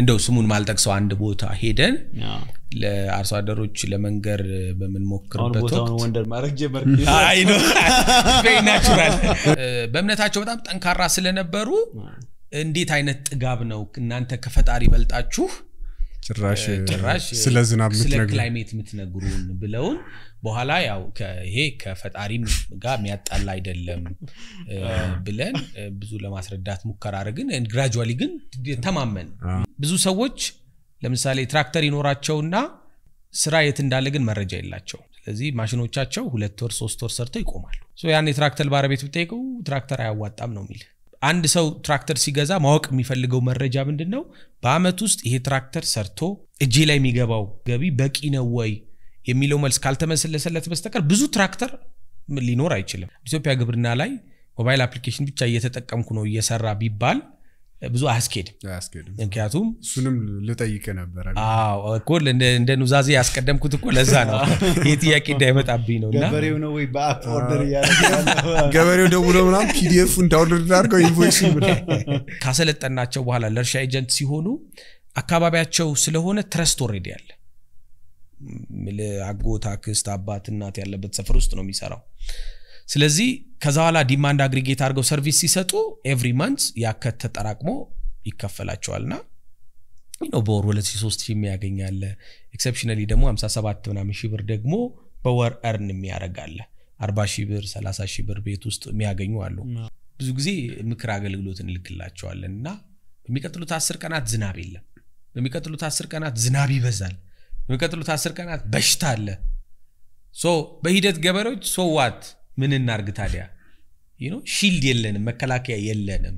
እንደው ስሙን ማልጠቅሰው አንድ ቦታ ሄደን ለአርሶ አደሮች ለመንገር በምንሞክርበት በእምነታቸው በጣም ጠንካራ ስለነበሩ እንዴት አይነት ጥጋብ ነው እናንተ ከፈጣሪ በልጣችሁ ጭራሽ ስለ ዝናብ ስለ ክላይሜት የምትነግሩን ብለውን በኋላ ያው ይሄ ከፈጣሪም ጋር የሚያጣላ አይደለም ብለን ብዙ ለማስረዳት ሙከራ አረግን። ግራጁዋሊ ግን ተማመን። ብዙ ሰዎች ለምሳሌ ትራክተር ይኖራቸውና ስራ የት እንዳለ ግን መረጃ የላቸው። ስለዚህ ማሽኖቻቸው ሁለት ወር ሶስት ወር ሰርተው ይቆማሉ። ያን የትራክተር ባረቤት ብጠይቀው ትራክተር አያዋጣም ነው የሚል። አንድ ሰው ትራክተር ሲገዛ ማወቅ የሚፈልገው መረጃ ምንድን ነው? በአመት ውስጥ ይሄ ትራክተር ሰርቶ እጄ ላይ የሚገባው ገቢ በቂ ነው ወይ የሚለው መልስ ካልተመሰለሰለት በስተቀር ብዙ ትራክተር ሊኖር አይችልም። ኢትዮጵያ ግብርና ላይ ሞባይል አፕሊኬሽን ብቻ እየተጠቀምኩ ነው እየሰራ ቢባል ብዙ አያስኬድም። ምክንያቱም እሱንም ልጠይቅ ነበረ እኮ እንደ ኑዛዜ ያስቀደምኩት እኮ ለዛ ነው። ይህ ጥያቄ እንዳይመጣብኝ ነው። ገበሬው ነው ወይ በአፕ ኦርደር ገበሬው ደውሎ ምናም ፒዲኤፍ እንዳውሎድ አድርገው ኢንቮይስ ካሰለጠናቸው በኋላ ለእርሻ ኤጀንት ሲሆኑ አካባቢያቸው ስለሆነ ትረስት ኦልሬዲ አለ። አጎት፣ አክስት፣ አባት፣ እናት ያለበት ሰፈር ውስጥ ነው የሚሰራው። ስለዚህ ከዛ በኋላ ዲማንድ አግሪጌት አድርገው ሰርቪስ ሲሰጡ ኤቭሪ ማንት ያከት ተጠራቅሞ ይከፈላቸዋልና ነው በወር ሁለት ሺህ ሶስት ሺህ የሚያገኛለ ኤክሰፕሽናሊ ደግሞ ሀምሳ ሰባት ምናምን ሺህ ብር ደግሞ በወር እርን የሚያደርጋለ አርባ ሺህ ብር ሰላሳ ሺህ ብር ቤት ውስጥ የሚያገኙ አሉ። ብዙ ጊዜ ምክር አገልግሎት እንልክላቸዋለን እና በሚቀጥሉት አስር ቀናት ዝናብ የለም። በሚቀጥሉት አስር ቀናት ዝናብ ይበዛል። የሚቀጥሉት አስር ቀናት በሽታ አለ ሶ በሂደት ገበሬዎች ሶዋት ምን እናርግ ታዲያ ሺልድ የለንም መከላከያ የለንም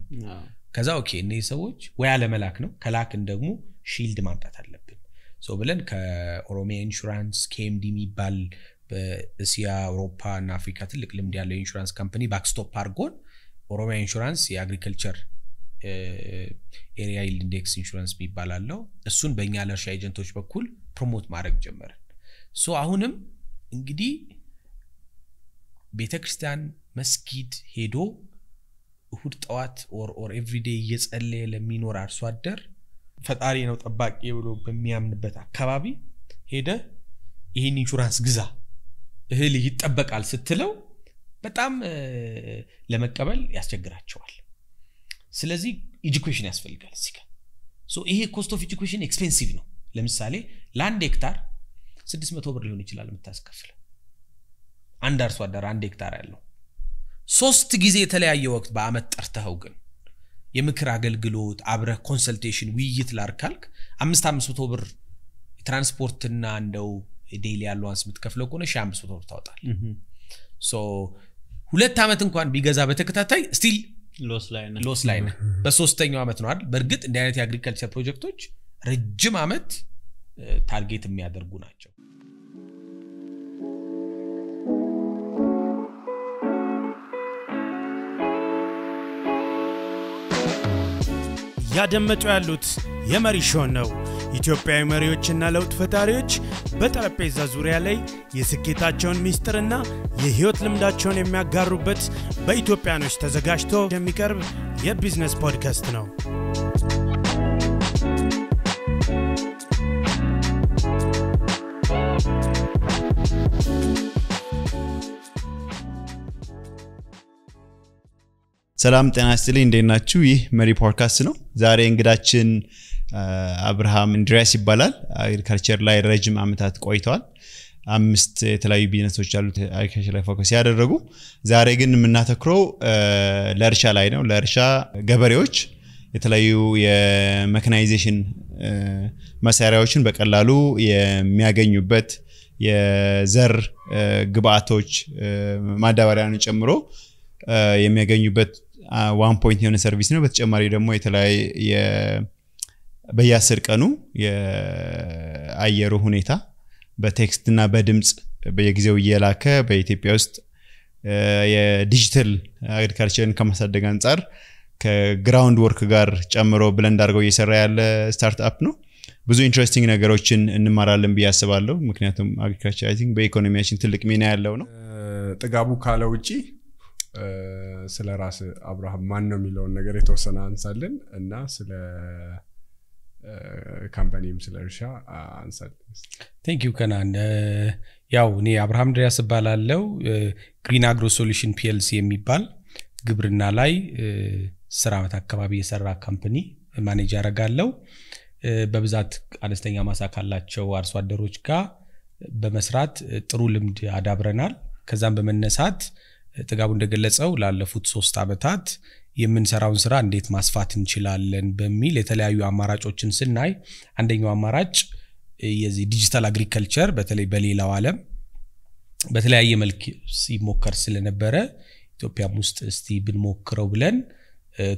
ከዛ ኦኬ እነዚህ ሰዎች ወይ አለመላክ ነው ከላክን ደግሞ ሺልድ ማምጣት አለብን ሶ ብለን ከኦሮሚያ ኢንሹራንስ ኬምዲ የሚባል በእስያ አውሮፓ እና አፍሪካ ትልቅ ልምድ ያለው የኢንሹራንስ ካምፕኒ ባክስቶፕ አድርጎን ኦሮሚያ ኢንሹራንስ የአግሪካልቸር ኤሪያ ይልድ ኢንዴክስ ኢንሹራንስ የሚባል አለው እሱን በእኛ ለእርሻ ኤጀንቶች በኩል ፕሮሞት ማድረግ ጀመርን ሶ አሁንም እንግዲህ ቤተ ክርስቲያን መስጊድ ሄዶ እሁድ ጠዋት ኦር ኦር ኤቭሪዴ እየጸለየ ለሚኖር አርሶ አደር ፈጣሪ ነው ጠባቂ ብሎ በሚያምንበት አካባቢ ሄደ ይህን ኢንሹራንስ ግዛ እህል ይጠበቃል ስትለው በጣም ለመቀበል ያስቸግራቸዋል ስለዚህ ኢጁኬሽን ያስፈልጋል እዚህ ይሄ ኮስት ኦፍ ኢዱኬሽን ኤክስፔንሲቭ ነው ለምሳሌ ለአንድ ሄክታር ስድስት መቶ ብር ሊሆን ይችላል የምታስከፍል አንድ አርሶ አደር አንድ ሄክታር ያለው ሶስት ጊዜ የተለያየ ወቅት በአመት ጠርተኸው ግን የምክር አገልግሎት አብረህ ኮንሰልቴሽን ውይይት ላርካልክ አምስት አምስት መቶ ብር ትራንስፖርትና እንደው ዴይሊ ያለዋንስ የምትከፍለው ከሆነ ሺ አምስት መቶ ብር ታወጣል ሁለት ዓመት እንኳን ቢገዛ በተከታታይ ስቲል ሎስ ላይ ነ በሶስተኛው ዓመት ነው አይደል በእርግጥ እንዲህ አይነት የአግሪካልቸር ፕሮጀክቶች ረጅም ዓመት ታርጌት የሚያደርጉ ናቸው። ያደመጡ ያሉት የመሪ ሾን ነው። ኢትዮጵያዊ መሪዎችና ለውጥ ፈጣሪዎች በጠረጴዛ ዙሪያ ላይ የስኬታቸውን ምስጢርና የህይወት ልምዳቸውን የሚያጋሩበት በኢትዮጵያኖች ተዘጋጅቶ የሚቀርብ የቢዝነስ ፖድካስት ነው። ሰላም ጤና ይስጥልኝ፣ እንዴት ናችሁ? ይህ መሪ ፖድካስት ነው። ዛሬ እንግዳችን አብርሃም እንድሪያስ ይባላል። አግሪካልቸር ላይ ረጅም ዓመታት ቆይተዋል። አምስት የተለያዩ ቢዝነሶች ያሉት አግሪካልቸር ላይ ፎከስ ያደረጉ። ዛሬ ግን የምናተኩረው ለእርሻ ላይ ነው። ለእርሻ ገበሬዎች የተለያዩ የመካናይዜሽን መሳሪያዎችን በቀላሉ የሚያገኙበት የዘር ግብአቶች ማዳበሪያን ጨምሮ የሚያገኙበት ዋን ፖይንት የሆነ ሰርቪስ ነው። በተጨማሪ ደግሞ የተለያየ በየአስር ቀኑ የአየሩ ሁኔታ በቴክስት እና በድምፅ በየጊዜው እየላከ በኢትዮጵያ ውስጥ የዲጂታል አግሪካልቸርን ከማሳደግ አንጻር ከግራውንድ ወርክ ጋር ጨምሮ ብለንድ አድርገው እየሰራ ያለ ስታርትፕ ነው። ብዙ ኢንትረስቲንግ ነገሮችን እንማራለን ብዬ አስባለሁ። ምክንያቱም አግሪካልቸር በኢኮኖሚያችን ትልቅ ሚና ያለው ነው። ጥጋቡ ካለ ውጪ ስለ ራስ አብርሃም ማን ነው የሚለውን ነገር የተወሰነ አንሳልን እና ስለ ካምፓኒም ስለ እርሻ አንሳልን ዩ ከናን ያው እኔ አብርሃም ድሪያስ እባላለው ግሪን አግሮ ሶሉሽን ፒልሲ የሚባል ግብርና ላይ ስራ ዓመት አካባቢ የሰራ ካምፕኒ ማኔጅ ያደረጋለው በብዛት አነስተኛ ማሳ ካላቸው አርሶ አደሮች ጋር በመስራት ጥሩ ልምድ አዳብረናል ከዛም በመነሳት ጥጋቡ እንደገለጸው ላለፉት ሶስት ዓመታት የምንሰራውን ስራ እንዴት ማስፋት እንችላለን በሚል የተለያዩ አማራጮችን ስናይ አንደኛው አማራጭ የዚህ ዲጂታል አግሪከልቸር በተለይ በሌላው ዓለም በተለያየ መልክ ሲሞከር ስለነበረ ኢትዮጵያም ውስጥ እስቲ ብንሞክረው ብለን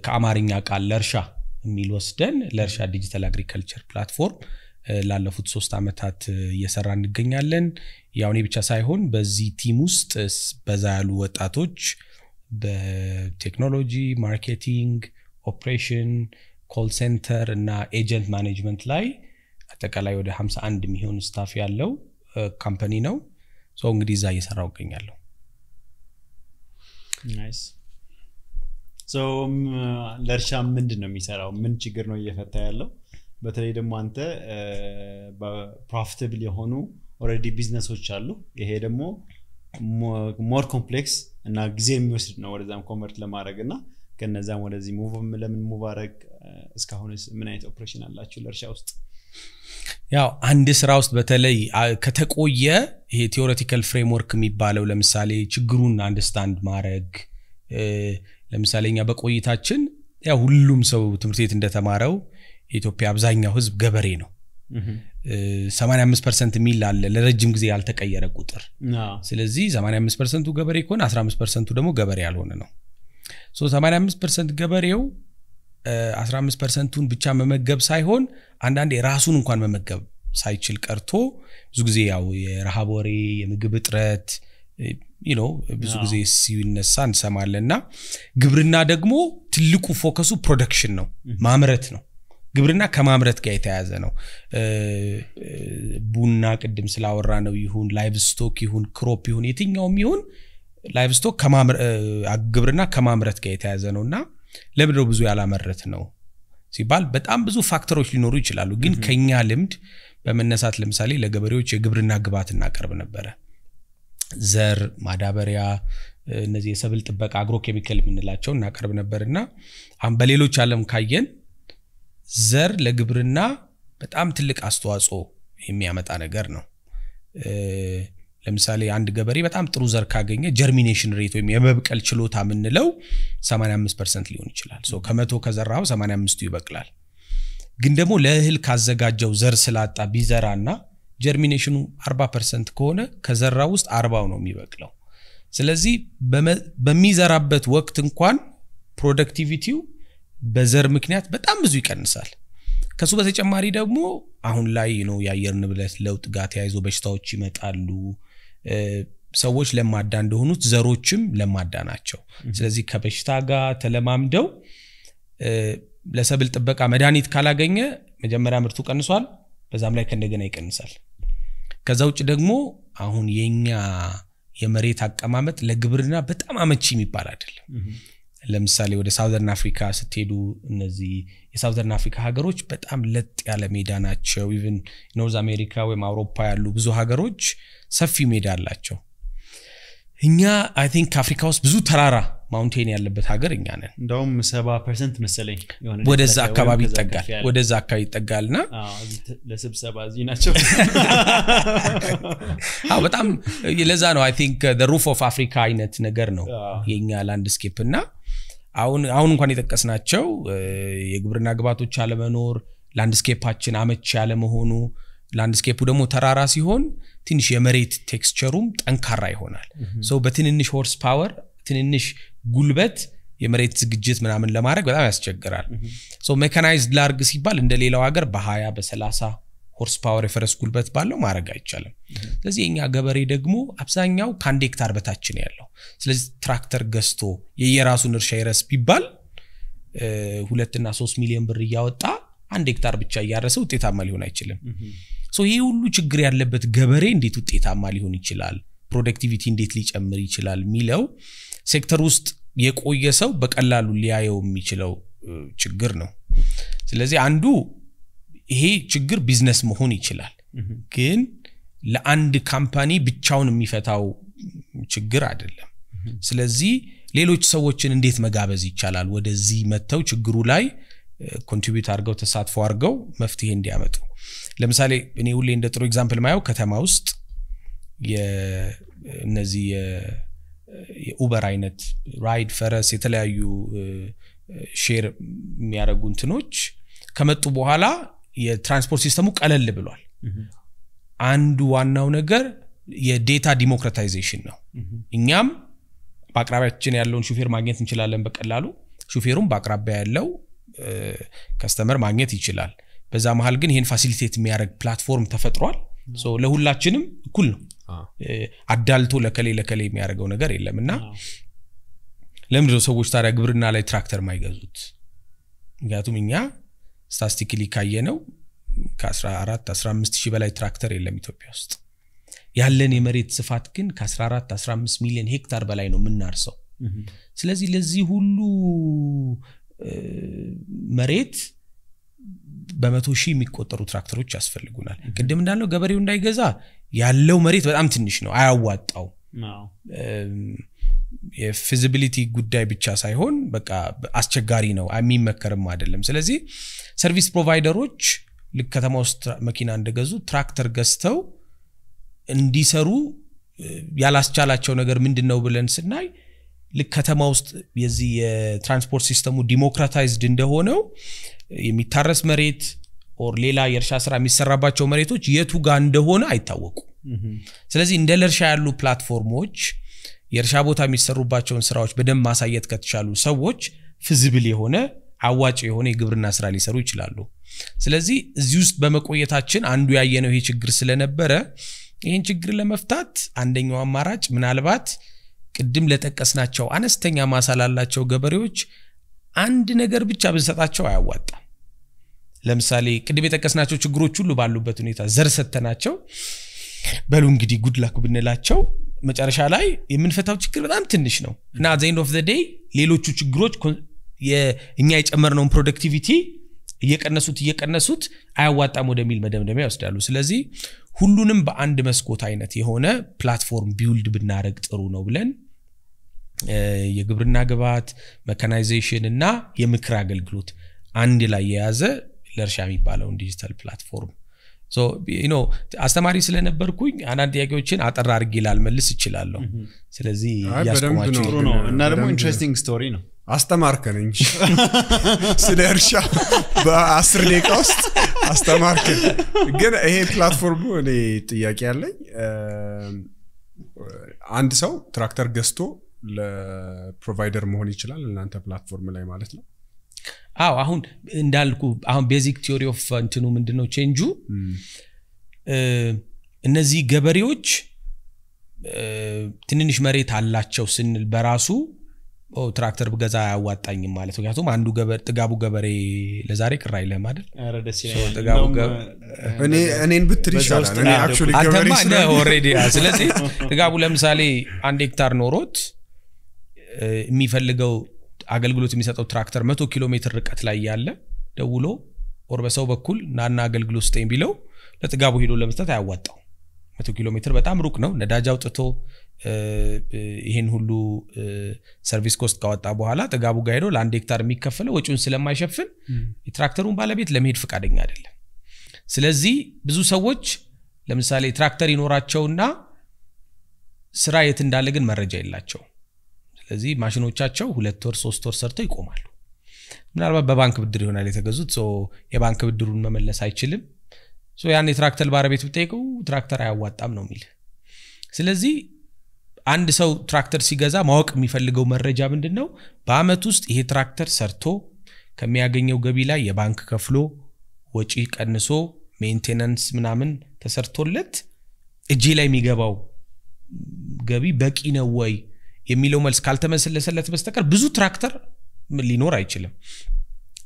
ከአማርኛ ቃል ለእርሻ የሚል ወስደን ለእርሻ ዲጂታል አግሪካልቸር ፕላትፎርም ላለፉት ሶስት ዓመታት እየሰራ እንገኛለን። ያው እኔ ብቻ ሳይሆን በዚህ ቲም ውስጥ በዛ ያሉ ወጣቶች በቴክኖሎጂ፣ ማርኬቲንግ፣ ኦፕሬሽን፣ ኮል ሴንተር እና ኤጀንት ማኔጅመንት ላይ አጠቃላይ ወደ 51 የሚሆን ስታፍ ያለው ካምፓኒ ነው። እንግዲህ እዛ እየሰራው እገኛለሁ። ለእርሻ ምንድን ነው የሚሰራው? ምን ችግር ነው እየፈታ ያለው? በተለይ ደግሞ አንተ ፕሮፊታብል የሆኑ ኦረዲ ቢዝነሶች አሉ ይሄ ደግሞ ሞር ኮምፕሌክስ እና ጊዜ የሚወስድ ነው ወደዛም ኮንቨርት ለማድረግ እና ከነዛም ወደዚህ ሙቭ ለምን ሙባረግ እስካሁን ምን አይነት ኦፕሬሽን አላችሁ ለእርሻ ውስጥ ያው አንድ ስራ ውስጥ በተለይ ከተቆየ ይሄ ቴዎሬቲካል ፍሬምወርክ የሚባለው ለምሳሌ ችግሩን አንደስታንድ ማድረግ ለምሳሌ እኛ በቆይታችን ያው ሁሉም ሰው ትምህርት ቤት እንደተማረው የኢትዮጵያ አብዛኛው ህዝብ ገበሬ ነው። 85 ፐርሰንት የሚል አለ ለረጅም ጊዜ ያልተቀየረ ቁጥር። ስለዚህ 85 ፐርሰንቱ ገበሬ ከሆነ 15 ፐርሰንቱ ደግሞ ገበሬ ያልሆነ ነው። 85 ፐርሰንት ገበሬው 15 ፐርሰንቱን ብቻ መመገብ ሳይሆን አንዳንዴ ራሱን እንኳን መመገብ ሳይችል ቀርቶ ብዙ ጊዜ ያው የረሃብ ወሬ የምግብ እጥረት ነው ብዙ ጊዜ ሲነሳ እንሰማለን እና ግብርና ደግሞ ትልቁ ፎከሱ ፕሮደክሽን ነው ማምረት ነው ግብርና ከማምረት ጋር የተያያዘ ነው። ቡና ቅድም ስላወራ ነው ይሁን ላይቭ ስቶክ ይሁን ክሮፕ ይሁን የትኛውም ይሁን ላይቭ ስቶክ ግብርና ከማምረት ጋር የተያያዘ ነው እና ለምንድነው ብዙ ያላመረት ነው ሲባል በጣም ብዙ ፋክተሮች ሊኖሩ ይችላሉ። ግን ከኛ ልምድ በመነሳት ለምሳሌ ለገበሬዎች የግብርና ግብዓት እናቀርብ ነበረ። ዘር፣ ማዳበሪያ፣ እነዚህ የሰብል ጥበቃ አግሮ ኬሚካል የምንላቸው እናቀርብ ነበር እና በሌሎች አለም ካየን ዘር ለግብርና በጣም ትልቅ አስተዋጽኦ የሚያመጣ ነገር ነው። ለምሳሌ አንድ ገበሬ በጣም ጥሩ ዘር ካገኘ ጀርሚኔሽን ሬት ወይም የመብቀል ችሎታ የምንለው 85 ሊሆን ይችላል። ከመቶ ከዘራው 85 ይበቅላል። ግን ደግሞ ለእህል ካዘጋጀው ዘር ስላጣ ቢዘራና ጀርሚኔሽኑ 40 ከሆነ ከዘራ ውስጥ አርባው ነው የሚበቅለው። ስለዚህ በሚዘራበት ወቅት እንኳን ፕሮደክቲቪቲው በዘር ምክንያት በጣም ብዙ ይቀንሳል። ከሱ በተጨማሪ ደግሞ አሁን ላይ ነው የአየር ንብረት ለውጥ ጋር ተያይዞ በሽታዎች ይመጣሉ። ሰዎች ለማዳ እንደሆኑት ዘሮችም ለማዳ ናቸው። ስለዚህ ከበሽታ ጋር ተለማምደው ለሰብል ጥበቃ መድኃኒት ካላገኘ መጀመሪያ ምርቱ ቀንሷል፣ በዛም ላይ ከእንደገና ይቀንሳል። ከዛ ውጭ ደግሞ አሁን የኛ የመሬት አቀማመጥ ለግብርና በጣም አመቺ የሚባል አይደለም። ለምሳሌ ወደ ሳውዘርን አፍሪካ ስትሄዱ እነዚህ የሳውዘርን አፍሪካ ሀገሮች በጣም ለጥ ያለ ሜዳ ናቸው። ኢቨን ኖርዝ አሜሪካ ወይም አውሮፓ ያሉ ብዙ ሀገሮች ሰፊ ሜዳ አላቸው። እኛ አይ ቲንክ ከአፍሪካ ውስጥ ብዙ ተራራ ማውንቴን ያለበት ሀገር እኛ ነን። እንደውም ሰባ ፐርሰንት መሰለኝ ወደዛ አካባቢ ይጠጋል ወደዛ አካባቢ ይጠጋል ና ለስብሰባ እዚህ ናቸው። በጣም ለዛ ነው አይ ቲንክ ሩፍ ኦፍ አፍሪካ አይነት ነገር ነው የእኛ ላንድስኬፕ እና አሁን አሁን እንኳን የጠቀስናቸው የግብርና ግብዓቶች አለመኖር፣ ላንድስኬፓችን አመቺ ያለመሆኑ፣ ላንድስኬፑ ደግሞ ተራራ ሲሆን ትንሽ የመሬት ቴክስቸሩም ጠንካራ ይሆናል። ሰው በትንንሽ ሆርስ ፓወር ትንንሽ ጉልበት የመሬት ዝግጅት ምናምን ለማድረግ በጣም ያስቸግራል። ሶ ሜካናይዝድ ላርግ ሲባል እንደ ሌላው ሀገር በ30 ሆርስ ፓወር የፈረስ ጉልበት ባለው ማድረግ አይቻልም። ስለዚህ የኛ ገበሬ ደግሞ አብዛኛው ከአንድ ሄክታር በታችን ያለው ስለዚህ ትራክተር ገዝቶ የየራሱን እርሻ ይረስ ቢባል ሁለትና ሶስት ሚሊዮን ብር እያወጣ አንድ ሄክታር ብቻ እያረሰ ውጤታማ ሊሆን አይችልም። ይህ ሁሉ ችግር ያለበት ገበሬ እንዴት ውጤታማ ሊሆን ይችላል፣ ፕሮደክቲቪቲ እንዴት ሊጨምር ይችላል የሚለው ሴክተር ውስጥ የቆየ ሰው በቀላሉ ሊያየው የሚችለው ችግር ነው። ስለዚህ አንዱ ይሄ ችግር ቢዝነስ መሆን ይችላል፣ ግን ለአንድ ካምፓኒ ብቻውን የሚፈታው ችግር አይደለም። ስለዚህ ሌሎች ሰዎችን እንዴት መጋበዝ ይቻላል ወደዚህ መጥተው ችግሩ ላይ ኮንትሪቢዩት አድርገው ተሳትፎ አድርገው መፍትሄ እንዲያመጡ። ለምሳሌ እኔ ሁሌ እንደ ጥሩ ኤግዛምፕል ማየው ከተማ ውስጥ እነዚህ የኡበር አይነት ራይድ፣ ፈረስ፣ የተለያዩ ሼር የሚያደርጉ እንትኖች ከመጡ በኋላ የትራንስፖርት ሲስተሙ ቀለል ብሏል። አንዱ ዋናው ነገር የዴታ ዲሞክራታይዜሽን ነው። እኛም በአቅራቢያችን ያለውን ሹፌር ማግኘት እንችላለን በቀላሉ ሹፌሩም በአቅራቢያ ያለው ከስተመር ማግኘት ይችላል። በዛ መሀል ግን ይህን ፋሲሊቴት የሚያደርግ ፕላትፎርም ተፈጥሯል። ለሁላችንም እኩል ነው። አዳልቶ ለከሌ ለከሌ የሚያደርገው ነገር የለም እና ለምድ ሰዎች ታዲያ ግብርና ላይ ትራክተር ማይገዙት? ምክንያቱም እኛ ስታስቲክሊ ካየ ነው ከ14 15 ሺህ በላይ ትራክተር የለም ኢትዮጵያ ውስጥ ያለን የመሬት ስፋት ግን ከ14 15 ሚሊዮን ሄክታር በላይ ነው የምናርሰው ስለዚህ ለዚህ ሁሉ መሬት በመቶ ሺህ የሚቆጠሩ ትራክተሮች ያስፈልጉናል ቅድም እንዳለው ገበሬው እንዳይገዛ ያለው መሬት በጣም ትንሽ ነው አያዋጣው የፊዚቢሊቲ ጉዳይ ብቻ ሳይሆን በቃ አስቸጋሪ ነው የሚመከርም አይደለም ስለዚህ ሰርቪስ ፕሮቫይደሮች ልክ ከተማ ውስጥ መኪና እንደገዙ ትራክተር ገዝተው እንዲሰሩ ያላስቻላቸው ነገር ምንድን ነው ብለን ስናይ ልክ ከተማ ውስጥ የዚህ የትራንስፖርት ሲስተሙ ዲሞክራታይዝድ እንደሆነው የሚታረስ መሬት ኦር ሌላ የእርሻ ስራ የሚሰራባቸው መሬቶች የቱ ጋር እንደሆነ አይታወቁ። ስለዚህ እንደ ለእርሻ ያሉ ፕላትፎርሞች የእርሻ ቦታ የሚሰሩባቸውን ስራዎች በደንብ ማሳየት ከተቻሉ ሰዎች ፍዝብል የሆነ አዋጭ የሆነ የግብርና ስራ ሊሰሩ ይችላሉ። ስለዚህ እዚህ ውስጥ በመቆየታችን አንዱ ያየነው ይሄ ችግር ስለነበረ ይህን ችግር ለመፍታት አንደኛው አማራጭ ምናልባት ቅድም ለጠቀስናቸው አነስተኛ ማሳ ላላቸው ገበሬዎች አንድ ነገር ብቻ ብንሰጣቸው አያዋጣም። ለምሳሌ ቅድም የጠቀስናቸው ችግሮች ሁሉ ባሉበት ሁኔታ ዘር ሰተናቸው በሉ እንግዲህ ጉድላክ ብንላቸው መጨረሻ ላይ የምንፈታው ችግር በጣም ትንሽ ነው እና ዘይንድ ኦፍ ዘ ሌሎቹ ችግሮች እኛ የጨመርነውን ፕሮደክቲቪቲ እየቀነሱት እየቀነሱት አያዋጣም ወደሚል መደምደሚያ ይወስዳሉ። ስለዚህ ሁሉንም በአንድ መስኮት አይነት የሆነ ፕላትፎርም ቢውልድ ብናደረግ ጥሩ ነው ብለን የግብርና ግብዓት፣ መካናይዜሽን እና የምክር አገልግሎት አንድ ላይ የያዘ ለእርሻ የሚባለውን ዲጂታል ፕላትፎርም አስተማሪ ስለነበርኩኝ አንዳንድ ጥያቄዎችን አጠራ አርጌ ላልመልስ ይችላለሁ ስለዚህ ያስቆማቸው እና ደግሞ ኢንትረስቲንግ ስቶሪ ነው አስተማርከን እንጂ ስለ እርሻ በአስር ደቂቃ ውስጥ አስተማርከን። ግን ይሄ ፕላትፎርሙ እኔ ጥያቄ ያለኝ አንድ ሰው ትራክተር ገዝቶ ለፕሮቫይደር መሆን ይችላል እናንተ ፕላትፎርም ላይ ማለት ነው። አዎ አሁን እንዳልኩ አሁን ቤዚክ ቲዮሪ ኦፍ እንትኑ ምንድነው ቼንጁ እነዚህ ገበሬዎች ትንንሽ መሬት አላቸው ስንል በራሱ ትራክተር ብገዛ አያዋጣኝም ማለት ምክንያቱም አንዱ ጥጋቡ ገበሬ ለዛሬ ቅራ አይልም አይደል ብትል ይሻላልአንተማኦሬዲ ስለዚህ ጥጋቡ ለምሳሌ አንድ ሄክታር ኖሮት የሚፈልገው አገልግሎት የሚሰጠው ትራክተር መቶ ኪሎ ሜትር ርቀት ላይ ያለ ደውሎ ኦር በሰው በኩል ናና አገልግሎት ስጠኝ ቢለው ለጥጋቡ ሄዶ ለመስጠት አያዋጣው መቶ ኪሎ ሜትር በጣም ሩቅ ነው ነዳጅ አውጥቶ ይህን ሁሉ ሰርቪስ ኮስት ካወጣ በኋላ ጥጋቡ ጋሄዶ ለአንድ ሄክታር የሚከፈለው ወጪውን ስለማይሸፍን የትራክተሩን ባለቤት ለመሄድ ፈቃደኛ አይደለም። ስለዚህ ብዙ ሰዎች ለምሳሌ ትራክተር ይኖራቸውና ስራ የት እንዳለ ግን መረጃ የላቸው። ስለዚህ ማሽኖቻቸው ሁለት ወር ሶስት ወር ሰርተው ይቆማሉ። ምናልባት በባንክ ብድር ይሆናል የተገዙት፣ የባንክ ብድሩን መመለስ አይችልም። ያን የትራክተር ባለቤት ብጠይቀው ትራክተር አያዋጣም ነው የሚል ስለዚህ አንድ ሰው ትራክተር ሲገዛ ማወቅ የሚፈልገው መረጃ ምንድን ነው? በአመት ውስጥ ይሄ ትራክተር ሰርቶ ከሚያገኘው ገቢ ላይ የባንክ ከፍሎ ወጪ ቀንሶ ሜንቴናንስ ምናምን ተሰርቶለት እጄ ላይ የሚገባው ገቢ በቂ ነው ወይ የሚለው መልስ ካልተመሰለሰለት በስተቀር ብዙ ትራክተር ሊኖር አይችልም።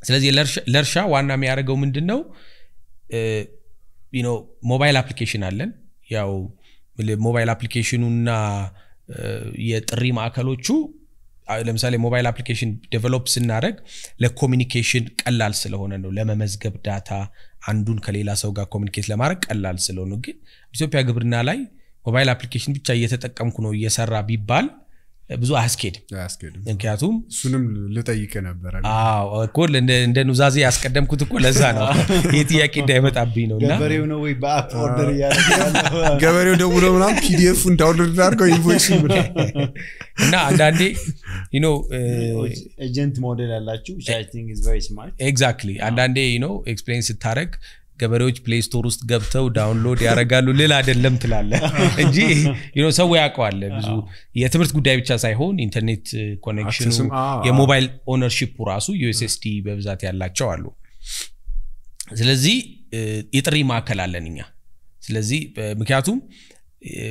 ስለዚህ ለእርሻ ዋና የሚያደርገው ምንድን ነው? ሞባይል አፕሊኬሽን አለን። ያው ሞባይል አፕሊኬሽኑና የጥሪ ማዕከሎቹ ለምሳሌ ሞባይል አፕሊኬሽን ዴቨሎፕ ስናደረግ ለኮሚኒኬሽን ቀላል ስለሆነ ነው። ለመመዝገብ ዳታ አንዱን ከሌላ ሰው ጋር ኮሚኒኬት ለማድረግ ቀላል ስለሆነ፣ ግን ኢትዮጵያ ግብርና ላይ ሞባይል አፕሊኬሽን ብቻ እየተጠቀምኩ ነው እየሰራ ቢባል ብዙ አያስኬድም ምክንያቱም እሱንም ልጠይቅ ነበረ እኮ እንደ ኑዛዜ ያስቀደምኩት እኮ ለዛ ነው ይህ ጥያቄ እንዳይመጣብኝ ነው ገበሬው ነው ወይ በአፕ ኦርደር ገበሬው ደውሎ ምናም ፒዲኤፍ እንዳውሎድ አድርገው ኢንቮይስ እና አንዳንዴ ኤጀንት ሞዴል ያላችሁ ኤግዛክትሊ አንዳንዴ ኤክስፕሌን ስታደረግ ገበሬዎች ፕሌይ ስቶር ውስጥ ገብተው ዳውንሎድ ያደርጋሉ ልል አይደለም ትላለ እንጂ ሰው ያውቀዋል። ብዙ የትምህርት ጉዳይ ብቻ ሳይሆን ኢንተርኔት ኮኔክሽኑ የሞባይል ኦነርሺፑ ራሱ ዩስስዲ በብዛት ያላቸው አሉ። ስለዚህ የጥሪ ማዕከል አለን እኛ። ስለዚህ ምክንያቱም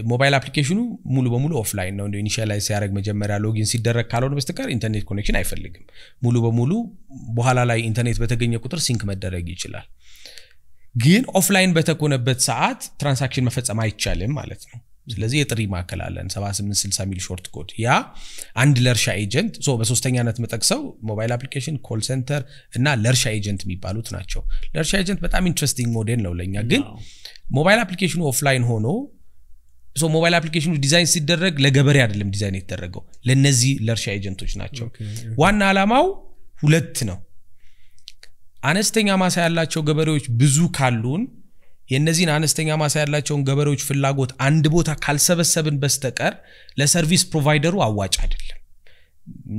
ሞባይል አፕሊኬሽኑ ሙሉ በሙሉ ኦፍላይን ነው። ኢኒሻላይዝ ሲያደርግ መጀመሪያ ሎጊን ሲደረግ ካልሆነ በስተቀር ኢንተርኔት ኮኔክሽን አይፈልግም። ሙሉ በሙሉ በኋላ ላይ ኢንተርኔት በተገኘ ቁጥር ሲንክ መደረግ ይችላል። ግን ኦፍላይን በተኮነበት ሰዓት ትራንሳክሽን መፈጸም አይቻልም ማለት ነው። ስለዚህ የጥሪ ማዕከል አለን 7860 ሚል ሾርት ኮድ። ያ አንድ ለእርሻ ኤጀንት በሶስተኛነት መጠቅሰው ሞባይል አፕሊኬሽን፣ ኮል ሴንተር እና ለእርሻ ኤጀንት የሚባሉት ናቸው። ለእርሻ ኤጀንት በጣም ኢንትረስቲንግ ሞዴል ነው ለእኛ። ግን ሞባይል አፕሊኬሽኑ ኦፍላይን ሆኖ ሞባይል አፕሊኬሽኑ ዲዛይን ሲደረግ ለገበሬ አይደለም ዲዛይን የተደረገው ለእነዚህ ለእርሻ ኤጀንቶች ናቸው። ዋና ዓላማው ሁለት ነው። አነስተኛ ማሳ ያላቸው ገበሬዎች ብዙ ካሉን የእነዚህን አነስተኛ ማሳ ያላቸውን ገበሬዎች ፍላጎት አንድ ቦታ ካልሰበሰብን በስተቀር ለሰርቪስ ፕሮቫይደሩ አዋጭ አይደለም።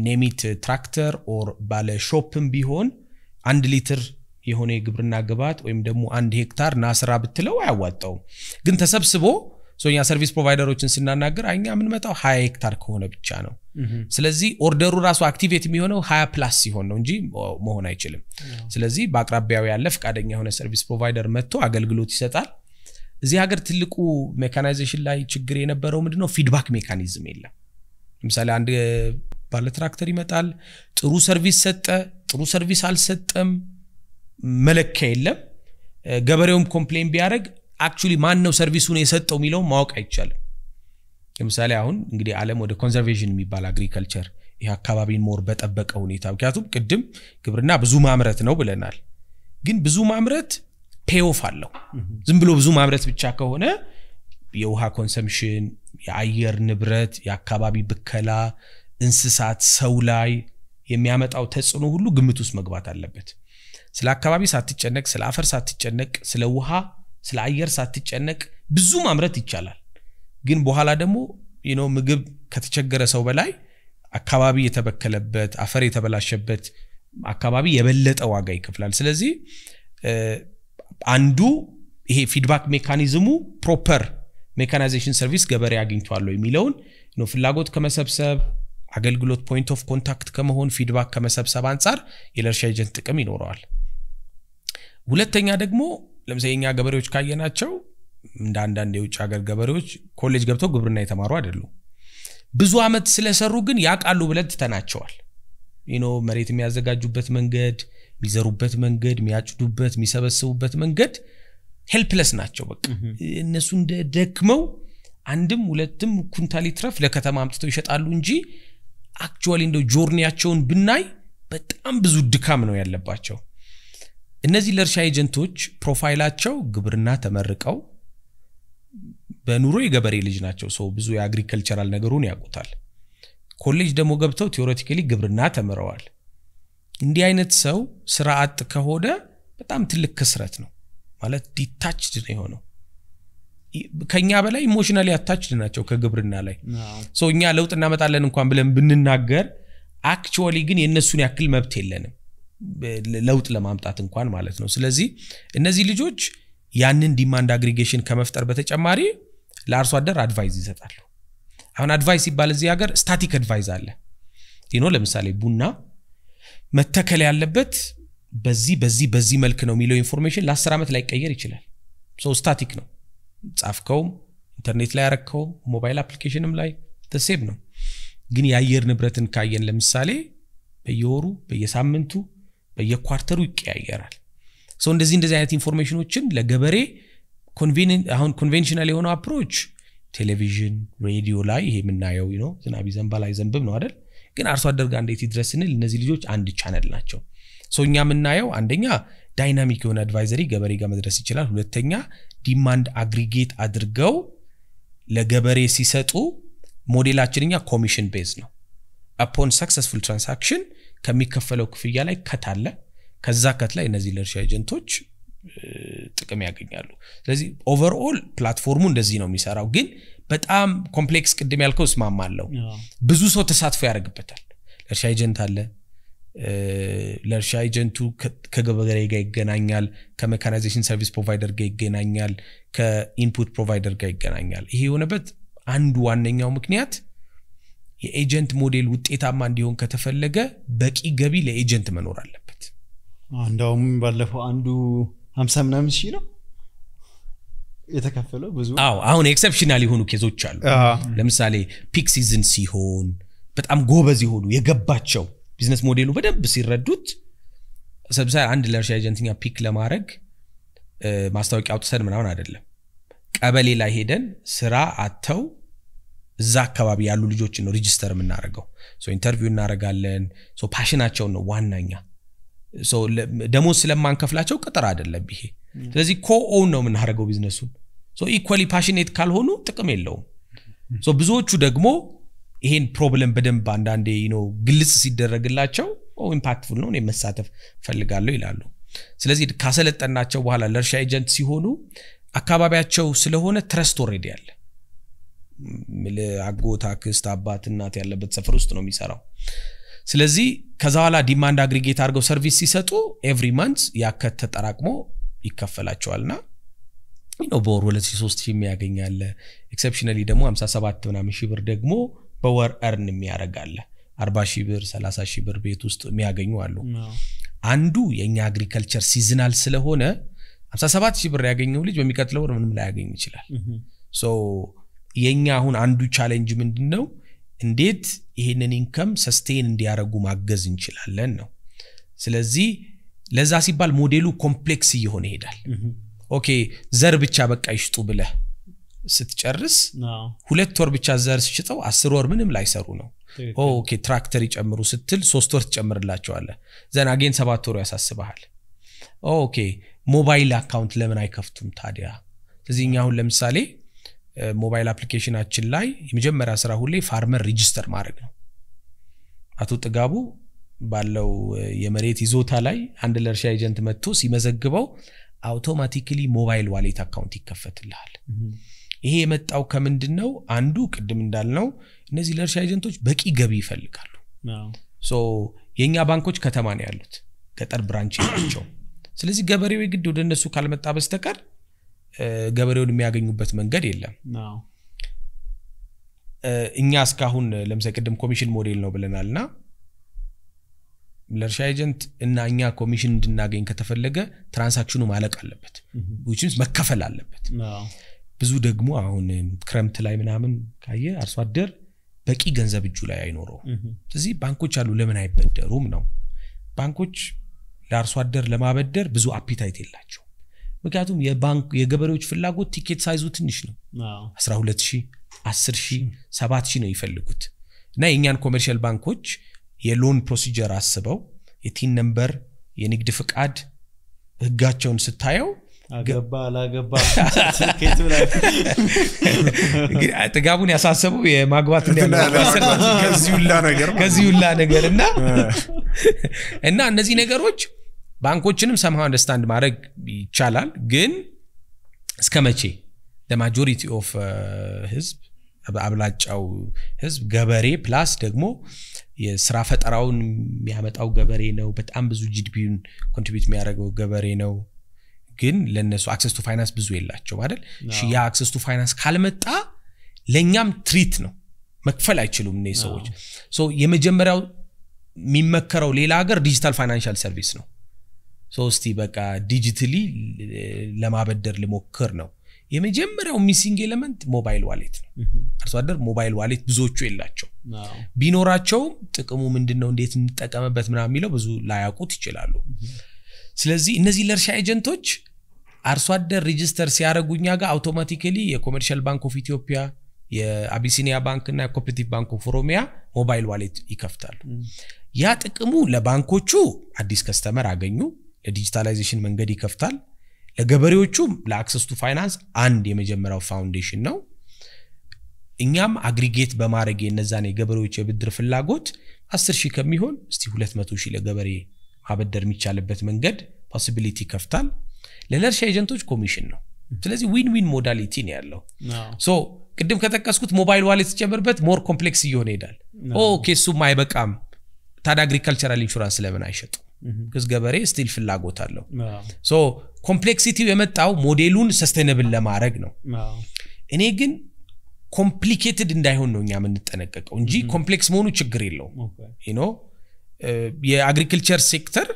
ኔሚት ትራክተር ኦር ባለ ሾፕም ቢሆን አንድ ሊትር የሆነ የግብርና ግብዓት ወይም ደግሞ አንድ ሄክታር ናስራ ብትለው አያዋጣውም። ግን ተሰብስቦ እኛ ሰርቪስ ፕሮቫይደሮችን ስናናገር እኛ የምንመጣው ሀያ ሄክታር ከሆነ ብቻ ነው ስለዚህ ኦርደሩ ራሱ አክቲቬት የሚሆነው ሀያ ፕላስ ሲሆን ነው እንጂ መሆን አይችልም ስለዚህ በአቅራቢያው ያለ ፈቃደኛ የሆነ ሰርቪስ ፕሮቫይደር መጥቶ አገልግሎት ይሰጣል እዚህ ሀገር ትልቁ ሜካናይዜሽን ላይ ችግር የነበረው ምንድነው ፊድባክ ሜካኒዝም የለም ለምሳሌ አንድ ባለ ትራክተር ይመጣል ጥሩ ሰርቪስ ሰጠ ጥሩ ሰርቪስ አልሰጠም መለኪያ የለም ገበሬውም ኮምፕሌን ቢያደረግ አክቹሊ ማን ነው ሰርቪሱን የሰጠው የሚለው ማወቅ አይቻልም። ለምሳሌ አሁን እንግዲህ አለም ወደ ኮንዘርቬሽን የሚባል አግሪከልቸር ይህ አካባቢን ሞር በጠበቀ ሁኔታ ምክንያቱም ቅድም ግብርና ብዙ ማምረት ነው ብለናል። ግን ብዙ ማምረት ፔኦፍ አለው። ዝም ብሎ ብዙ ማምረት ብቻ ከሆነ የውሃ ኮንሰምሽን፣ የአየር ንብረት፣ የአካባቢ ብከላ፣ እንስሳት፣ ሰው ላይ የሚያመጣው ተጽዕኖ ሁሉ ግምት ውስጥ መግባት አለበት። ስለ አካባቢ ሳትጨነቅ፣ ስለ አፈር ሳትጨነቅ፣ ስለ ውሃ ስለ አየር ሳትጨነቅ ብዙ ማምረት ይቻላል። ግን በኋላ ደግሞ ነው ምግብ ከተቸገረ ሰው በላይ አካባቢ የተበከለበት አፈር የተበላሸበት አካባቢ የበለጠ ዋጋ ይከፍላል። ስለዚህ አንዱ ይሄ ፊድባክ ሜካኒዝሙ ፕሮፐር ሜካናይዜሽን ሰርቪስ ገበሬ አግኝቷለ የሚለውን ነው ፍላጎት ከመሰብሰብ አገልግሎት ፖይንት ኦፍ ኮንታክት ከመሆን ፊድባክ ከመሰብሰብ አንጻር የለርሻ ኤጀንት ጥቅም ይኖረዋል። ሁለተኛ ደግሞ ለምሳሌ እኛ ገበሬዎች ካየናቸው እንደ አንዳንድ የውጭ ሀገር ገበሬዎች ኮሌጅ ገብተው ግብርና የተማሩ አይደሉም። ብዙ አመት ስለሰሩ ግን ያቃሉ ብለን ትተናቸዋል። ኖ መሬት የሚያዘጋጁበት መንገድ፣ የሚዘሩበት መንገድ፣ የሚያጭዱበት፣ የሚሰበስቡበት መንገድ ሄልፕለስ ናቸው። በ እነሱ እንደደክመው አንድም ሁለትም ኩንታሊ ትረፍ ለከተማ አምጥተው ይሸጣሉ እንጂ አክቹዋሊ እንደው ጆርኒያቸውን ብናይ በጣም ብዙ ድካም ነው ያለባቸው። እነዚህ ለእርሻ ኤጀንቶች ፕሮፋይላቸው ግብርና ተመርቀው በኑሮ የገበሬ ልጅ ናቸው። ሰው ብዙ የአግሪከልቸራል ነገሩን ያውቁታል። ኮሌጅ ደግሞ ገብተው ቴዎሬቲካሊ ግብርና ተምረዋል። እንዲህ አይነት ሰው ስራ አጥ ከሆነ በጣም ትልቅ ክስረት ነው ማለት ዲታችድ ነው የሆነው። ከእኛ በላይ ኢሞሽናሊ አታችድ ናቸው ከግብርና ላይ ሰው እኛ ለውጥ እናመጣለን እንኳን ብለን ብንናገር አክቹዋሊ ግን የእነሱን ያክል መብት የለንም። ለውጥ ለማምጣት እንኳን ማለት ነው። ስለዚህ እነዚህ ልጆች ያንን ዲማንድ አግሪጌሽን ከመፍጠር በተጨማሪ ለአርሶ አደር አድቫይዝ ይሰጣሉ። አሁን አድቫይስ ሲባል እዚህ ሀገር ስታቲክ አድቫይዝ አለ። ይኖ ለምሳሌ ቡና መተከል ያለበት በዚህ በዚህ በዚህ መልክ ነው የሚለው ኢንፎርሜሽን ለአስር ዓመት ላይቀየር ይችላል። ሰው ስታቲክ ነው። ጻፍከውም፣ ኢንተርኔት ላይ ያረከውም፣ ሞባይል አፕሊኬሽንም ላይ ተሴብ ነው። ግን የአየር ንብረትን ካየን ለምሳሌ በየወሩ በየሳምንቱ በየኳርተሩ ይቀያየራል። ሰው እንደዚህ እንደዚህ አይነት ኢንፎርሜሽኖችን ለገበሬ አሁን ኮንቬንሽናል የሆነው አፕሮች ቴሌቪዥን፣ ሬዲዮ ላይ ይሄ የምናየው ነው። ዝናብ ላይ አይዘንብም ነው አይደል? ግን አርሶ አደርጋ ጋር እንዴት ይድረስ ስንል እነዚህ ልጆች አንድ ቻነል ናቸው። ሰው እኛ የምናየው አንደኛ ዳይናሚክ የሆነ አድቫይዘሪ ገበሬ ጋር መድረስ ይችላል። ሁለተኛ ዲማንድ አግሪጌት አድርገው ለገበሬ ሲሰጡ ሞዴላችን ኮሚሽን ቤዝ ነው። አፖን ሰክሰስፉል ትራንሳክሽን ከሚከፈለው ክፍያ ላይ ከት አለ። ከዛ ከት ላይ እነዚህ ለእርሻ ኤጀንቶች ጥቅም ያገኛሉ። ስለዚህ ኦቨርኦል ፕላትፎርሙ እንደዚህ ነው የሚሰራው። ግን በጣም ኮምፕሌክስ፣ ቅድም ያልከው እስማማ አለው ብዙ ሰው ተሳትፎ ያደርግበታል። ለእርሻ ኤጀንት አለ። ለእርሻ ኤጀንቱ ከገበሬ ጋር ይገናኛል፣ ከሜካናይዜሽን ሰርቪስ ፕሮቫይደር ጋር ይገናኛል፣ ከኢንፑት ፕሮቫይደር ጋር ይገናኛል። ይሄ የሆነበት አንዱ ዋነኛው ምክንያት የኤጀንት ሞዴል ውጤታማ እንዲሆን ከተፈለገ በቂ ገቢ ለኤጀንት መኖር አለበት። እንዳውም ባለፈው አንዱ ሀምሳ ምናምን ሺ ነው የተከፈለው ብዙ። አዎ አሁን ኤክሰፕሽናል የሆኑ ኬዞች አሉ። ለምሳሌ ፒክ ሲዝን ሲሆን በጣም ጎበዝ የሆኑ የገባቸው ቢዝነስ ሞዴሉ በደንብ ሲረዱት ሰብሳ አንድ ለእርሻ ኤጀንትኛ ፒክ ለማድረግ ማስታወቂያ አውጥተን ምናምን አይደለም። ቀበሌ ላይ ሄደን ስራ አተው እዛ አካባቢ ያሉ ልጆችን ነው ሪጅስተር የምናደርገው። ኢንተርቪው እናደርጋለን። ፓሽናቸውን ነው ዋናኛ። ደሞ ስለማንከፍላቸው ቅጥር አይደለም ይሄ። ስለዚህ ኮኦውን ነው የምናደርገው ቢዝነሱን። ኢኳሊ ፓሽኔት ካልሆኑ ጥቅም የለውም። ብዙዎቹ ደግሞ ይሄን ፕሮብለም በደንብ አንዳንዴ ነው ግልጽ ሲደረግላቸው ኢምፓክትፉል ነው፣ እኔ መሳተፍ ፈልጋለሁ ይላሉ። ስለዚህ ካሰለጠናቸው በኋላ ለእርሻ ኤጀንት ሲሆኑ አካባቢያቸው ስለሆነ ትረስት ኦልሬዲ አለ። አጎት፣ አክስት፣ አባት፣ እናት ያለበት ሰፈር ውስጥ ነው የሚሰራው። ስለዚህ ከዛ በኋላ ዲማንድ አግሪጌት አድርገው ሰርቪስ ሲሰጡ ኤቭሪ ማንት ያከት ተጠራቅሞ ይከፈላቸዋል ና ነው በወር ሁለት ሺህ ሶስት ሺህ የሚያገኛለ ኤክሰፕሽናሊ ደግሞ ሀምሳ ሰባት ምናምን ሺ ብር ደግሞ በወር እርን የሚያደረጋለ አርባ ሺ ብር ሰላሳ ሺ ብር ቤት ውስጥ የሚያገኙ አሉ። አንዱ የእኛ አግሪካልቸር ሲዝናል ስለሆነ ሀምሳ ሰባት ሺህ ብር ያገኘው ልጅ በሚቀጥለው ወር ምንም ላያገኝ ይችላል። የእኛ አሁን አንዱ ቻሌንጅ ምንድን ነው? እንዴት ይህንን ኢንከም ሰስቴን እንዲያደርጉ ማገዝ እንችላለን ነው። ስለዚህ ለዛ ሲባል ሞዴሉ ኮምፕሌክስ እየሆነ ይሄዳል። ኦኬ ዘር ብቻ በቃ ይሽጡ ብለህ ስትጨርስ ሁለት ወር ብቻ ዘር ስሽጠው አስር ወር ምንም ላይሰሩ ነው። ኦኬ ትራክተር ይጨምሩ ስትል ሶስት ወር ትጨምርላቸዋለህ። ዘን አጌን ሰባት ወሩ ያሳስበሃል። ኦኬ ሞባይል አካውንት ለምን አይከፍቱም ታዲያ? ስለዚህ እኛ አሁን ለምሳሌ ሞባይል አፕሊኬሽናችን ላይ የመጀመሪያ ስራ ሁሌ ፋርመር ሪጅስተር ማድረግ ነው። አቶ ጥጋቡ ባለው የመሬት ይዞታ ላይ አንድ ለእርሻ ኤጀንት መጥቶ ሲመዘግበው አውቶማቲክሊ ሞባይል ዋሌት አካውንት ይከፈትልሃል። ይሄ የመጣው ከምንድን ነው? አንዱ ቅድም እንዳልነው እነዚህ ለእርሻ ኤጀንቶች በቂ ገቢ ይፈልጋሉ። የእኛ ባንኮች ከተማ ነው ያሉት፣ ገጠር ብራንች ናቸው። ስለዚህ ገበሬው የግድ ወደ እነሱ ካልመጣ በስተቀር ገበሬውን የሚያገኙበት መንገድ የለም። እኛ እስካሁን ለምሳሌ ቅድም ኮሚሽን ሞዴል ነው ብለናል ና ለእርሻ ኤጀንት እና እኛ ኮሚሽን እንድናገኝ ከተፈለገ ትራንሳክሽኑ ማለቅ አለበት፣ መከፈል አለበት። ብዙ ደግሞ አሁን ክረምት ላይ ምናምን ካየ አርሶ አደር በቂ ገንዘብ እጁ ላይ አይኖረው ስለዚህ ባንኮች አሉ፣ ለምን አይበደሩም ነው። ባንኮች ለአርሶ አደር ለማበደር ብዙ አፒታይት የላቸው ምክንያቱም የባንክ የገበሬዎች ፍላጎት ቲኬት ሳይዙ ትንሽ ነው። 12 ሺህ 10 ሺ 7 ሺህ ነው ይፈልጉት እና የእኛን ኮመርሻል ባንኮች የሎን ፕሮሲጀር አስበው የቲን ነንበር የንግድ ፍቃድ ህጋቸውን ስታየው አገባ አላገባ ጥጋቡን ያሳሰበው የማግባት ከዚህ ነገር እና እና እነዚህ ነገሮች ባንኮችንም ሰምሃ አንደርስታንድ ማድረግ ይቻላል። ግን እስከ መቼ ለማጆሪቲ ኦፍ uh, ህዝብ አብላጫው ህዝብ ገበሬ ፕላስ ደግሞ የስራ ፈጠራውን የሚያመጣው ገበሬ ነው። በጣም ብዙ ጂዲፒውን ኮንትሪቢዩት የሚያደርገው ገበሬ ነው። ግን ለነሱ አክሰስ ቱ ፋይናንስ ብዙ የላቸው አይደል? ያ አክሰስ ቱ ፋይናንስ ካልመጣ ለእኛም ትሪት ነው። መክፈል አይችሉም እኔ ሰዎች። የመጀመሪያው የሚመከረው ሌላ ሀገር ዲጂታል ፋይናንሻል ሰርቪስ ነው። ሶስቲ በቃ ዲጂትሊ ለማበደር ልሞክር ነው የመጀመሪያው ሚሲንግ ኤሌመንት ሞባይል ዋሌት ነው አርሶ አደር ሞባይል ዋሌት ብዙዎቹ የላቸው ቢኖራቸውም ጥቅሙ ምንድን ነው እንዴት እንጠቀምበት ምና የሚለው ብዙ ላያውቁት ይችላሉ ስለዚህ እነዚህ ለእርሻ ኤጀንቶች አርሶ አደር ሬጅስተር ሲያደረጉ ጋር አውቶማቲካሊ የኮመርሻል ባንክ ኦፍ ኢትዮጵያ የአቢሲኒያ ባንክ እና የኮፐሬቲቭ ባንክ ኦፍ ኦሮሚያ ሞባይል ዋሌት ይከፍታሉ ያ ጥቅሙ ለባንኮቹ አዲስ ከስተመር አገኙ ለዲጂታላይዜሽን መንገድ ይከፍታል። ለገበሬዎቹም ለአክሰስ ቱ ፋይናንስ አንድ የመጀመሪያው ፋውንዴሽን ነው። እኛም አግሪጌት በማድረግ የነዛን የገበሬዎች የብድር ፍላጎት 10 ሺህ ከሚሆን እስቲ 200 ሺህ ለገበሬ ማበደር የሚቻልበት መንገድ ፖሲቢሊቲ ይከፍታል። ለለርሻ ኤጀንቶች ኮሚሽን ነው። ስለዚህ ዊን ዊን ሞዳሊቲ ነው ያለው። ሶ ቅድም ከጠቀስኩት ሞባይል ዋሌት ሲጨምርበት ሞር ኮምፕሌክስ እየሆነ ይሄዳል። ኦ እሱም አይበቃም። ታዲያ አግሪካልቸራል ኢንሹራንስ ለምን አይሸጡ? ክስ mm-hmm. ገበሬ ስቲል ፍላጎት አለው ሶ ኮምፕሌክሲቲው የመጣው ሞዴሉን ሰስቴነብል ለማድረግ ነው እኔ ግን ኮምፕሊኬትድ እንዳይሆን ነው እኛ የምንጠነቀቀው እንጂ ኮምፕሌክስ mm-hmm. መሆኑ ችግር የለው ኖ የአግሪክልቸር ሴክተር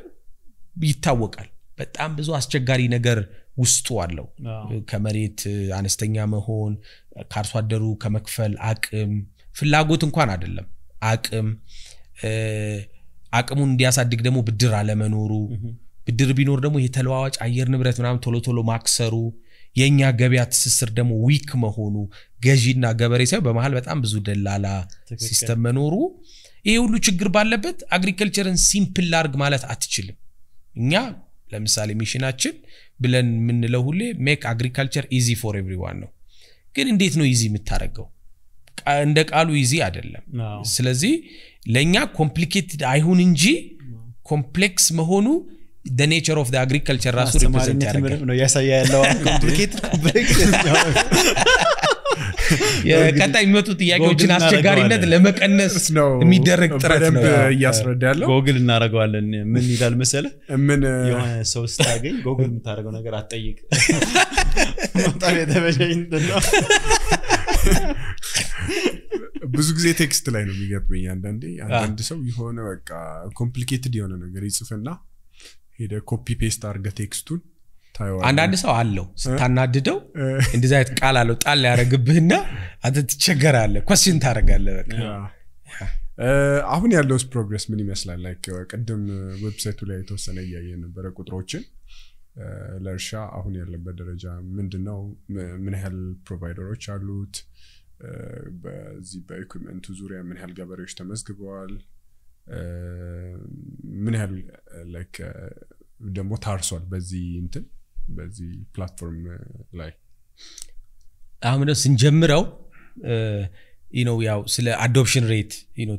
ይታወቃል በጣም ብዙ አስቸጋሪ ነገር ውስጡ አለው ከመሬት አነስተኛ መሆን ከአርሶ አደሩ ከመክፈል አቅም ፍላጎት እንኳን አይደለም አቅም uh, አቅሙን እንዲያሳድግ ደግሞ ብድር አለመኖሩ፣ ብድር ቢኖር ደግሞ የተለዋዋጭ አየር ንብረት ምናምን ቶሎ ቶሎ ማክሰሩ፣ የእኛ ገበያ ትስስር ደግሞ ዊክ መሆኑ፣ ገዢና ገበሬ ሳይሆን በመሀል በጣም ብዙ ደላላ ሲስተም መኖሩ፣ ይሄ ሁሉ ችግር ባለበት አግሪከልቸርን ሲምፕል ላርግ ማለት አትችልም። እኛ ለምሳሌ ሚሽናችን ብለን የምንለው ሁሌ ሜክ አግሪካልቸር ኢዚ ፎር ኤቭሪዋን ነው። ግን እንዴት ነው ኢዚ የምታደርገው? እንደ ቃሉ ይዚ አይደለም። ስለዚህ ለእኛ ኮምፕሊኬትድ አይሁን እንጂ ኮምፕሌክስ መሆኑ ደ ኔቸር ኦፍ አግሪካልቸር ራሱ ሪፕሬዘንት ቀጣይ የሚመጡ ጥያቄዎችን አስቸጋሪነት ለመቀነስ የሚደረግ ጥረት ነው እያስረዳ ያለው ጎግል እናደረገዋለን ምን ይላል መሰለ ምን ሰው ስታገኝ ጎግል የምታደረገው ነገር አጠይቅ በጣም የተበሸኝ ነው ብዙ ጊዜ ቴክስት ላይ ነው የሚገጥመኝ አንዳንዴ አንዳንድ ሰው የሆነ በቃ ኮምፕሊኬትድ የሆነ ነገር ይጽፍና ሄደ ኮፒ ፔስት አርገ ቴክስቱን አንዳንድ ሰው አለው ስታናድደው እንደዚ አይነት ቃል አለው ጣል ያደረግብህና አንተ ትቸገራለህ ኮስን ታደረጋለ በቃ አሁን ያለውስ ፕሮግረስ ምን ይመስላል ላይክ ቅድም ዌብሳይቱ ላይ የተወሰነ እያየ ነበረ ቁጥሮችን ለእርሻ አሁን ያለበት ደረጃ ምንድነው ምን ያህል ፕሮቫይደሮች አሉት በዚህ በኢኩዊፕመንቱ ዙሪያ ምን ያህል ገበሬዎች ተመዝግበዋል፣ ምን ያህል ደግሞ ታርሷል በዚህ እንትን በዚህ ፕላትፎርም ላይ አሁን ስንጀምረው ነው ያው ስለ አዶፕሽን ሬት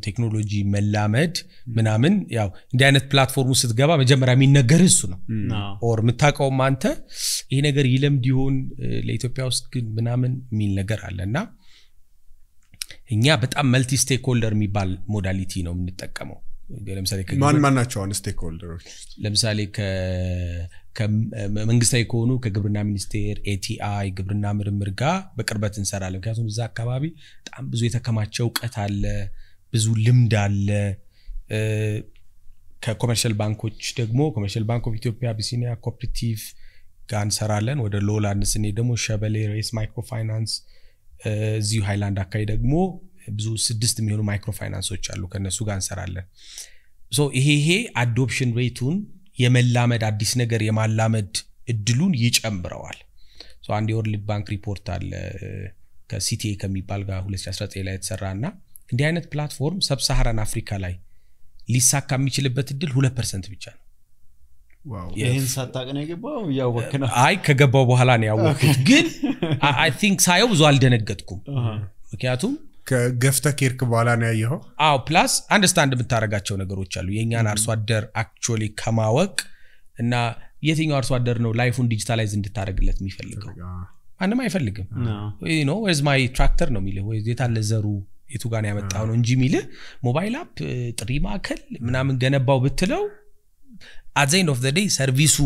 ቴክኖሎጂ መላመድ ምናምን ያው እንዲህ አይነት ፕላትፎርሙ ስትገባ መጀመሪያ የሚነገር እሱ ነው ኦር የምታውቀውም አንተ ይሄ ነገር ይለምድ ይሆን ለኢትዮጵያ ውስጥ ግን ምናምን የሚል ነገር አለ እና እኛ በጣም መልቲ ስቴክ ሆልደር የሚባል ሞዳሊቲ ነው የምንጠቀመው። ለምሳሌ ናቸው ለምሳሌ መንግስታዊ ከሆኑ ከግብርና ሚኒስቴር፣ ኤቲአይ፣ ግብርና ምርምር ጋር በቅርበት እንሰራለን። ምክንያቱም እዛ አካባቢ በጣም ብዙ የተከማቸ እውቀት አለ፣ ብዙ ልምድ አለ። ከኮመርሻል ባንኮች ደግሞ ኮመርሻል ባንክ ኦፍ ኢትዮጵያ፣ ቢሲኒያ ኮፕሬቲቭ ጋር እንሰራለን። ወደ ሎላ ስንሄድ ደግሞ ሸበሌ፣ ሬስ ማይክሮ ፋይናንስ እዚሁ ሃይላንድ አካባቢ ደግሞ ብዙ ስድስት የሚሆኑ ማይክሮ ፋይናንሶች አሉ። ከነሱ ጋር እንሰራለን። ይሄ ይሄ አዶፕሽን ሬቱን የመላመድ አዲስ ነገር የማላመድ እድሉን ይጨምረዋል። አንድ የወርልድ ባንክ ሪፖርት አለ ከሲቲኤ ከሚባል ጋር 2019 ላይ የተሰራ እና እንዲህ አይነት ፕላትፎርም ሰብሳሃራን አፍሪካ ላይ ሊሳካ የሚችልበት እድል ሁለት ፐርሰንት ብቻ ነው። ይህን ሳታቅ ነው የገባው? አይ ከገባው በኋላ ነው ያወቅኩት። ግን አይ ቲንክ ሳየው ብዙ አልደነገጥኩም ምክንያቱም ከገፍተ ኬርክ በኋላ ነው ያየኸው አዎ ፕላስ አንደርስታንድ የምታደረጋቸው ነገሮች አሉ የእኛን አርሶ አደር አክቹሊ ከማወቅ እና የትኛው አርሶ አደር ነው ላይፉን ዲጂታላይዝ እንድታደረግለት የሚፈልገው ማንም አይፈልግም ወይዝ ማይ ትራክተር ነው የሚልህ የታለ ዘሩ የቱ ጋር ያመጣው ነው እንጂ የሚልህ ሞባይል አፕ ጥሪ ማዕከል ምናምን ገነባው ብትለው አዘይን ኦፍ ዘ ዴይ ሰርቪሱ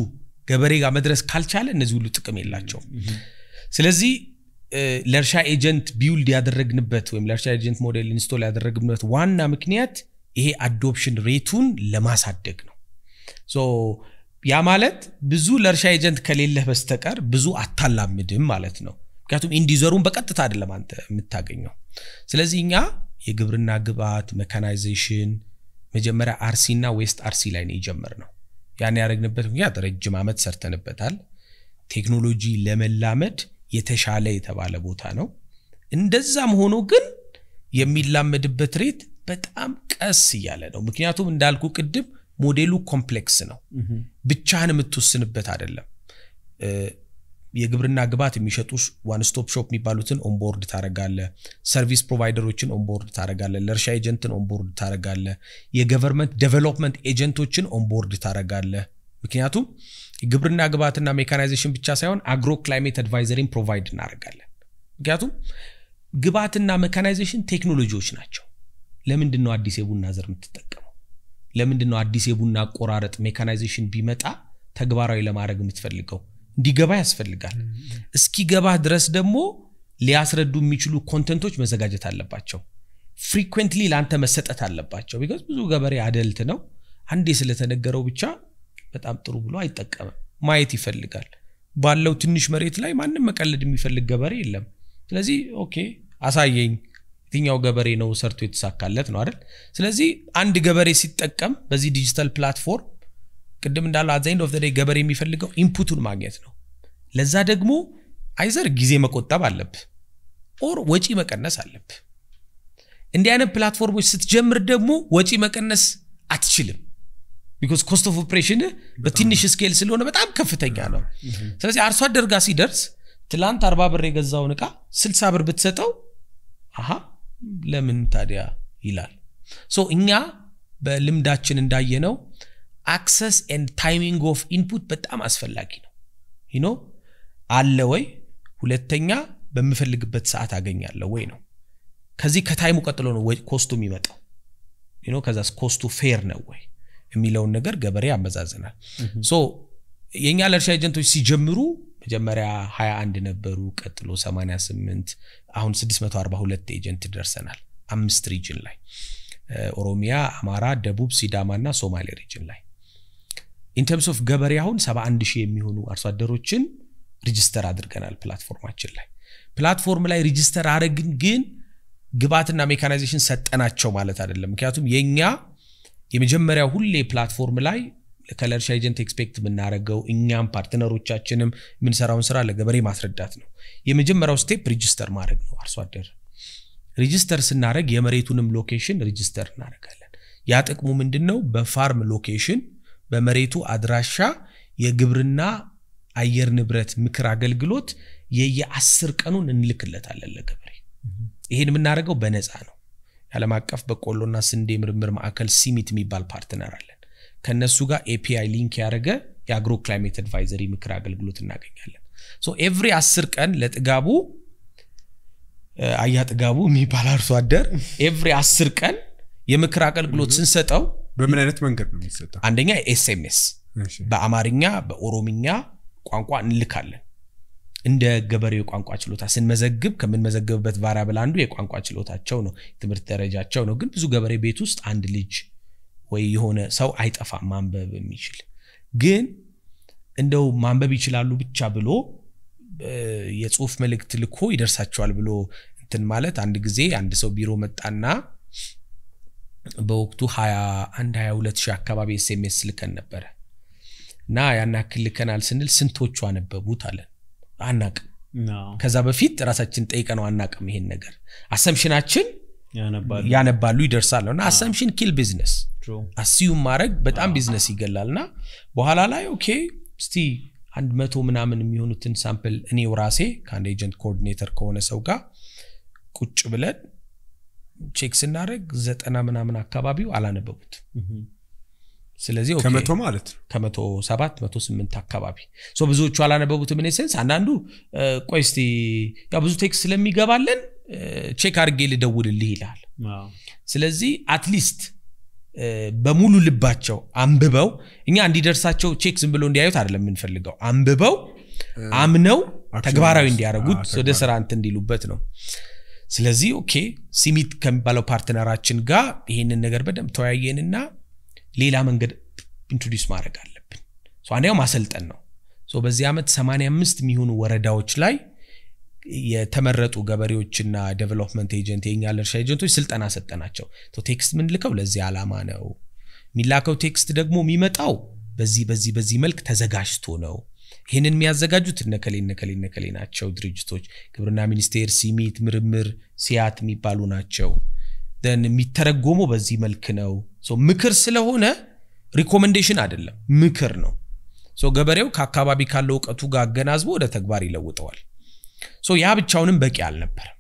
ገበሬ ጋር መድረስ ካልቻለ እነዚህ ሁሉ ጥቅም የላቸውም ስለዚህ ለእርሻ ኤጀንት ቢውልድ ያደረግንበት ወይም ለእርሻ ኤጀንት ሞዴል ኢንስቶል ያደረግንበት ዋና ምክንያት ይሄ አዶፕሽን ሬቱን ለማሳደግ ነው። ያ ማለት ብዙ ለእርሻ ኤጀንት ከሌለህ በስተቀር ብዙ አታላምድም ማለት ነው። ምክንያቱም ኢንዲዘሩን በቀጥታ አይደለም አንተ የምታገኘው። ስለዚህ እኛ የግብርና ግብአት መካናይዜሽን መጀመሪያ አርሲና ዌስት አርሲ ላይ ነው ነው ያን ያደረግንበት ምክንያት ረጅም ዓመት ሰርተንበታል። ቴክኖሎጂ ለመላመድ የተሻለ የተባለ ቦታ ነው። እንደዛም ሆኖ ግን የሚላመድበት ሬት በጣም ቀስ እያለ ነው። ምክንያቱም እንዳልኩ ቅድም ሞዴሉ ኮምፕሌክስ ነው። ብቻህን የምትወስንበት አይደለም። የግብርና ግብዓት የሚሸጡ ዋንስቶፕ ሾፕ የሚባሉትን ኦንቦርድ ታረጋለ። ሰርቪስ ፕሮቫይደሮችን ኦንቦርድ ታረጋለ። ለእርሻ ኤጀንትን ኦንቦርድ ታረጋለ። የገቨርንመንት ዴቨሎፕመንት ኤጀንቶችን ኦንቦርድ ታረጋለ። ምክንያቱም የግብርና ግብዓትና ሜካናይዜሽን ብቻ ሳይሆን አግሮ ክላይሜት አድቫይዘሪን ፕሮቫይድ እናደርጋለን። ምክንያቱም ግብዓትና ሜካናይዜሽን ቴክኖሎጂዎች ናቸው። ለምንድን ነው አዲስ የቡና ዘር የምትጠቀመው? ለምንድን ነው አዲስ የቡና አቆራረጥ ሜካናይዜሽን ቢመጣ ተግባራዊ ለማድረግ የምትፈልገው? እንዲገባ ያስፈልጋል። እስኪገባ ድረስ ደግሞ ሊያስረዱ የሚችሉ ኮንተንቶች መዘጋጀት አለባቸው። ፍሪኩዌንትሊ ለአንተ መሰጠት አለባቸው። ቢካዝ ብዙ ገበሬ አደልት ነው። አንዴ ስለተነገረው ብቻ በጣም ጥሩ ብሎ አይጠቀምም። ማየት ይፈልጋል። ባለው ትንሽ መሬት ላይ ማንም መቀለድ የሚፈልግ ገበሬ የለም። ስለዚህ ኦኬ አሳየኝ የትኛው ገበሬ ነው ሰርቶ የተሳካለት ነው አይደል? ስለዚህ አንድ ገበሬ ሲጠቀም በዚህ ዲጂታል ፕላትፎርም ቅድም እንዳለው አት ዘ ኦፍ ገበሬ የሚፈልገው ኢንፑቱን ማግኘት ነው። ለዛ ደግሞ አይዘር ጊዜ መቆጠብ አለብ ኦር ወጪ መቀነስ አለብ። እንዲህ አይነት ፕላትፎርሞች ስትጀምር ደግሞ ወጪ መቀነስ አትችልም። ቢኮዝ ኮስት ኦፍ ኦፕሬሽን በትንሽ ስኬል ስለሆነ በጣም ከፍተኛ ነው ስለዚህ አርሶ አደር ጋር ሲደርስ ትላንት አርባ ብር የገዛውን እቃ ስልሳ ብር ብትሰጠው አሀ ለምን ታዲያ ይላል ሶ እኛ በልምዳችን እንዳየነው አክሰስ ን ታይሚንግ ኦፍ ኢንፑት በጣም አስፈላጊ ነው ይኖ አለ ወይ ሁለተኛ በምፈልግበት ሰዓት አገኛለሁ ወይ ነው ከዚህ ከታይሙ ቀጥሎ ነው ኮስቱ የሚመጣው ከዛስ ኮስቱ ፌር ነው ወይ የሚለውን ነገር ገበሬ ያመዛዝናል። ሶ የእኛ ለእርሻ ኤጀንቶች ሲጀምሩ መጀመሪያ 21 ነበሩ፣ ቀጥሎ 88 አሁን 642 ኤጀንት ደርሰናል። አምስት ሪጅን ላይ ኦሮሚያ፣ አማራ፣ ደቡብ፣ ሲዳማ እና ሶማሌ ሪጅን ላይ ኢንተርምስ ኦፍ ገበሬ አሁን 71 ሺህ የሚሆኑ አርሶ አደሮችን ሪጅስተር አድርገናል ፕላትፎርማችን ላይ። ፕላትፎርም ላይ ሪጅስተር አረግን ግን ግባትና ሜካናይዜሽን ሰጠናቸው ማለት አይደለም። ምክንያቱም የእኛ የመጀመሪያው ሁሌ ፕላትፎርም ላይ ከለርሻ ኤጀንት ኤክስፔክት የምናደርገው እኛም ፓርትነሮቻችንም የምንሰራውን ስራ ለገበሬ ማስረዳት ነው። የመጀመሪያው ስቴፕ ሪጅስተር ማድረግ ነው። አርሶ አደር ሪጅስተር ስናደረግ የመሬቱንም ሎኬሽን ሪጅስተር እናደርጋለን። ያ ጥቅሙ ምንድን ነው? በፋርም ሎኬሽን በመሬቱ አድራሻ የግብርና አየር ንብረት ምክር አገልግሎት የየአስር ቀኑን እንልክለታለን ለገበሬ። ይሄን የምናደርገው በነፃ ነው። የዓለም አቀፍ በቆሎና ስንዴ ምርምር ማዕከል ሲሚት የሚባል ፓርትነር አለን። ከእነሱ ጋር ኤፒአይ ሊንክ ያደረገ የአግሮ ክላይሜት አድቫይዘሪ ምክር አገልግሎት እናገኛለን። ኤቭሪ አስር ቀን ለጥጋቡ አያ ጥጋቡ የሚባል አርሶ አደር ኤቭሪ አስር ቀን የምክር አገልግሎት ስንሰጠው በምን አይነት መንገድ ነው የሚሰጠው? አንደኛ ኤስኤምኤስ በአማርኛ በኦሮምኛ ቋንቋ እንልካለን። እንደ ገበሬው የቋንቋ ችሎታ ስንመዘግብ ከምንመዘግብበት ቫሪያብል አንዱ የቋንቋ ችሎታቸው ነው፣ ትምህርት ደረጃቸው ነው። ግን ብዙ ገበሬ ቤት ውስጥ አንድ ልጅ ወይ የሆነ ሰው አይጠፋም ማንበብ የሚችል ግን እንደው ማንበብ ይችላሉ ብቻ ብሎ የጽሁፍ መልእክት ልኮ ይደርሳቸዋል ብሎ እንትን ማለት አንድ ጊዜ አንድ ሰው ቢሮ መጣና በወቅቱ 21 22 ሺህ አካባቢ ስሜስ ልከን ነበረ እና ያናክል ልከናል ስንል ስንቶቹ አነበቡት አለን አናቅም። ከዛ በፊት ራሳችን ጠይቀ ነው አናቅም። ይሄን ነገር አሰምሽናችን ያነባሉ ይደርሳለሁ እና አሰምሽን ኪል ቢዝነስ አስዩም ማድረግ በጣም ቢዝነስ ይገላል እና በኋላ ላይ ኦኬ እስቲ አንድ መቶ ምናምን የሚሆኑትን ሳምፕል እኔው ራሴ ከአንድ ኤጀንት ኮኦርዲኔተር ከሆነ ሰው ጋር ቁጭ ብለን ቼክ ስናደረግ ዘጠና ምናምን አካባቢው አላነበቡት ስለዚህ ከመቶ ማለት ከመቶ ሰባት መቶ ስምንት አካባቢ ብዙዎቹ አላነበቡት ምን ሴንስ አንዳንዱ ቆይስቲ እስቲ ያው ብዙ ቴክስት ስለሚገባለን ቼክ አድርጌ ልደውልልህ ይላል ስለዚህ አትሊስት በሙሉ ልባቸው አንብበው እኛ እንዲደርሳቸው ቼክ ዝም ብሎ እንዲያዩት አይደለም የምንፈልገው አንብበው አምነው ተግባራዊ እንዲያደርጉት ወደ ስራ እንትን እንዲሉበት ነው ስለዚህ ኦኬ ሲሚት ከሚባለው ፓርትነራችን ጋር ይህንን ነገር በደንብ ተወያየንና ሌላ መንገድ ኢንትሮዲስ ማድረግ አለብን። አንደኛው ማሰልጠን ነው። በዚህ ዓመት 85 የሚሆኑ ወረዳዎች ላይ የተመረጡ ገበሬዎችና ዴቨሎፕመንት ኤጀንት የኛ ለእርሻ ኤጀንቶች ስልጠና ሰጠናቸው። ቴክስት ምንልከው ለዚህ ዓላማ ነው። የሚላከው ቴክስት ደግሞ የሚመጣው በዚህ በዚህ በዚህ መልክ ተዘጋጅቶ ነው። ይህንን የሚያዘጋጁት እነከሌ እነከሌ እነከሌ ናቸው ድርጅቶች፣ ግብርና ሚኒስቴር፣ ሲሚት፣ ምርምር፣ ሲያት የሚባሉ ናቸው። ን የሚተረጎመው በዚህ መልክ ነው። ምክር ስለሆነ ሪኮመንዴሽን አይደለም፣ ምክር ነው። ገበሬው ከአካባቢ ካለው እውቀቱ ጋር አገናዝቦ ወደ ተግባር ይለውጠዋል። ያ ብቻውንም በቂ አልነበርም።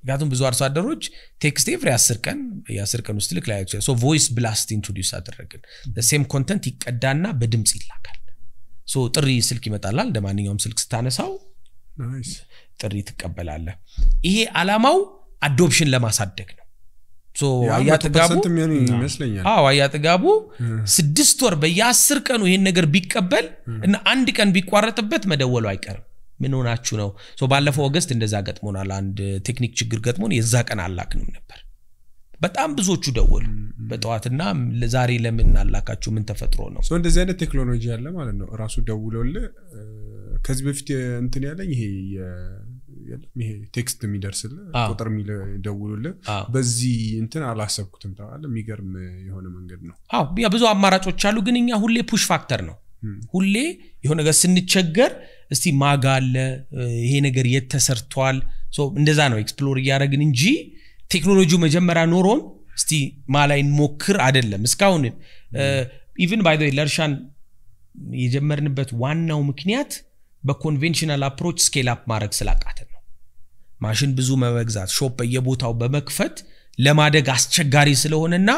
ምክንያቱም ብዙ አርሶ አደሮች ቴክስት ኤቭሪ አስር ቀን የአስር ቀን ውስጥ ልክ ላይ ሶ ቮይስ ብላስት ኢንትሮዲስ አደረግን። ሴም ኮንተንት ይቀዳና በድምፅ ይላካል። ጥሪ ስልክ ይመጣላል። እንደ ማንኛውም ስልክ ስታነሳው ጥሪ ትቀበላለህ። ይሄ አላማው አዶፕሽን ለማሳደግ ነው። አያ ጥጋቡ ይመስለኛል። ስድስት ወር በየአስር ቀኑ ይህን ነገር ቢቀበል እና አንድ ቀን ቢቋረጥበት መደወሉ አይቀርም። ምን ሆናችሁ ነው? ባለፈው ወገስት እንደዛ ገጥሞናል። አንድ ቴክኒክ ችግር ገጥሞን የዛ ቀን አላክንም ነበር። በጣም ብዙዎቹ ደወሉ በጠዋትና ዛሬ ለምን አላካችሁ? ምን ተፈጥሮ ነው? እንደዚህ አይነት ቴክኖሎጂ አለ ማለት ነው። ራሱ ደውለውል ከዚህ በፊት እንትን ያለኝ ይሄ ይሄ ቴክስት የሚደርስል ቁጥር የሚደውሉል በዚህ እንትን አላሰብኩትም ተባለ። የሚገርም የሆነ መንገድ ነው። ብዙ አማራጮች አሉ፣ ግን እኛ ሁሌ ፑሽ ፋክተር ነው። ሁሌ የሆነ ነገር ስንቸገር እስቲ ማጋ አለ ይሄ ነገር የት ተሰርቷል፣ እንደዛ ነው ኤክስፕሎር እያደረግን እንጂ ቴክኖሎጂው መጀመሪያ ኖሮን እስቲ ማላይ ሞክር አይደለም። እስካሁን ኢቨን ባይ ለእርሻን የጀመርንበት ዋናው ምክንያት በኮንቬንሽናል አፕሮች ስኬል አፕ ማድረግ ስላቃተን ማሽን ብዙ መግዛት፣ ሾፕ በየቦታው በመክፈት ለማደግ አስቸጋሪ ስለሆነና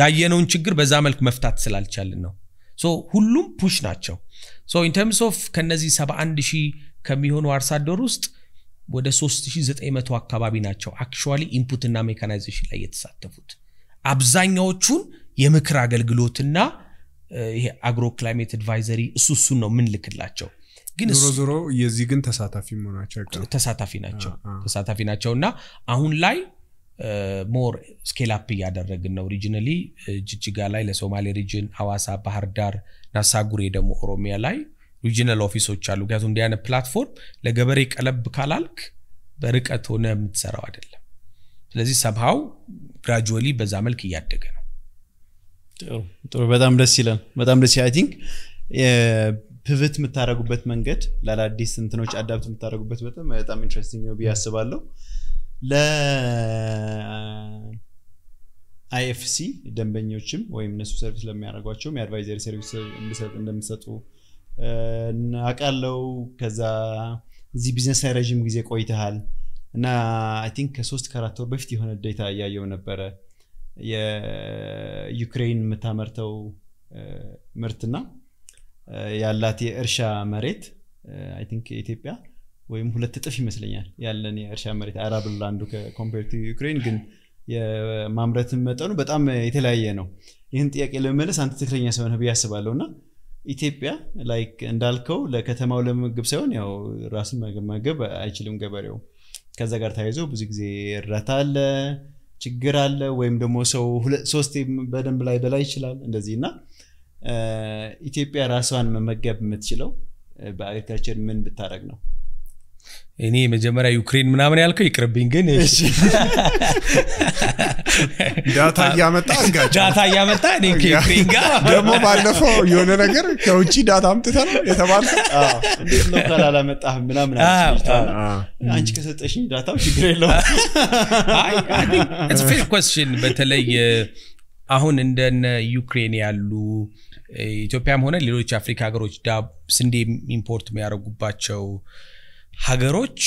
ያየነውን ችግር በዛ መልክ መፍታት ስላልቻልን ነው። ሁሉም ፑሽ ናቸው። ኢንተርምስ ኦፍ ከነዚህ 71 ሺህ ከሚሆኑ አርሳደር ውስጥ ወደ 3900 አካባቢ ናቸው አክቹዋሊ ኢንፑትና ሜካናይዜሽን ላይ የተሳተፉት። አብዛኛዎቹን የምክር አገልግሎትና ይሄ አግሮ ክላይሜት አድቫይዘሪ እሱ እሱን ነው ምንልክላቸው ግን ዞሮ ዞሮ የዚህ ግን ተሳታፊ መሆናቸው ተሳታፊ ናቸው ተሳታፊ ናቸው እና አሁን ላይ ሞር ስኬላፕ እያደረግን ነው ሪጅናሊ ጅጅጋ ላይ ለሶማሌ ሪጅን አዋሳ ባህር ዳር ናሳጉሬ ደግሞ ኦሮሚያ ላይ ሪጅናል ኦፊሶች አሉ ምክንያቱም እንዲያነ ፕላትፎርም ለገበሬ ቀለብ ካላልክ በርቀት ሆነ የምትሰራው አይደለም ስለዚህ ሰብሃው ግራጁዋሊ በዛ መልክ እያደገ ነው ጥሩ በጣም ደስ ይለን በጣም ደስ ይ ቲንክ ፕብት የምታደረጉበት መንገድ ለአዳዲስ እንትኖች አዳብት የምታደረጉበት በጣም በጣም ኢንትረስቲንግ ነው ብዬ አስባለሁ ለአይኤፍሲ ደንበኞችም ወይም እነሱ ሰርቪስ ለሚያደረጓቸውም የአድቫይዘሪ ሰርቪስ እንደምሰጡ አቃለው ከዛ እዚህ ቢዝነስ ላይ ረዥም ጊዜ ቆይተሃል እና አይ ቲንክ ከሶስት ከአራት ወር በፊት የሆነ ዴታ እያየው ነበረ የዩክሬን የምታመርተው ምርትና ያላት የእርሻ መሬት አይ ቲንክ ኢትዮጵያ ወይም ሁለት እጥፍ ይመስለኛል ያለን የእርሻ መሬት አራብል አንዱ ኮምፔር ቱ ዩክሬን ግን የማምረትን መጠኑ በጣም የተለያየ ነው ይህን ጥያቄ ለመመለስ አንተ ትክክለኛ ሰሆነ ብዬ አስባለሁ እና ኢትዮጵያ ላይክ እንዳልከው ለከተማው ለምግብ ሳይሆን ያው ራሱን መገብ አይችልም ገበሬው ከዛ ጋር ተያይዞ ብዙ ጊዜ እረታ አለ ችግር አለ ወይም ደግሞ ሰው ሶስቴ በደንብ ላይ በላይ ይችላል እንደዚህ እና ኢትዮጵያ ራሷን መመገብ የምትችለው በአግሪካልቸር ምን ብታደረግ ነው? እኔ መጀመሪያ ዩክሬን ምናምን ያልከው ይቅርብኝ፣ ግን ዳታ እያመጣ ዳታ እያመጣ እኔ ከዩክሬን ጋር ደግሞ ባለፈው የሆነ ነገር ከውጭ ዳታ አምጥተ ነው የተባለ እንዴት ነው ምናምን አንቺ ከሰጠሽኝ ዳታው ችግር የለውም። በተለይ አሁን እንደነ ዩክሬን ያሉ ኢትዮጵያም ሆነ ሌሎች የአፍሪካ ሀገሮች ስንዴ ኢምፖርት የሚያደርጉባቸው ሀገሮች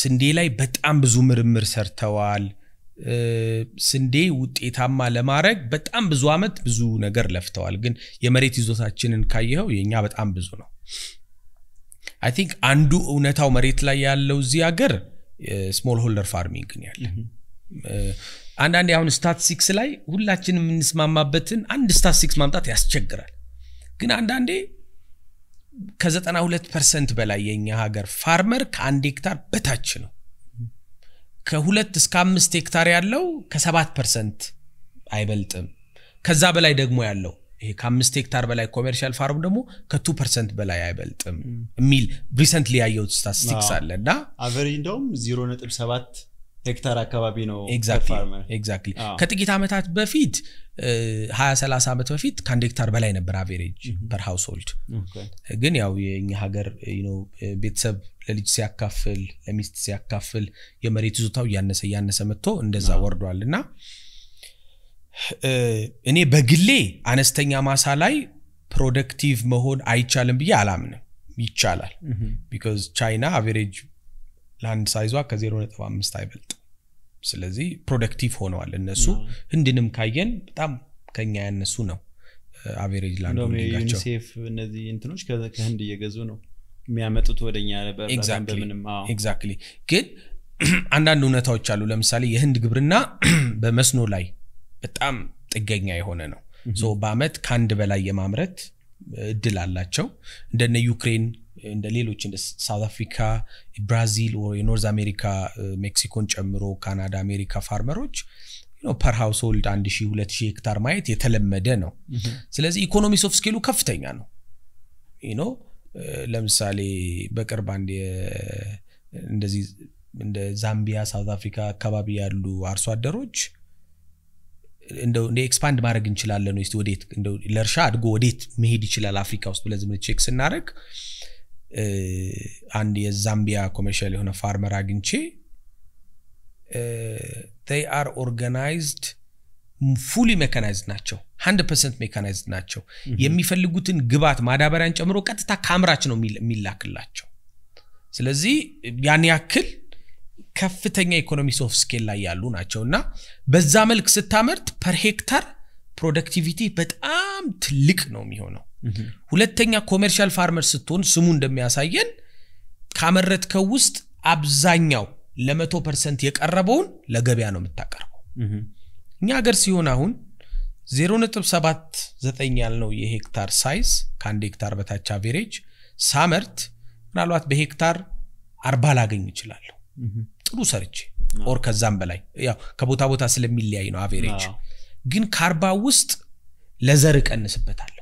ስንዴ ላይ በጣም ብዙ ምርምር ሰርተዋል። ስንዴ ውጤታማ ለማድረግ በጣም ብዙ አመት ብዙ ነገር ለፍተዋል። ግን የመሬት ይዞታችንን ካየኸው የኛ በጣም ብዙ ነው። አይ ቲንክ አንዱ እውነታው መሬት ላይ ያለው እዚህ ሀገር ስሞል ሆልደር ፋርሚንግን ያለ። አንዳንድ አሁን ስታትስቲክስ ላይ ሁላችን የምንስማማበትን አንድ ስታትስቲክስ ማምጣት ያስቸግራል። ግን አንዳንዴ ከ92 ፐርሰንት በላይ የኛ ሀገር ፋርመር ከአንድ ሄክታር በታች ነው። ከሁለት እስከ አምስት ሄክታር ያለው ከሰባት ፐርሰንት አይበልጥም። ከዛ በላይ ደግሞ ያለው ይሄ ከአምስት ሄክታር በላይ ኮሜርሻል ፋርም ደግሞ ከቱ ፐርሰንት በላይ አይበልጥም የሚል ሪሰንትሊ ያየሁት ስታስቲክስ አለ እና አቨሬጅ እንደውም ዜሮ ነጥብ ሰባት ሄክታር አካባቢ ነው ከጥቂት ዓመታት በፊት 230 ዓመት በፊት ከአንድ ሄክታር በላይ ነበር አቬሬጅ ፐር ሃውስሆልድ ግን ያው የእኛ ሀገር ቤተሰብ ለልጅ ሲያካፍል ለሚስት ሲያካፍል የመሬት ይዞታው እያነሰ እያነሰ መጥቶ እንደዛ ወርዷል እና እኔ በግሌ አነስተኛ ማሳ ላይ ፕሮደክቲቭ መሆን አይቻልም ብዬ አላምንም ይቻላል ቢካ ቻይና አቬሬጅ ለአንድ ሳይዟ ከ0.5 አይበልጥ ስለዚህ ፕሮደክቲቭ ሆነዋል እነሱ ህንድንም ካየን በጣም ከኛ ያነሱ ነው አቬሬጅ ላንዩኒሴፍ እነዚህ እንትኖች ከህንድ እየገዙ ነው የሚያመጡት ወደኛ ግን አንዳንድ እውነታዎች አሉ ለምሳሌ የህንድ ግብርና በመስኖ ላይ በጣም ጥገኛ የሆነ ነው በአመት ከአንድ በላይ የማምረት እድል አላቸው እንደነ ዩክሬን እንደ ሌሎች እንደ ሳውት አፍሪካ ብራዚል የኖርዝ አሜሪካ ሜክሲኮን ጨምሮ ካናዳ አሜሪካ ፋርመሮች ፐር ሃውስሆልድ አንድ ሺ ሄክታር ማየት የተለመደ ነው ስለዚህ ኢኮኖሚስ ሶፍ ስኪሉ ከፍተኛ ነው ኖ uh, ለምሳሌ በቅርብ አንድ እንደዚህ እንደ ዛምቢያ ሳውት አፍሪካ አካባቢ ያሉ አርሶ አደሮች እንደ ኤክስፓንድ ማድረግ እንችላለን ወይስ ወዴት ለእርሻ አድጎ ወዴት መሄድ ይችላል አፍሪካ ውስጥ ብለዚህ ዝም ቼክ ስናደረግ አንድ የዛምቢያ ኮሜርሻል የሆነ ፋርመር አግኝቼ ይ አር ኦርጋናይዝድ ፉሊ ሜካናይዝድ ናቸው። ሀንድ ፐርሰንት ሜካናይዝድ ናቸው። የሚፈልጉትን ግባት ማዳበሪያን ጨምሮ ቀጥታ ከአምራች ነው የሚላክላቸው። ስለዚህ ያን ያክል ከፍተኛ ኢኮኖሚ ኦፍ ስኬል ላይ ያሉ ናቸው እና በዛ መልክ ስታመርት ፐር ሄክታር ፕሮደክቲቪቲ በጣም ትልቅ ነው የሚሆነው። ሁለተኛ ኮሜርሻል ፋርመር ስትሆን ስሙ እንደሚያሳየን ካመረትከው ውስጥ አብዛኛው ለመቶ ፐርሰንት የቀረበውን ለገበያ ነው የምታቀርበው እኛ ሀገር ሲሆን አሁን 0.79 ያልነው የሄክታር ሳይዝ ከአንድ ሄክታር በታች አቬሬጅ ሳመርት ምናልባት በሄክታር አርባ ላገኝ እችላለሁ ጥሩ ሰርች ኦር ከዛም በላይ ያው ከቦታ ቦታ ስለሚለያይ ነው አቬሬጅ ግን ከአርባ ውስጥ ለዘር እቀንስበታል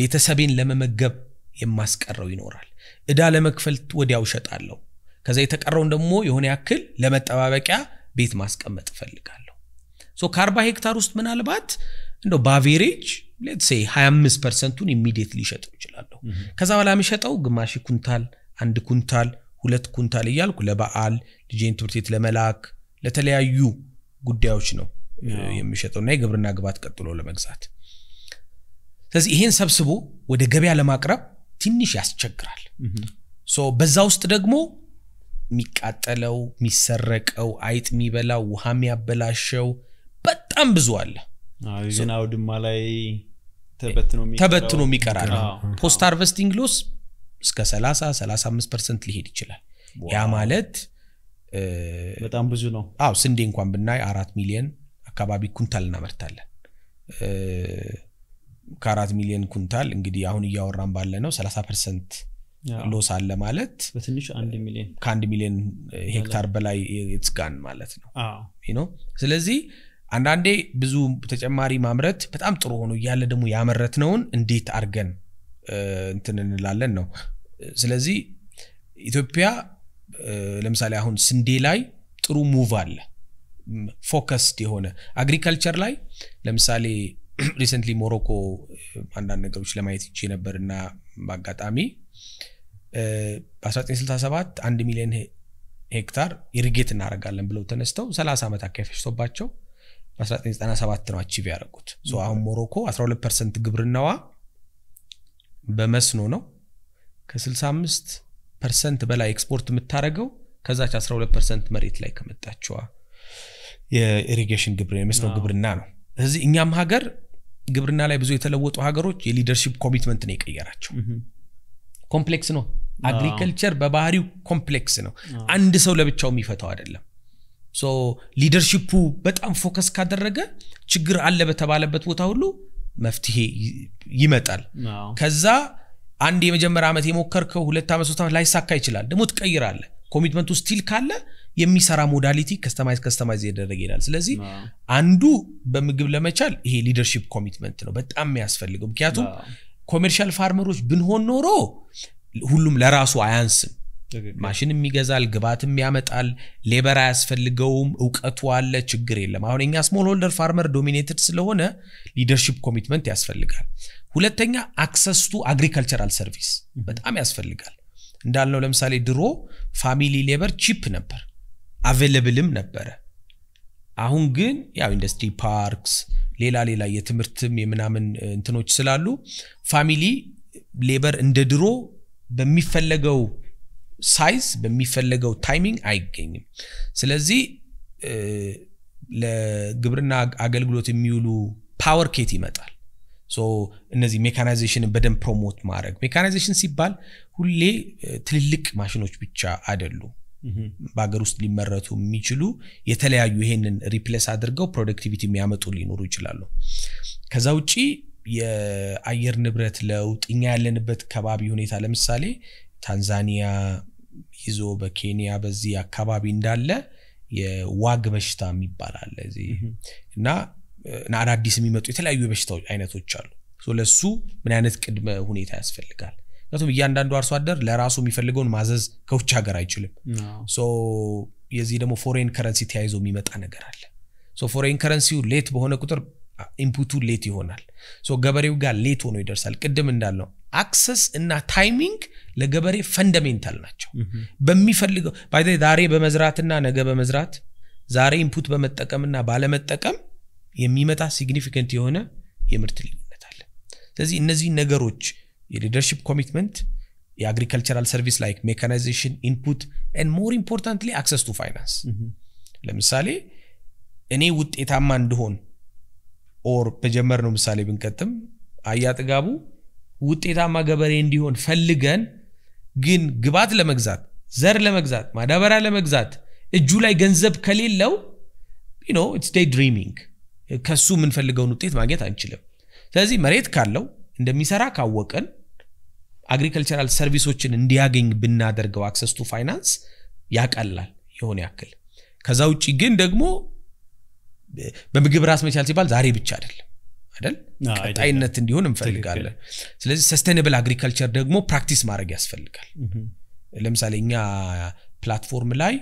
ቤተሰቤን ለመመገብ የማስቀረው ይኖራል። እዳ ለመክፈል ወዲያው እሸጣለሁ። ከዛ የተቀረውን ደግሞ የሆነ ያክል ለመጠባበቂያ ቤት ማስቀመጥ እፈልጋለሁ። ሶ ከአርባ ሄክታር ውስጥ ምናልባት እንደ በአቬሬጅ ሌትሴ 25 ፐርሰንቱን ኢሚዲየትሊ ሸጠው ይችላለሁ። ከዛ በላ የሚሸጠው ግማሽ ኩንታል፣ አንድ ኩንታል፣ ሁለት ኩንታል እያልኩ ለበዓል ልጄን ትምህርት ቤት ለመላክ ለተለያዩ ጉዳዮች ነው የሚሸጠው እና የግብርና ግባት ቀጥሎ ለመግዛት ስለዚህ ይሄን ሰብስቦ ወደ ገበያ ለማቅረብ ትንሽ ያስቸግራል። በዛ ውስጥ ደግሞ የሚቃጠለው፣ የሚሰረቀው፣ አይጥ የሚበላው፣ ውሃ የሚያበላሸው በጣም ብዙ አለ። ግን ድማ ላይ ተበትኖ የሚቀራል። ፖስት አርቨስቲንግ ሎስ እስከ 30 35 ሊሄድ ይችላል። ያ ማለት በጣም ብዙ ነው። ስንዴ እንኳን ብናይ አራት ሚሊዮን አካባቢ ኩንታል እናመርታለን። ከአራት ሚሊዮን ኩንታል እንግዲህ አሁን እያወራን ባለ ነው 30 ፐርሰንት ሎስ አለ ማለት ከአንድ ሚሊዮን ሄክታር በላይ የጽጋን ማለት ነው ስለዚህ አንዳንዴ ብዙ ተጨማሪ ማምረት በጣም ጥሩ ሆኖ እያለ ደግሞ ያመረትነውን እንዴት አድርገን እንትን እንላለን ነው ስለዚህ ኢትዮጵያ ለምሳሌ አሁን ስንዴ ላይ ጥሩ ሙቭ አለ ፎከስድ የሆነ አግሪካልቸር ላይ ለምሳሌ ሪሰንትሊ ሞሮኮ አንዳንድ ነገሮች ለማየት ይቼ ነበር እና በአጋጣሚ በ1967 አንድ ሚሊዮን ሄክታር ኢሪጌት እናደርጋለን ብለው ተነስተው 30 ዓመት አካባቢ ፈጅቶባቸው በ1997 ነው አቺቭ ያደረጉት። አሁን ሞሮኮ 12 ፐርሰንት ግብርናዋ በመስኖ ነው። ከ65 ፐርሰንት በላይ ኤክስፖርት የምታደርገው ከዛች 12 ፐርሰንት መሬት ላይ ከመጣችዋ የኢሪጌሽን ግብር የመስኖ ግብርና ነው። እዚህ እኛም ሀገር ግብርና ላይ ብዙ የተለወጡ ሀገሮች የሊደርሺፕ ኮሚትመንት ነው የቀየራቸው። ኮምፕሌክስ ነው። አግሪካልቸር በባህሪው ኮምፕሌክስ ነው። አንድ ሰው ለብቻው የሚፈታው አይደለም። ሶ ሊደርሺፑ በጣም ፎከስ ካደረገ ችግር አለ በተባለበት ቦታ ሁሉ መፍትሄ ይመጣል። ከዛ አንድ የመጀመሪያ ዓመት የሞከርከው ሁለት ዓመት ሶስት ዓመት ላይሳካ ይችላል። ደግሞ ትቀይራለ። ኮሚትመንቱ ስቲል ካለ የሚሰራ ሞዳሊቲ ከስተማይዝ ከስተማይዝ እየደረገ ይሄዳል። ስለዚህ አንዱ በምግብ ለመቻል ይሄ ሊደርሺፕ ኮሚትመንት ነው በጣም የሚያስፈልገው። ምክንያቱም ኮሜርሻል ፋርመሮች ብንሆን ኖሮ ሁሉም ለራሱ አያንስም። ማሽንም ይገዛል፣ ግባትም ያመጣል፣ ሌበር አያስፈልገውም፣ እውቀቱ አለ፣ ችግር የለም። አሁን እኛ ስሞል ሆልደር ፋርመር ዶሚኔትድ ስለሆነ ሊደርሺፕ ኮሚትመንት ያስፈልጋል። ሁለተኛ አክሰስ ቱ አግሪካልቸራል ሰርቪስ በጣም ያስፈልጋል። እንዳልነው ለምሳሌ ድሮ ፋሚሊ ሌበር ቺፕ ነበር። አቬለብልም ነበረ። አሁን ግን ያው ኢንዱስትሪ ፓርክስ ሌላ ሌላ የትምህርትም የምናምን እንትኖች ስላሉ ፋሚሊ ሌበር እንደ ድሮ በሚፈለገው ሳይዝ በሚፈለገው ታይሚንግ አይገኝም። ስለዚህ ለግብርና አገልግሎት የሚውሉ ፓወር ኬት ይመጣል። እነዚህ ሜካናይዜሽንን በደንብ ፕሮሞት ማድረግ ሜካናይዜሽን ሲባል ሁሌ ትልልቅ ማሽኖች ብቻ አይደሉም። በሀገር ውስጥ ሊመረቱ የሚችሉ የተለያዩ ይሄንን ሪፕሌስ አድርገው ፕሮዳክቲቪቲ የሚያመጡ ሊኖሩ ይችላሉ። ከዛ ውጪ የአየር ንብረት ለውጥ እኛ ያለንበት ከባቢ ሁኔታ ለምሳሌ ታንዛኒያ ይዞ በኬንያ በዚህ አካባቢ እንዳለ የዋግ በሽታ የሚባላለ እና አዳዲስ የሚመጡ የተለያዩ የበሽታ አይነቶች አሉ። ለሱ ምን አይነት ቅድመ ሁኔታ ያስፈልጋል? ምክንያቱም እያንዳንዱ አርሶ አደር ለራሱ የሚፈልገውን ማዘዝ ከውጭ ሀገር አይችልም። የዚህ ደግሞ ፎሬን ከረንሲ ተያይዞ የሚመጣ ነገር አለ። ፎሬን ከረንሲው ሌት በሆነ ቁጥር ኢንፑቱ ሌት ይሆናል። ገበሬው ጋር ሌት ሆኖ ይደርሳል። ቅድም እንዳለው አክሰስ እና ታይሚንግ ለገበሬ ፈንደሜንታል ናቸው። በሚፈልገው ባይ ዛሬ በመዝራትና ነገ በመዝራት ዛሬ ኢንፑት በመጠቀምና ባለመጠቀም የሚመጣ ሲግኒፊካንት የሆነ የምርት ልዩነት አለ። ስለዚህ እነዚህ ነገሮች የሊደርሺፕ ኮሚትመንት የአግሪካልቸራል ሰርቪስ ላይክ ሜካናይዜሽን ኢንፑት ን ሞር ኢምፖርታንትሊ አክሰስ ቱ ፋይናንስ ለምሳሌ እኔ ውጤታማ እንድሆን ኦር ነው ምሳሌ ብንቀጥም አያጥጋቡ ውጤታማ ገበሬ እንዲሆን ፈልገን ግን ግብዓት ለመግዛት ዘር ለመግዛት ማዳበሪያ ለመግዛት እጁ ላይ ገንዘብ ከሌለው ድሪሚንግ ከሱ የምንፈልገውን ውጤት ማግኘት አንችልም ስለዚህ መሬት ካለው እንደሚሰራ ካወቀን አግሪካልቸራል ሰርቪሶችን እንዲያገኝ ብናደርገው አክሰስ ቱ ፋይናንስ ያቀላል የሆነ ያክል። ከዛ ውጭ ግን ደግሞ በምግብ ራስ መቻል ሲባል ዛሬ ብቻ አይደለም አይደል፣ ቀጣይነት እንዲሆን እንፈልጋለን። ስለዚህ ሰስቴነብል አግሪከልቸር ደግሞ ፕራክቲስ ማድረግ ያስፈልጋል። ለምሳሌ እኛ ፕላትፎርም ላይ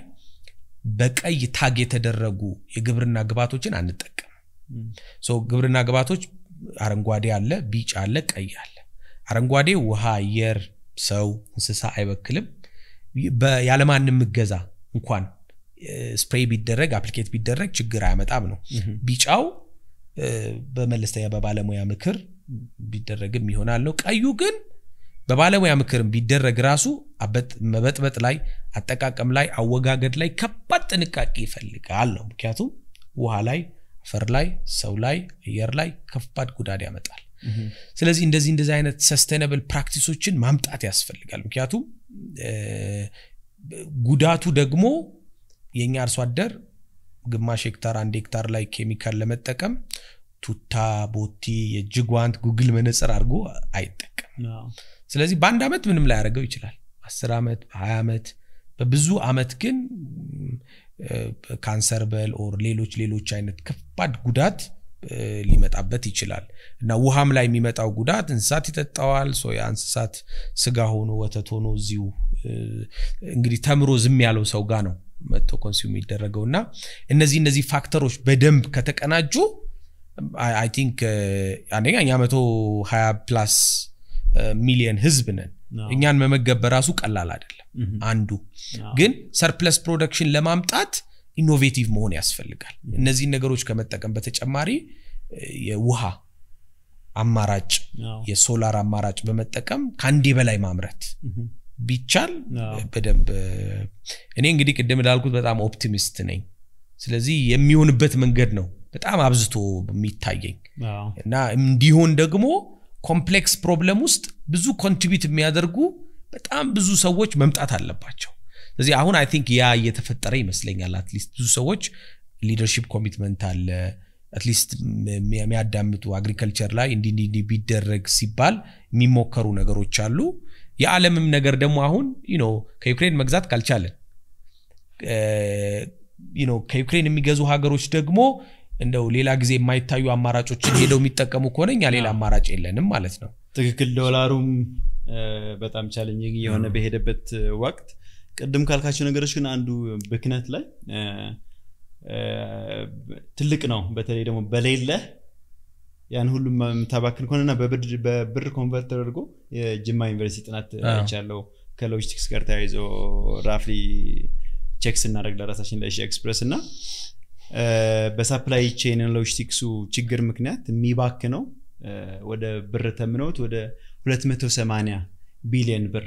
በቀይ ታግ የተደረጉ የግብርና ግብዓቶችን አንጠቀምም። ግብርና ግባቶች አረንጓዴ አለ፣ ቢጫ አለ፣ ቀይ አለ። አረንጓዴ ውሃ፣ አየር፣ ሰው፣ እንስሳ አይበክልም። ያለማንም እገዛ እንኳን ስፕሬይ ቢደረግ አፕሊኬት ቢደረግ ችግር አያመጣም ነው። ቢጫው በመለስተኛ በባለሙያ ምክር ቢደረግም ይሆናል ነው። ቀዩ ግን በባለሙያ ምክርም ቢደረግ ራሱ መበጥበጥ ላይ፣ አጠቃቀም ላይ፣ አወጋገድ ላይ ከባድ ጥንቃቄ ይፈልጋል ነው። ምክንያቱም ውሃ ላይ፣ አፈር ላይ፣ ሰው ላይ፣ አየር ላይ ከባድ ጉዳት ያመጣል። ስለዚህ እንደዚህ እንደዚህ አይነት ሰስቴናብል ፕራክቲሶችን ማምጣት ያስፈልጋል ምክንያቱም ጉዳቱ ደግሞ የእኛ አርሶ አደር ግማሽ ሄክታር አንድ ሄክታር ላይ ኬሚካል ለመጠቀም ቱታ ቦቲ የጅጓንት ጉግል መነጽር አድርጎ አይጠቀም ስለዚህ በአንድ አመት ምንም ላይ ያደርገው ይችላል አስር ዓመት በሀያ ዓመት በብዙ አመት ግን ካንሰር በል ኦር ሌሎች ሌሎች አይነት ከባድ ጉዳት ሊመጣበት ይችላል እና ውሃም ላይ የሚመጣው ጉዳት እንስሳት ይጠጣዋል። ያ የእንስሳት ስጋ ሆኖ ወተት ሆኖ እዚሁ እንግዲህ ተምሮ ዝም ያለው ሰው ጋ ነው መጥቶ ኮንሱም የሚደረገው እና እነዚህ እነዚህ ፋክተሮች በደንብ ከተቀናጁ አይ ቲንክ አንደኛ እኛ መቶ ሀያ ፕላስ ሚሊየን ህዝብ ነን። እኛን መመገብ በራሱ ቀላል አይደለም። አንዱ ግን ሰርፕለስ ፕሮደክሽን ለማምጣት ኢኖቬቲቭ መሆን ያስፈልጋል። እነዚህን ነገሮች ከመጠቀም በተጨማሪ የውሃ አማራጭ፣ የሶላር አማራጭ በመጠቀም ከአንዴ በላይ ማምረት ቢቻል በደንብ እኔ እንግዲህ ቅድም እንዳልኩት በጣም ኦፕቲሚስት ነኝ። ስለዚህ የሚሆንበት መንገድ ነው በጣም አብዝቶ የሚታየኝ እና እንዲሆን ደግሞ ኮምፕሌክስ ፕሮብለም ውስጥ ብዙ ኮንትሪቢዩት የሚያደርጉ በጣም ብዙ ሰዎች መምጣት አለባቸው። ስለዚህ አሁን አይ ቲንክ ያ እየተፈጠረ ይመስለኛል። አትሊስት ብዙ ሰዎች ሊደርሺፕ ኮሚትመንት አለ አትሊስት የሚያዳምጡ አግሪከልቸር ላይ እንዲ እንዲ ቢደረግ ሲባል የሚሞከሩ ነገሮች አሉ። የዓለምም ነገር ደግሞ አሁን ዩኖ ከዩክሬን መግዛት ካልቻለን ዩኖ ከዩክሬን የሚገዙ ሀገሮች ደግሞ እንደው ሌላ ጊዜ የማይታዩ አማራጮችን ሄደው የሚጠቀሙ ከሆነ እኛ ሌላ አማራጭ የለንም ማለት ነው። ትክክል። ዶላሩም በጣም ቻለኝ የሆነ በሄደበት ወቅት ቅድም ካልካቸው ነገሮች ግን አንዱ ብክነት ላይ ትልቅ ነው። በተለይ ደግሞ በሌለ ያን ሁሉ የምታባክን ከሆነና በብር ኮንቨርት ተደርጎ የጅማ ዩኒቨርሲቲ ጥናት አይቻለው ከሎጂስቲክስ ጋር ተያይዞ ራፍሊ ቼክ ስናደረግ ለራሳችን ለሺ ኤክስፕረስ እና በሳፕላይ ቼን ሎጂስቲክሱ ችግር ምክንያት የሚባክ ነው ወደ ብር ተምነውት ወደ 280 ቢሊዮን ብር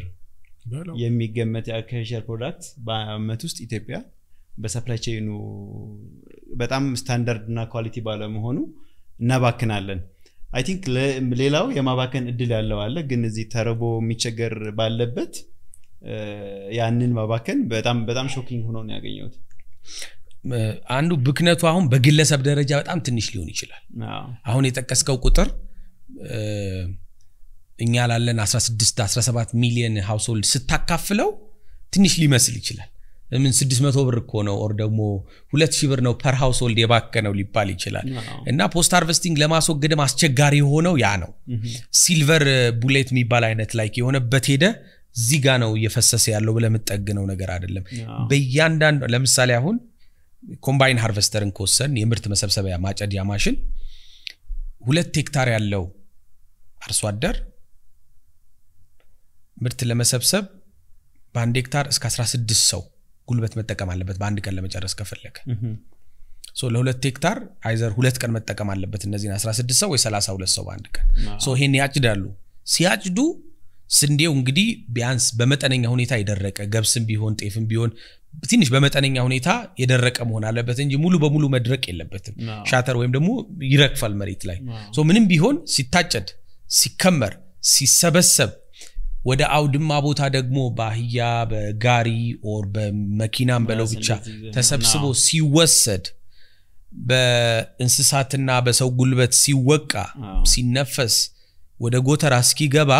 የሚገመት የአግሪካልቸር ፕሮዳክት በአመት ውስጥ ኢትዮጵያ በሰፕላይ ቼኑ በጣም ስታንዳርድ እና ኳሊቲ ባለመሆኑ እናባክናለን አይ ቲንክ ሌላው የማባከን እድል ያለው አለ ግን እዚህ ተርቦ የሚቸገር ባለበት ያንን ማባከን በጣም በጣም ሾኪንግ ሆኖ ነው ያገኘት አንዱ ብክነቱ አሁን በግለሰብ ደረጃ በጣም ትንሽ ሊሆን ይችላል አሁን የጠቀስከው ቁጥር እኛ ላለን 16 17 ሚሊየን ሀውስሆልድ ስታካፍለው ትንሽ ሊመስል ይችላል ምን 600 ብር እኮ ነው ኦር ደግሞ 2000 ብር ነው ፐር ሀውስሆልድ የባከነው ሊባል ይችላል እና ፖስት ሃርቨስቲንግ ለማስወገድም አስቸጋሪ የሆነው ያ ነው ሲልቨር ቡሌት የሚባል አይነት ላይክ የሆነበት ሄደ እዚህ ጋ ነው እየፈሰሰ ያለው ብለህ የምትጠግነው ነገር አይደለም በእያንዳንዱ ለምሳሌ አሁን ኮምባይን ሃርቨስተርን ከወሰን የምርት መሰብሰቢያ ማጨድያ ማሽን ሁለት ሄክታር ያለው አርሶ አደር ምርት ለመሰብሰብ በአንድ ሄክታር እስከ 16 ሰው ጉልበት መጠቀም አለበት በአንድ ቀን ለመጨረስ ከፈለገ ለሁለት ሄክታር አይዘር ሁለት ቀን መጠቀም አለበት እነዚህን 16 ሰው ወይ 32 ሰው በአንድ ቀን ይሄን ያጭዳሉ ሲያጭዱ ስንዴው እንግዲህ ቢያንስ በመጠነኛ ሁኔታ የደረቀ ገብስም ቢሆን ጤፍም ቢሆን ትንሽ በመጠነኛ ሁኔታ የደረቀ መሆን አለበት እንጂ ሙሉ በሙሉ መድረቅ የለበትም ሻተር ወይም ደግሞ ይረግፋል መሬት ላይ ምንም ቢሆን ሲታጨድ ሲከመር ሲሰበሰብ ወደ አውድማ ቦታ ደግሞ በአህያ በጋሪ ኦር በመኪናም በለው ብቻ ተሰብስቦ ሲወሰድ በእንስሳትና በሰው ጉልበት ሲወቃ ሲነፈስ ወደ ጎተራ እስኪገባ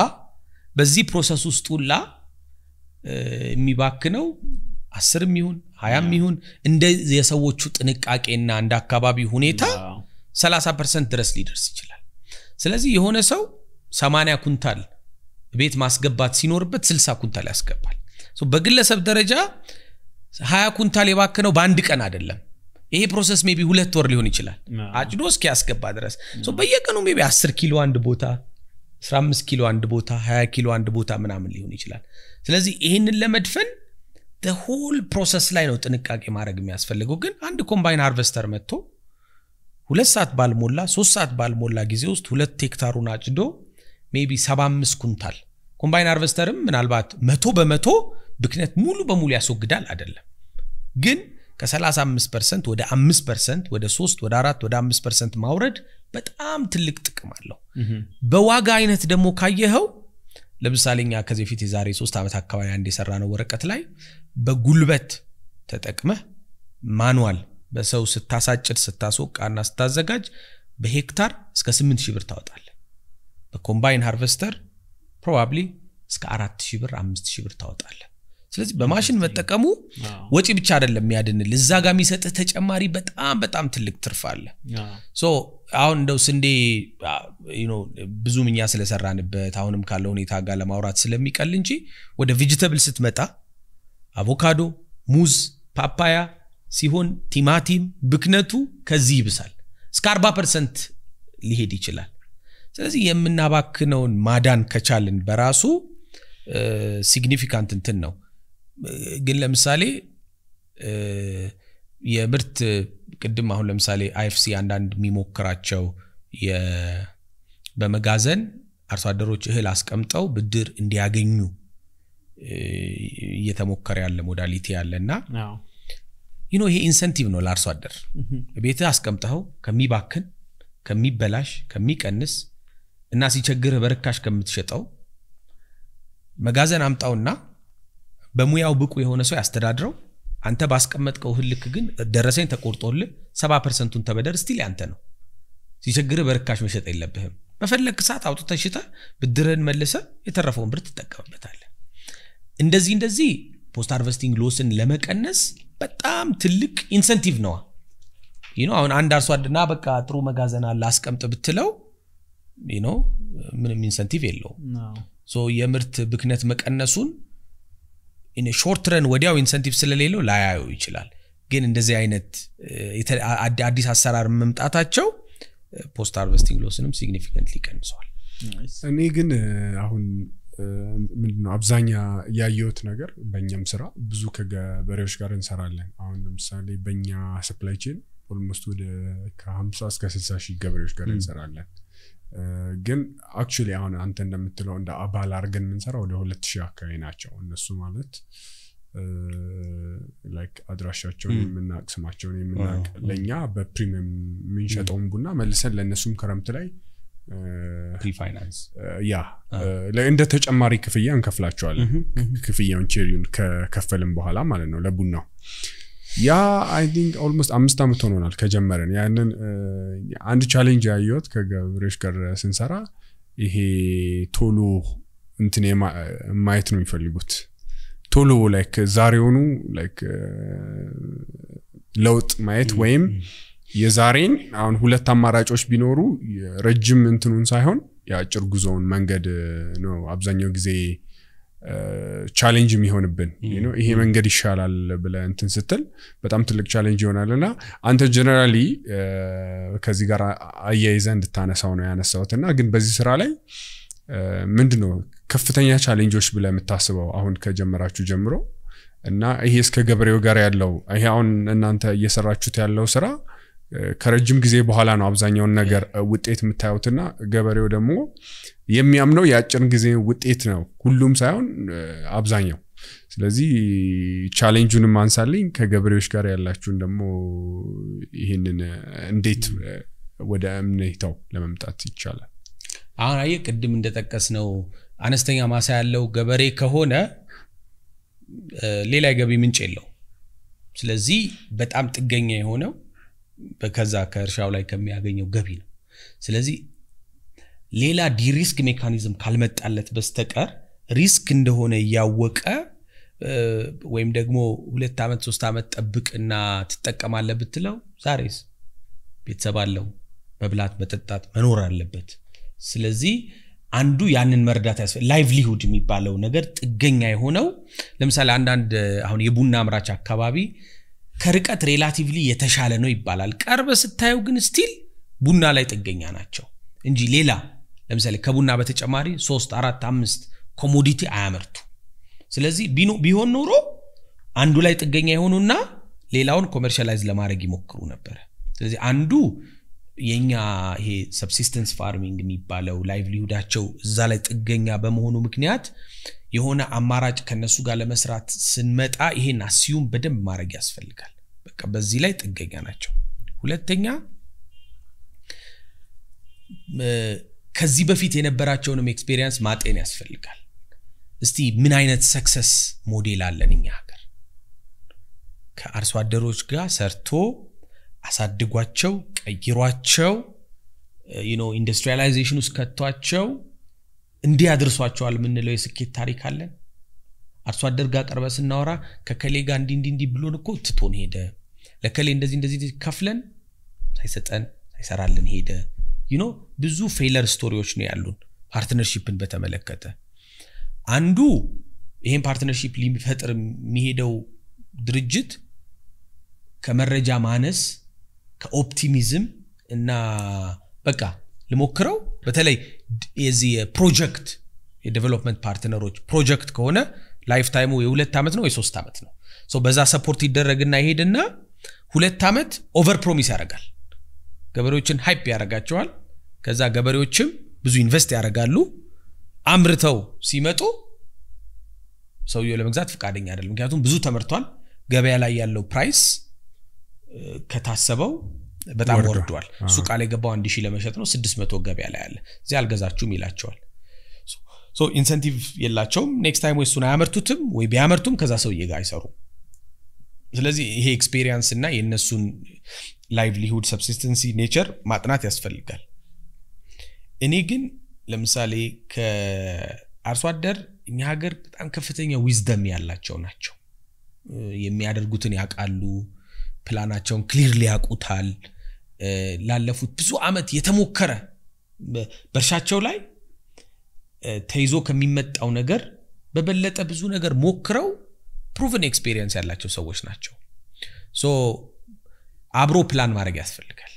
በዚህ ፕሮሰስ ውስጥ ሁላ የሚባክነው አስር ይሁን ሀያም ይሁን እንደ የሰዎቹ ጥንቃቄና እንደ አካባቢ ሁኔታ 30 ፐርሰንት ድረስ ሊደርስ ይችላል። ስለዚህ የሆነ ሰው 80 ኩንታል ቤት ማስገባት ሲኖርበት 60 ኩንታል ያስገባል። በግለሰብ ደረጃ 20 ኩንታል የባከነው በአንድ ቀን አይደለም። ይሄ ፕሮሰስ ሜቢ ሁለት ወር ሊሆን ይችላል አጭዶ እስኪያስገባ ድረስ በየቀኑ ሜቢ 10 ኪሎ አንድ ቦታ 15 ኪሎ አንድ ቦታ 20 ኪሎ አንድ ቦታ ምናምን ሊሆን ይችላል። ስለዚህ ይህንን ለመድፈን ሆል ፕሮሰስ ላይ ነው ጥንቃቄ ማድረግ የሚያስፈልገው። ግን አንድ ኮምባይን ሃርቨስተር መጥቶ ሁለት ሰዓት ባልሞላ ሶስት ሰዓት ባልሞላ ጊዜ ውስጥ ሁለት ሄክታሩን አጭዶ ሜቢ 75 ኩንታል ኮምባይን አርቨስተርም ምናልባት መቶ በመቶ ብክነት ሙሉ በሙሉ ያስወግዳል አይደለም፣ ግን ከ35 ፐርሰንት ወደ 5 ፐርሰንት ወደ 3 ወደ 4 ወደ 5 ፐርሰንት ማውረድ በጣም ትልቅ ጥቅም አለው። በዋጋ አይነት ደግሞ ካየኸው ለምሳሌ እኛ ከዚህ ፊት የዛሬ ሶስት ዓመት አካባቢ አንድ የሰራ ነው ወረቀት ላይ በጉልበት ተጠቅመህ ማኑዋል በሰው ስታሳጭድ ስታስወቃና ስታዘጋጅ በሄክታር እስከ 8 ሺህ ብር ታወጣለ በኮምባይን ሃርቨስተር ፕሮባብሊ እስከ አራት ሺህ ብር አምስት ሺህ ብር ታወጣለ ስለዚህ በማሽን መጠቀሙ ወጪ ብቻ አይደለም የሚያድንል እዛ ጋር የሚሰጥህ ተጨማሪ በጣም በጣም ትልቅ ትርፍ አለ ሶ አሁን እንደው ስንዴ ብዙም እኛ ስለሰራንበት አሁንም ካለው ሁኔታ ጋር ለማውራት ስለሚቀል እንጂ ወደ ቬጅተብል ስትመጣ አቮካዶ ሙዝ ፓፓያ ሲሆን ቲማቲም ብክነቱ ከዚህ ይብሳል እስከ 40 ፐርሰንት ሊሄድ ይችላል ስለዚህ የምናባክነውን ማዳን ከቻልን በራሱ ሲግኒፊካንት እንትን ነው። ግን ለምሳሌ የምርት ቅድም አሁን ለምሳሌ አይፍሲ አንዳንድ የሚሞክራቸው በመጋዘን አርሶ አደሮች እህል አስቀምጠው ብድር እንዲያገኙ እየተሞከረ ያለ ሞዳሊቲ ያለ እና ይኖ ይሄ ኢንሰንቲቭ ነው ለአርሶ አደር ቤትህ አስቀምጠኸው ከሚባክን ከሚበላሽ ከሚቀንስ እና ሲቸግርህ በርካሽ ከምትሸጠው መጋዘን አምጣውና በሙያው ብቁ የሆነ ሰው ያስተዳድረው። አንተ ባስቀመጥከው ህልክ ግን ደረሰኝ ተቆርጦልህ ሰባ ፐርሰንቱን ተበደር ስቲል ያንተ ነው። ሲቸግርህ በርካሽ መሸጥ የለብህም። በፈለግ ሰዓት አውጥተህ ሽጠህ ብድርህን መልሰ የተረፈውን ብር ትጠቀምበታለህ። እንደዚህ እንደዚህ ፖስት ሃርቨስቲንግ ሎስን ለመቀነስ በጣም ትልቅ ኢንሰንቲቭ ነዋ። ይህ አሁን አንድ አርሶ አደርና በቃ ጥሩ መጋዘን አለ አስቀምጥ ብትለው ነው ምንም ኢንሰንቲቭ የለውም የምርት ብክነት መቀነሱን ሾርት ረን ወዲያው ኢንሰንቲቭ ስለሌለው ላያዩ ይችላል ግን እንደዚህ አይነት አዲስ አሰራር መምጣታቸው ፖስት አርቨስቲንግ ሎስንም ሲግኒፊካንት ሊቀንሰዋል እኔ ግን አሁን ምንድነው አብዛኛ ያየሁት ነገር በእኛም ስራ ብዙ ከገበሬዎች ጋር እንሰራለን አሁን ለምሳሌ በእኛ ሰፕላይ ቼን ኦልሞስት ወደ ከ50 እስከ 60 ሺህ ገበሬዎች ጋር እንሰራለን ግን አክቹሊ አሁን አንተ እንደምትለው እንደ አባል አድርገን የምንሰራው ወደ ሁለት ሺህ አካባቢ ናቸው እነሱ ማለት ላይክ አድራሻቸውን የምናቅ ስማቸውን የምናቅ ለእኛ በፕሪሚየም የምንሸጠውን ቡና መልሰን ለእነሱም ክረምት ላይ ያ እንደ ተጨማሪ ክፍያ እንከፍላቸዋለን ክፍያውን ቼሪውን ከከፈልም በኋላ ማለት ነው ለቡናው ያ አይ ቲንክ ኦልሞስት አምስት ዓመት ሆኖናል ከጀመረን። ያንን አንድ ቻሌንጅ ያየሁት ከገብሬሽ ጋር ስንሰራ ይሄ ቶሎ እንትን ማየት ነው የሚፈልጉት ቶሎ ላይክ ዛሬውኑ ላይክ ለውጥ ማየት ወይም የዛሬን አሁን ሁለት አማራጮች ቢኖሩ ረጅም እንትኑን ሳይሆን የአጭር ጉዞውን መንገድ ነው አብዛኛው ጊዜ ቻሌንጅ የሚሆንብን ይሄ መንገድ ይሻላል ብለ እንትን ስትል በጣም ትልቅ ቻሌንጅ ይሆናል እና አንተ ጀነራሊ uh, ከዚህ ጋር አያይዘ እንድታነሳው ነው ያነሳውት እና ግን በዚህ ስራ ላይ uh, ምንድ ነው ከፍተኛ ቻሌንጆች ብለ የምታስበው አሁን ከጀመራችሁ ጀምሮ እና ይሄ እስከ ገበሬው ጋር ያለው ይሄ አሁን እናንተ እየሰራችሁት ያለው ስራ uh, ከረጅም ጊዜ በኋላ ነው አብዛኛውን ነገር ውጤት የምታዩትና ገበሬው ደግሞ የሚያምነው የአጭር ጊዜ ውጤት ነው፣ ሁሉም ሳይሆን አብዛኛው። ስለዚህ ቻሌንጁን አንሳልኝ፣ ከገበሬዎች ጋር ያላችሁን ደግሞ ይህንን እንዴት ወደ እምኔታው ለመምጣት ይቻላል? አሁን አየህ ቅድም እንደጠቀስ ነው አነስተኛ ማሳ ያለው ገበሬ ከሆነ ሌላ የገቢ ምንጭ የለው። ስለዚህ በጣም ጥገኛ የሆነው ከዛ ከእርሻው ላይ ከሚያገኘው ገቢ ነው። ስለዚህ ሌላ ዲሪስክ ሜካኒዝም ካልመጣለት በስተቀር ሪስክ እንደሆነ እያወቀ ወይም ደግሞ ሁለት ዓመት ሶስት ዓመት ጠብቅና ትጠቀማለ ብትለው ዛሬስ ቤተሰብ አለው መብላት መጠጣት መኖር አለበት ስለዚህ አንዱ ያንን መርዳት ያስፈ ላይቭሊሁድ የሚባለው ነገር ጥገኛ የሆነው ለምሳሌ አንዳንድ አሁን የቡና አምራች አካባቢ ከርቀት ሬላቲቭሊ የተሻለ ነው ይባላል ቀርበ ስታየው ግን ስቲል ቡና ላይ ጥገኛ ናቸው እንጂ ሌላ ለምሳሌ ከቡና በተጨማሪ ሶስት አራት አምስት ኮሞዲቲ አያመርቱ። ስለዚህ ቢሆን ኑሮ አንዱ ላይ ጥገኛ የሆኑና ሌላውን ኮመርሻላይዝ ለማድረግ ይሞክሩ ነበረ። ስለዚህ አንዱ የኛ ይሄ ሰብሲስተንስ ፋርሚንግ የሚባለው ላይቭሊሁዳቸው እዛ ላይ ጥገኛ በመሆኑ ምክንያት የሆነ አማራጭ ከነሱ ጋር ለመስራት ስንመጣ ይሄን አስዩም በደንብ ማድረግ ያስፈልጋል። በቃ በዚህ ላይ ጥገኛ ናቸው። ሁለተኛ ከዚህ በፊት የነበራቸውንም ኤክስፔሪንስ ማጤን ያስፈልጋል። እስቲ ምን አይነት ሰክሰስ ሞዴል አለን እኛ ሀገር? ከአርሶ አደሮች ጋር ሰርቶ አሳድጓቸው ቀይሯቸው ዩኖ ውስጥ ከቷቸው እንዲህ አድርሷቸዋል የምንለው የስኬት ታሪክ አለን? አርሶ አደር ጋር ቀርበ ስናወራ ከከሌ ጋር እንዲ እንዲ እንዲ ብሎን እኮ ትቶን ሄደ፣ ለከሌ እንደዚህ እንደዚህ ከፍለን ሳይሰጠን ሳይሰራልን ሄደ ዩኖ ብዙ ፌለር ስቶሪዎች ነው ያሉን ፓርትነርሽፕን በተመለከተ አንዱ ይህን ፓርትነርሽፕ ሊፈጥር የሚሄደው ድርጅት ከመረጃ ማነስ ከኦፕቲሚዝም እና በቃ ልሞክረው በተለይ የዚህ የፕሮጀክት የዴቨሎፕመንት ፓርትነሮች ፕሮጀክት ከሆነ ላይፍ ታይሙ የሁለት ዓመት ነው የሶስት ዓመት ነው በዛ ሰፖርት ይደረግና ይሄድና ሁለት ዓመት ኦቨር ፕሮሚስ ያደርጋል ገበሬዎችን ሀይፕ ያደርጋቸዋል። ከዛ ገበሬዎችም ብዙ ኢንቨስት ያደርጋሉ። አምርተው ሲመጡ ሰውየው ለመግዛት ፈቃደኛ አይደለም። ምክንያቱም ብዙ ተመርቷል። ገበያ ላይ ያለው ፕራይስ ከታሰበው በጣም ወርዷል። እሱ ቃል የገባው አንድ ሺህ ለመሸጥ ነው፣ ስድስት መቶ ገበያ ላይ አለ። እዚህ አልገዛችሁም ይላቸዋል። ኢንሰንቲቭ የላቸውም። ኔክስት ታይም ወይ እሱን አያመርቱትም፣ ወይ ቢያመርቱም ከዛ ሰውዬ ጋር አይሰሩም። ስለዚህ ይሄ ኤክስፔሪንስ እና የእነሱን ላይቭሊሁድ ሰብሲስተንሲ ኔቸር ማጥናት ያስፈልጋል እኔ ግን ለምሳሌ ከአርሶ አደር እኛ ሀገር በጣም ከፍተኛ ዊዝደም ያላቸው ናቸው የሚያደርጉትን ያውቃሉ ፕላናቸውን ክሊር ሊያውቁታል ላለፉት ብዙ አመት የተሞከረ በእርሻቸው ላይ ተይዞ ከሚመጣው ነገር በበለጠ ብዙ ነገር ሞክረው ፕሩቭን ኤክስፔሪንስ ያላቸው ሰዎች ናቸው ሶ አብሮ ፕላን ማድረግ ያስፈልጋል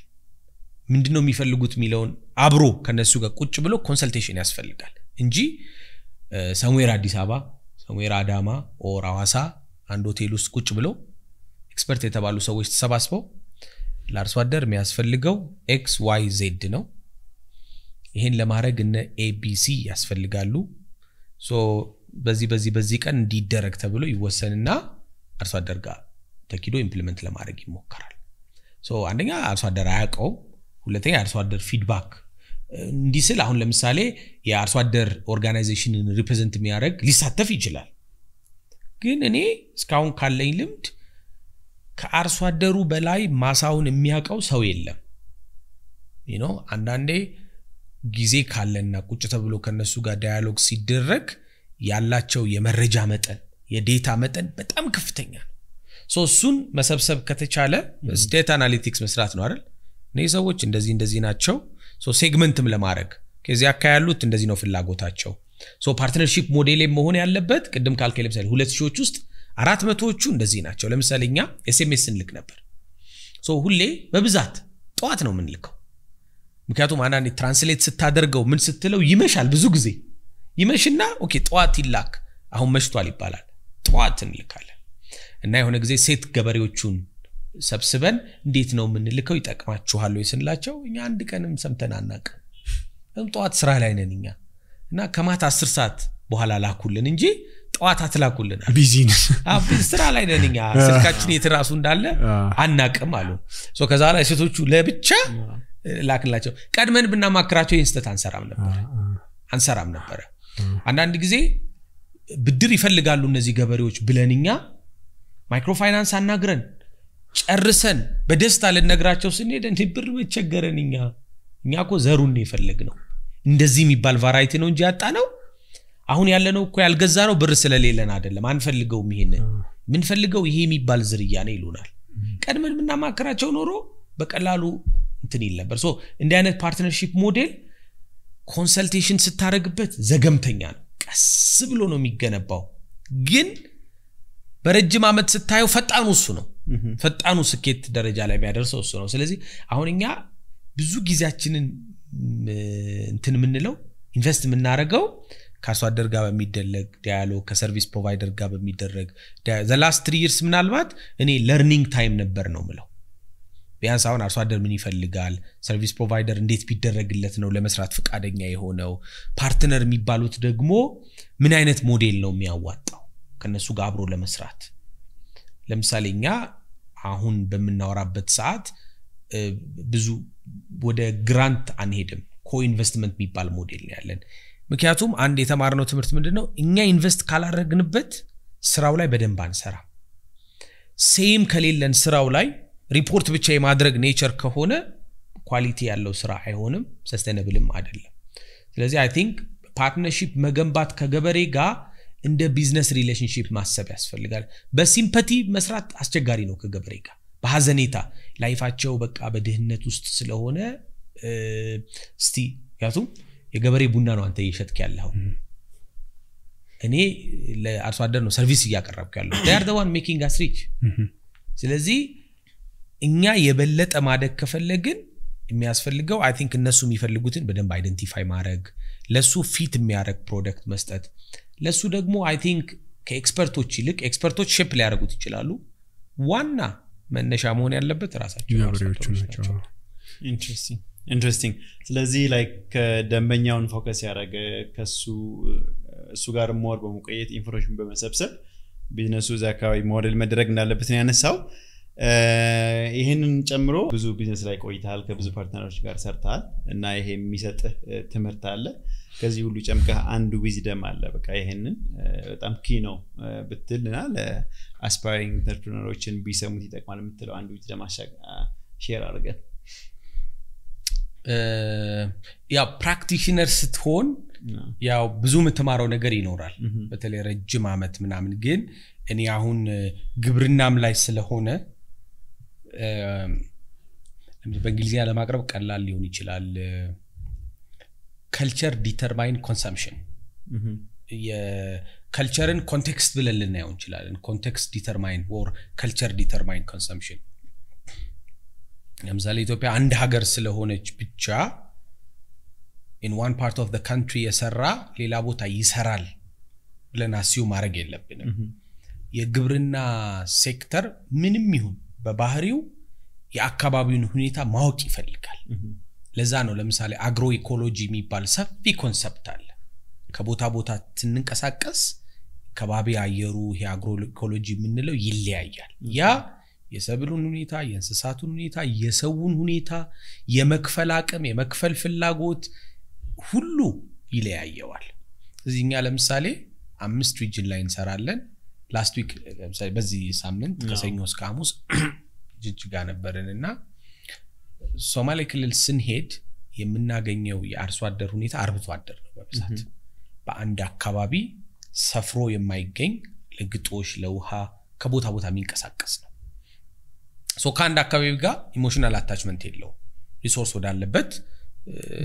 ምንድ ነው የሚፈልጉት የሚለውን አብሮ ከነሱ ጋር ቁጭ ብሎ ኮንሰልቴሽን ያስፈልጋል እንጂ ሰሙዌር አዲስ አበባ ሰሙዌር አዳማ ኦር አዋሳ አንድ ሆቴል ውስጥ ቁጭ ብሎ ኤክስፐርት የተባሉ ሰዎች ተሰባስበው ለአርሶ አደር የሚያስፈልገው ኤክስ ዋይ ዜድ ነው ይህን ለማድረግ እነ ኤቢሲ ያስፈልጋሉ በዚህ በዚህ በዚህ ቀን እንዲደረግ ተብሎ ይወሰንና አርሶ አደር ጋር ተኪዶ ኢምፕሊመንት ለማድረግ ይሞከራል። አንደኛ አርሶ አደር አያውቀውም። ሁለተኛ የአርሶ አደር ፊድባክ እንዲህ ስል አሁን ለምሳሌ የአርሶ አደር ኦርጋናይዜሽንን ሪፕሬዘንት የሚያደረግ ሊሳተፍ ይችላል። ግን እኔ እስካሁን ካለኝ ልምድ ከአርሶ አደሩ በላይ ማሳውን የሚያውቀው ሰው የለም። አንዳንዴ ጊዜ ካለና ቁጭ ተብሎ ከነሱ ጋር ዳያሎግ ሲደረግ ያላቸው የመረጃ መጠን የዴታ መጠን በጣም ከፍተኛ ነው። እሱን መሰብሰብ ከተቻለ ዴታ አናሊቲክስ መስራት ነው አይደል? እነዚህ ሰዎች እንደዚህ እንደዚህ ናቸው። ሴግመንትም ለማድረግ ከዚህ አካ ያሉት እንደዚህ ነው ፍላጎታቸው። ፓርትነርሽፕ ሞዴሌ መሆን ያለበት ቅድም ካልከ ለምሳሌ ሁለት ሺዎች ውስጥ አራት መቶዎቹ እንደዚህ ናቸው። ለምሳሌ እኛ ኤስኤምኤስ እንልክ ነበር። ሁሌ በብዛት ጠዋት ነው የምንልከው። ምክንያቱም አንዳንድ ትራንስሌት ስታደርገው ምን ስትለው ይመሻል ብዙ ጊዜ ይመሽና ኦኬ ጠዋት ይላክ አሁን መሽቷል ይባላል ጠዋት እንልካለን እና የሆነ ጊዜ ሴት ገበሬዎቹን ሰብስበን እንዴት ነው የምንልከው ይጠቅማችኋል ወይ ስንላቸው እኛ አንድ ቀንም ሰምተን አናቅም ጠዋት ስራ ላይ ነን እኛ እና ከማት አስር ሰዓት በኋላ ላኩልን እንጂ ጠዋት አትላኩልን ስራ ላይ ነን እኛ ስልካችን የትራሱ እንዳለ አናቅም አሉ ከዛ ላይ ሴቶቹ ለብቻ ላክንላቸው ቀድመን ብናማክራቸው ይህን ስተት አንሰራም ነበረ አንሰራም ነበረ አንዳንድ ጊዜ ብድር ይፈልጋሉ እነዚህ ገበሬዎች ብለን እኛ ማይክሮፋይናንስ አናግረን ጨርሰን በደስታ ልነግራቸው ስንሄደ እንደ ብር መቸገረን እኛ እኛ ኮ ዘሩን የፈለግ ነው እንደዚህ የሚባል ቫራይቲ ነው እንጂ ያጣ ነው አሁን ያለነው እኮ ያልገዛ ነው ብር ስለሌለን አይደለም አንፈልገውም ይሄን የምንፈልገው ይሄ የሚባል ዝርያ ነው ይሉናል ቀድመን የምናማከራቸው ኖሮ በቀላሉ እንትን ይል ነበር እንዲህ አይነት ፓርትነርሺፕ ሞዴል ኮንሰልቴሽን ስታደረግበት ዘገምተኛ ነው። ቀስ ብሎ ነው የሚገነባው። ግን በረጅም ዓመት ስታየው ፈጣኑ እሱ ነው። ፈጣኑ ስኬት ደረጃ ላይ የሚያደርሰው እሱ ነው። ስለዚህ አሁን እኛ ብዙ ጊዜያችንን እንትን የምንለው ኢንቨስት የምናደርገው ከአርሶ አደር ጋር በሚደረግ ዲያሎ ከሰርቪስ ፕሮቫይደር ጋር በሚደረግ ዘላስት ትሪ ይርስ ምናልባት እኔ ለርኒንግ ታይም ነበር ነው ምለው ቢያንስ አሁን አርሶ አደር ምን ይፈልጋል፣ ሰርቪስ ፕሮቫይደር እንዴት ቢደረግለት ነው ለመስራት ፈቃደኛ የሆነው፣ ፓርትነር የሚባሉት ደግሞ ምን አይነት ሞዴል ነው የሚያዋጣው ከነሱ ጋር አብሮ ለመስራት። ለምሳሌ እኛ አሁን በምናወራበት ሰዓት ብዙ ወደ ግራንት አንሄድም። ኮኢንቨስትመንት የሚባል ሞዴል ነው ያለን። ምክንያቱም አንድ የተማርነው ትምህርት ምንድን ነው፣ እኛ ኢንቨስት ካላረግንበት ስራው ላይ በደንብ አንሰራም። ሴም ከሌለን ስራው ላይ ሪፖርት ብቻ የማድረግ ኔቸር ከሆነ ኳሊቲ ያለው ስራ አይሆንም፣ ሰስተነብልም አይደለም። ስለዚህ አይ ቲንክ ፓርትነርሺፕ መገንባት ከገበሬ ጋር እንደ ቢዝነስ ሪሌሽንሽፕ ማሰብ ያስፈልጋል። በሲምፐቲ መስራት አስቸጋሪ ነው ከገበሬ ጋር በሀዘኔታ ላይፋቸው በቃ በድህነት ውስጥ ስለሆነ እስቲ ያቱም የገበሬ ቡና ነው አንተ እየሸጥክ ያለው እኔ ለአርሶ አደር ነው ሰርቪስ እያቀረብክ ያለው ዋን ሜኪንግ አስሪች ስለዚህ እኛ የበለጠ ማደግ ከፈለግን የሚያስፈልገው አይ ቲንክ እነሱ የሚፈልጉትን በደንብ አይደንቲፋይ ማድረግ፣ ለሱ ፊት የሚያደረግ ፕሮደክት መስጠት፣ ለሱ ደግሞ አይ ቲንክ ከኤክስፐርቶች ይልቅ ኤክስፐርቶች ሽፕ ሊያደርጉት ይችላሉ። ዋና መነሻ መሆን ያለበት ራሳቸው ስለዚህ ላይክ ከደንበኛውን ፎከስ ያደረገ ከሱ uh, እሱ ጋር ሞር በመቆየት ኢንፎርሜሽን በመሰብሰብ ቢዝነሱ እዚ አካባቢ ሞዴል መደረግ እንዳለበትን ያነሳው ይህንን ጨምሮ ብዙ ቢዝነስ ላይ ቆይተሃል፣ ከብዙ ፓርትነሮች ጋር ሰርተሃል እና ይሄ የሚሰጥህ ትምህርት አለ። ከዚህ ሁሉ ጨምቀህ አንዱ ዊዝደም አለ። በቃ ይህንን በጣም ኪ ነው ብትል እና ለአስፓሪንግ ኢንተርፕርነሮችን ቢሰሙት ይጠቅማል የምትለው አንዱ ዊዝደም ሼር አድርገን። ያው ፕራክቲሽነር ስትሆን ያው ብዙ የምትማረው ነገር ይኖራል። በተለይ ረጅም አመት ምናምን ግን እኔ አሁን ግብርናም ላይ ስለሆነ በእንግሊዝኛ ለማቅረብ ቀላል ሊሆን ይችላል። ከልቸር ዲተርማይን ኮንሰምሽን የከልቸርን ኮንቴክስት ብለን ልናየው እንችላለን። ኮንቴክስት ዲተርማይን ኦር ከልቸር ዲተርማይን ኮንሰምሽን። ለምሳሌ ኢትዮጵያ አንድ ሀገር ስለሆነች ብቻ ኢን ዋን ፓርት ኦፍ ካንትሪ የሰራ ሌላ ቦታ ይሰራል ብለን አስዩ ማድረግ የለብንም። የግብርና ሴክተር ምንም ይሁን በባህሪው የአካባቢውን ሁኔታ ማወቅ ይፈልጋል። ለዛ ነው ለምሳሌ አግሮ ኢኮሎጂ የሚባል ሰፊ ኮንሰፕት አለ። ከቦታ ቦታ ስንንቀሳቀስ ከባቢ አየሩ ይሄ አግሮ ኢኮሎጂ የምንለው ይለያያል። ያ የሰብሉን ሁኔታ፣ የእንስሳቱን ሁኔታ፣ የሰውን ሁኔታ፣ የመክፈል አቅም፣ የመክፈል ፍላጎት ሁሉ ይለያየዋል። እዚህኛ ለምሳሌ አምስት ሪጅን ላይ እንሰራለን። ላስት ዊክ ለምሳሌ በዚህ ሳምንት ከሰኞ እስከ ሐሙስ ጅጅጋ ነበርን እና ሶማሌ ክልል ስንሄድ የምናገኘው የአርሶ አደር ሁኔታ አርብቶ አደር ነው በብዛት በአንድ አካባቢ ሰፍሮ የማይገኝ ለግጦሽ ለውሃ ከቦታ ቦታ የሚንቀሳቀስ ነው ሶ ከአንድ አካባቢ ጋር ኢሞሽናል አታችመንት የለው ሪሶርስ ወዳለበት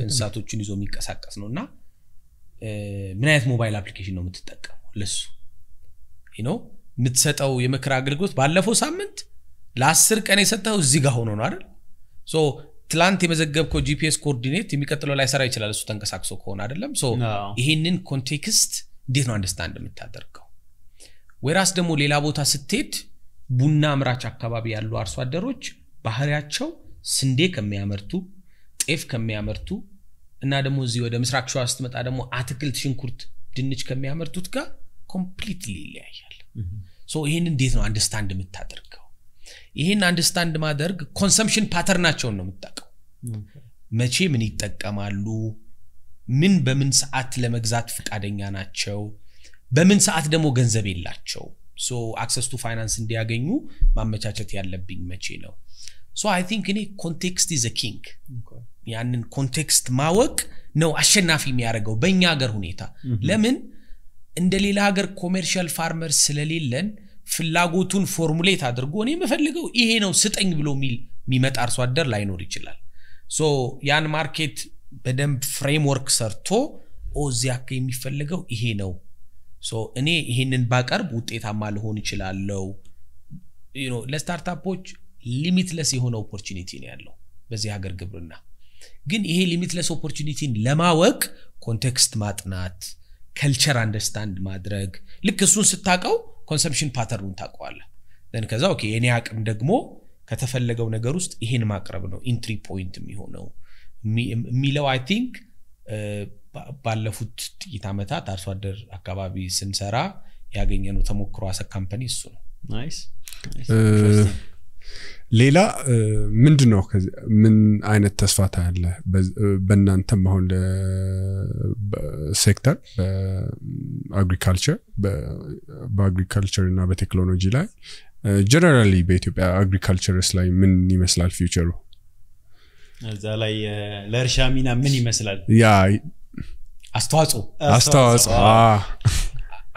እንስሳቶችን ይዞ የሚንቀሳቀስ ነው እና ምን አይነት ሞባይል አፕሊኬሽን ነው የምትጠቀመው ለሱ ነው የምትሰጠው የምክር አገልግሎት ባለፈው ሳምንት ለአስር ቀን የሰጠው እዚህ ጋር ሆኖ ነው አይደል ትላንት የመዘገብከው ጂፒኤስ ኮኦርዲኔት የሚቀጥለው ላይ ሰራ ይችላል እሱ ተንቀሳቅሶ ከሆነ አይደለም ይህንን ኮንቴክስት እንዴት ነው አንደርስታንድ የምታደርገው ወይራስ ደግሞ ሌላ ቦታ ስትሄድ ቡና አምራች አካባቢ ያሉ አርሶ አደሮች ባህሪያቸው ስንዴ ከሚያመርቱ ጤፍ ከሚያመርቱ እና ደግሞ እዚህ ወደ ምስራቅ ሸዋ ስትመጣ ደግሞ አትክልት ሽንኩርት ድንች ከሚያመርቱት ጋር ኮምፕሊትሊ ይለያያል ሶ ይህን እንዴት ነው አንድስታንድ የምታደርገው ይህን አንድስታንድ ማደርግ ኮንሰምሽን ፓተርናቸውን ነው የምታውቀው መቼ ምን ይጠቀማሉ ምን በምን ሰዓት ለመግዛት ፈቃደኛ ናቸው በምን ሰዓት ደግሞ ገንዘብ የላቸው ሶ አክሰስ ቱ ፋይናንስ እንዲያገኙ ማመቻቸት ያለብኝ መቼ ነው ሶ አይ ቲንክ እኔ ኮንቴክስት ኢዝ ኪንግ ያንን ኮንቴክስት ማወቅ ነው አሸናፊ የሚያደርገው በእኛ ሀገር ሁኔታ ለምን እንደ ሌላ ሀገር ኮሜርሻል ፋርመር ስለሌለን ፍላጎቱን ፎርሙሌት አድርጎ እኔ የምፈልገው ይሄ ነው ስጠኝ ብሎ የሚመጣ አርሶ አደር ላይኖር ይችላል ሶ ያን ማርኬት በደንብ ፍሬምወርክ ሰርቶ ኦዚያክ የሚፈልገው ይሄ ነው እኔ ይሄንን ባቀርብ ውጤታማ ልሆን ይችላለው ለስታርታፖች ሊሚትለስ የሆነ ኦፖርቹኒቲ ነው ያለው በዚህ ሀገር ግብርና ግን ይሄ ሊሚትለስ ኦፖርቹኒቲን ለማወቅ ኮንቴክስት ማጥናት ከልቸር አንደርስታንድ ማድረግ ልክ እሱን ስታቀው ኮንሰምሽን ፓተርኑን ታቀዋለ ን ከዛ ኦኬ የኔ አቅም ደግሞ ከተፈለገው ነገር ውስጥ ይሄን ማቅረብ ነው ኢንትሪ ፖይንት የሚሆነው የሚለው አይ ቲንክ ባለፉት ጥቂት ዓመታት አርሶ አደር አካባቢ ስንሰራ ያገኘነው ተሞክሮ አሰ ካምፓኒ እሱ ነው ሌላ ምንድን ነው ምን አይነት ተስፋ ታያለ በእናንተ አሁን ሴክተር በአግሪካልቸር በአግሪካልቸር እና በቴክኖሎጂ ላይ ጀነራሊ በኢትዮጵያ አግሪካልቸርስ ላይ ምን ይመስላል ፊውቸሩ እዛ ላይ ለእርሻ ሚና ምን ይመስላል ያ አስተዋጽኦ አስተዋጽኦ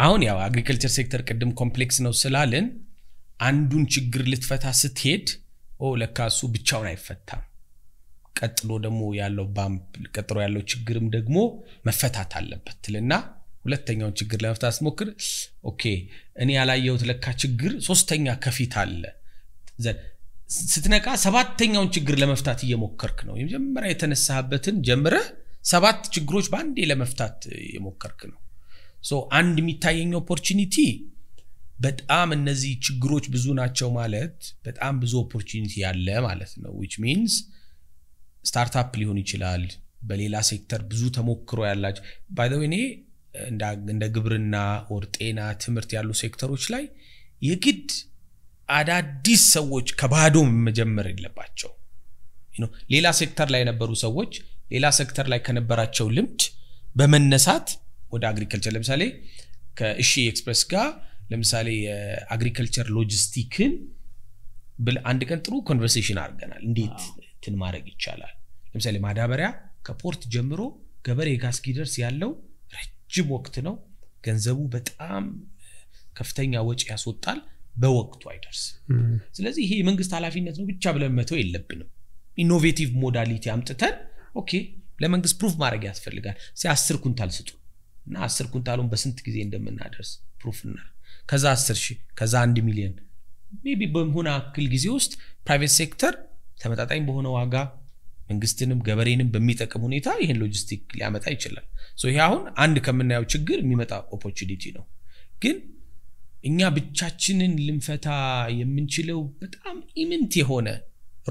አሁን ያው አግሪካልቸር ሴክተር ቅድም ኮምፕሌክስ ነው ስላልን አንዱን ችግር ልትፈታ ስትሄድ ለካ እሱ ብቻውን አይፈታም ቀጥሎ ደግሞ ያለው ባምፕ ቀጥሎ ያለው ችግርም ደግሞ መፈታት አለበት ትልና ሁለተኛውን ችግር ለመፍታት ስሞክር ኦኬ እኔ ያላየሁት ለካ ችግር ሶስተኛ ከፊት አለ ስትነቃ ሰባተኛውን ችግር ለመፍታት እየሞከርክ ነው የመጀመሪያ የተነሳህበትን ጀምረህ ሰባት ችግሮች በአንዴ ለመፍታት የሞከርክ ነው አንድ የሚታየኝ ኦፖርቹኒቲ በጣም እነዚህ ችግሮች ብዙ ናቸው ማለት በጣም ብዙ ኦፖርቹኒቲ ያለ ማለት ነው። ዊች ሚንስ ስታርታፕ ሊሆን ይችላል፣ በሌላ ሴክተር ብዙ ተሞክሮ ያላቸው ባይ እኔ እንደ ግብርና ኦር ጤና፣ ትምህርት ያሉ ሴክተሮች ላይ የግድ አዳዲስ ሰዎች ከባዶ መጀመር የለባቸው። ሌላ ሴክተር ላይ የነበሩ ሰዎች ሌላ ሴክተር ላይ ከነበራቸው ልምድ በመነሳት ወደ አግሪከልቸር ለምሳሌ ከእሺ ኤክስፕሬስ ጋር ለምሳሌ የአግሪከልቸር ሎጂስቲክን አንድ ቀን ጥሩ ኮንቨርሴሽን አድርገናል። እንዴት ትን ማድረግ ይቻላል? ለምሳሌ ማዳበሪያ ከፖርት ጀምሮ ገበሬ ጋር እስኪደርስ ያለው ረጅም ወቅት ነው። ገንዘቡ በጣም ከፍተኛ ወጪ ያስወጣል። በወቅቱ አይደርስ። ስለዚህ ይሄ የመንግስት ኃላፊነት ነው ብቻ ብለን መተው የለብንም። ኢኖቬቲቭ ሞዳሊቲ አምጥተን ኦኬ ለመንግስት ፕሩፍ ማድረግ ያስፈልጋል። ሲ አስር ኩንታል ስጡ እና አስር ኩንታሉን በስንት ጊዜ እንደምናደርስ ፕሩፍ እናደርግ ከዛ 10 ሺህ ከዛ 1 ሚሊዮን ሜቢ በሆነ አክል ጊዜ ውስጥ ፕራይቬት ሴክተር ተመጣጣኝ በሆነ ዋጋ መንግስትንም ገበሬንም በሚጠቅም ሁኔታ ይህን ሎጂስቲክ ሊያመጣ ይችላል። ይሄ አሁን አንድ ከምናየው ችግር የሚመጣ ኦፖርቹኒቲ ነው። ግን እኛ ብቻችንን ልንፈታ የምንችለው በጣም ኢምንት የሆነ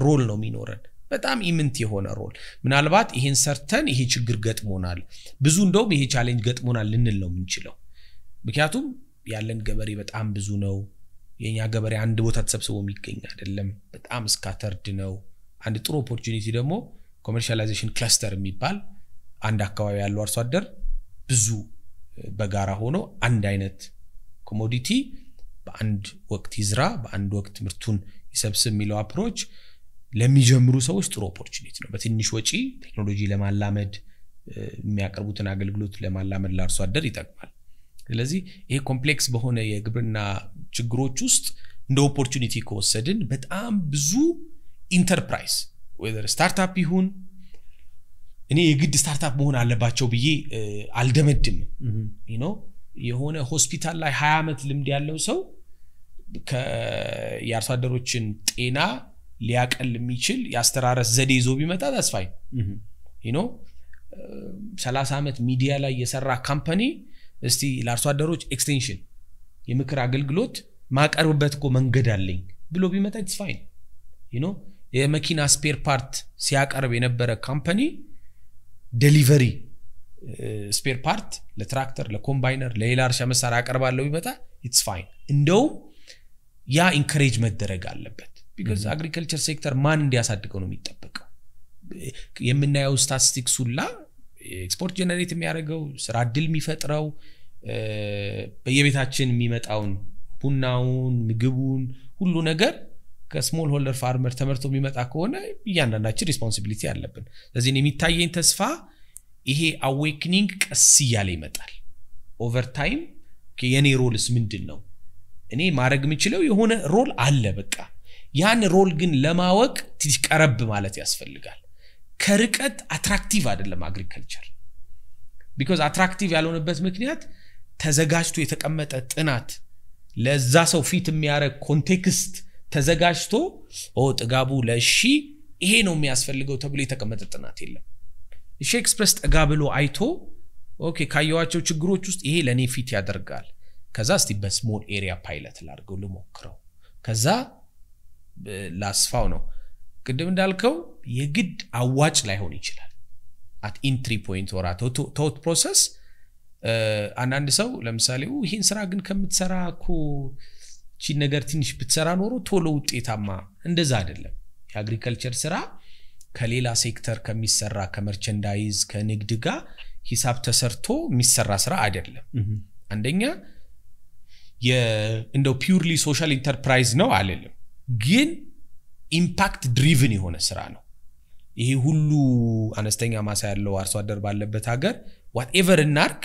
ሮል ነው የሚኖረን። በጣም ኢምንት የሆነ ሮል ምናልባት ይሄን ሰርተን ይሄ ችግር ገጥሞናል፣ ብዙ እንደውም ይሄ ቻሌንጅ ገጥሞናል ልንል ነው የምንችለው። ምክንያቱም ያለን ገበሬ በጣም ብዙ ነው። የኛ ገበሬ አንድ ቦታ ተሰብስቦ የሚገኝ አይደለም። በጣም እስካተርድ ነው። አንድ ጥሩ ኦፖርቹኒቲ ደግሞ ኮመርሻላይዜሽን ክለስተር የሚባል አንድ አካባቢ ያለው አርሶ አደር ብዙ በጋራ ሆኖ አንድ አይነት ኮሞዲቲ በአንድ ወቅት ይዝራ፣ በአንድ ወቅት ምርቱን ይሰብስብ የሚለው አፕሮች ለሚጀምሩ ሰዎች ጥሩ ኦፖርቹኒቲ ነው። በትንሽ ወጪ ቴክኖሎጂ ለማላመድ የሚያቀርቡትን አገልግሎት ለማላመድ ለአርሶ አደር ይጠቅማል። ስለዚህ ይሄ ኮምፕሌክስ በሆነ የግብርና ችግሮች ውስጥ እንደ ኦፖርቹኒቲ ከወሰድን በጣም ብዙ ኢንተርፕራይዝ ወይ ስታርታፕ ይሁን እኔ የግድ ስታርታፕ መሆን አለባቸው ብዬ አልደመድም ነው የሆነ ሆስፒታል ላይ ሀያ ዓመት ልምድ ያለው ሰው የአርሶ አደሮችን ጤና ሊያቀል የሚችል የአስተራረስ ዘዴ ይዞ ቢመጣ ተስፋይ ነው ሰላሳ ዓመት ሚዲያ ላይ የሰራ ካምፓኒ እስቲ ለአርሶ አደሮች ኤክስቴንሽን የምክር አገልግሎት ማቀርብበት እኮ መንገድ አለኝ ብሎ ቢመጣ ኢትስ ፋይን ዩኖ የመኪና ስፔር ፓርት ሲያቀርብ የነበረ ካምፓኒ ዴሊቨሪ ስፔር ፓርት ለትራክተር ለኮምባይነር ለሌላ እርሻ መሳሪያ አቀርባለሁ ቢመጣ ኢትስ ፋይን እንደውም ያ ኢንከሬጅ መደረግ አለበት ቢካዝ አግሪካልቸር ሴክተር ማን እንዲያሳድገው ነው የሚጠበቀው የምናየው ስታቲስቲክስ ሁላ ኤክስፖርት ጀነሬት የሚያደርገው ስራ እድል የሚፈጥረው በየቤታችን የሚመጣውን ቡናውን ምግቡን ሁሉ ነገር ከስሞል ሆልደር ፋርመር ተመርቶ የሚመጣ ከሆነ እያንዳንዳችን ሪስፖንሲቢሊቲ አለብን ስለዚህ የሚታየኝ ተስፋ ይሄ አዌክኒንግ ቀስ እያለ ይመጣል ኦቨርታይም የእኔ ሮልስ ምንድን ነው እኔ ማድረግ የምችለው የሆነ ሮል አለ በቃ ያን ሮል ግን ለማወቅ ቀረብ ማለት ያስፈልጋል ከርቀት አትራክቲቭ አይደለም አግሪካልቸር ቢኮዝ አትራክቲቭ ያልሆነበት ምክንያት ተዘጋጅቶ የተቀመጠ ጥናት ለዛ ሰው ፊት የሚያደረግ ኮንቴክስት ተዘጋጅቶ ጥጋቡ ለሺ ይሄ ነው የሚያስፈልገው ተብሎ የተቀመጠ ጥናት የለም እሺ ኤክስፕረስ ጠጋ ብሎ አይቶ ኦኬ ካየዋቸው ችግሮች ውስጥ ይሄ ለእኔ ፊት ያደርጋል ከዛ እስቲ በስሞል ኤሪያ ፓይለት ላድርገው ልሞክረው ከዛ ላስፋው ነው ቅድም እንዳልከው የግድ አዋጭ ላይሆን ይችላል። አት ኢንትሪ ፖይንት ወራ ቶት ፕሮሰስ አንዳንድ ሰው ለምሳሌ ይህን ስራ ግን ከምትሰራ እኮ ቺን ነገር ትንሽ ብትሰራ ኖሮ ቶሎ ውጤታማ፣ እንደዛ አይደለም። የአግሪካልቸር ስራ ከሌላ ሴክተር ከሚሰራ ከመርቸንዳይዝ ከንግድ ጋር ሂሳብ ተሰርቶ የሚሰራ ስራ አይደለም። አንደኛ እንደው ፒውርሊ ሶሻል ኢንተርፕራይዝ ነው አልልም፣ ግን ኢምፓክት ድሪቭን የሆነ ስራ ነው። ይሄ ሁሉ አነስተኛ ማሳ ያለው አርሶ አደር ባለበት ሀገር ዋትኤቨር እናርክ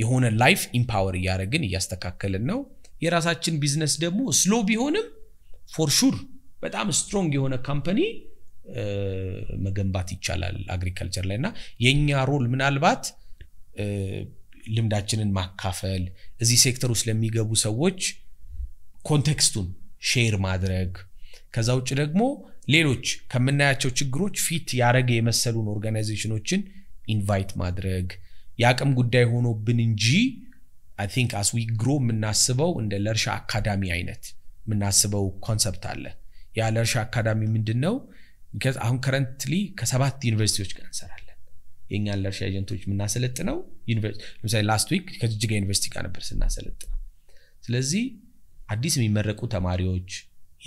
የሆነ ላይፍ ኢምፓወር እያደረግን እያስተካከልን ነው። የራሳችን ቢዝነስ ደግሞ ስሎ ቢሆንም ፎር ሹር በጣም ስትሮንግ የሆነ ካምፓኒ መገንባት ይቻላል አግሪካልቸር ላይ እና የእኛ ሮል ምናልባት ልምዳችንን ማካፈል እዚህ ሴክተር ውስጥ ለሚገቡ ሰዎች ኮንቴክስቱን ሼር ማድረግ ከዛ ውጭ ደግሞ ሌሎች ከምናያቸው ችግሮች ፊት ያደረገ የመሰሉን ኦርጋናይዜሽኖችን ኢንቫይት ማድረግ የአቅም ጉዳይ ሆኖብን እንጂ አይ ቲንክ አስ ዊ ግሮ የምናስበው እንደ ለርሻ አካዳሚ አይነት የምናስበው ኮንሰፕት አለ። ያ ለርሻ አካዳሚ ምንድን ነው? አሁን ከረንትሊ ከሰባት ዩኒቨርሲቲዎች ጋር እንሰራለን። የእኛን ለርሻ ኤጀንቶች የምናሰለጥነው ለምሳሌ ላስት ዊክ ከጅጅጋ ዩኒቨርሲቲ ጋር ነበር ስናሰለጥነው። ስለዚህ አዲስ የሚመረቁ ተማሪዎች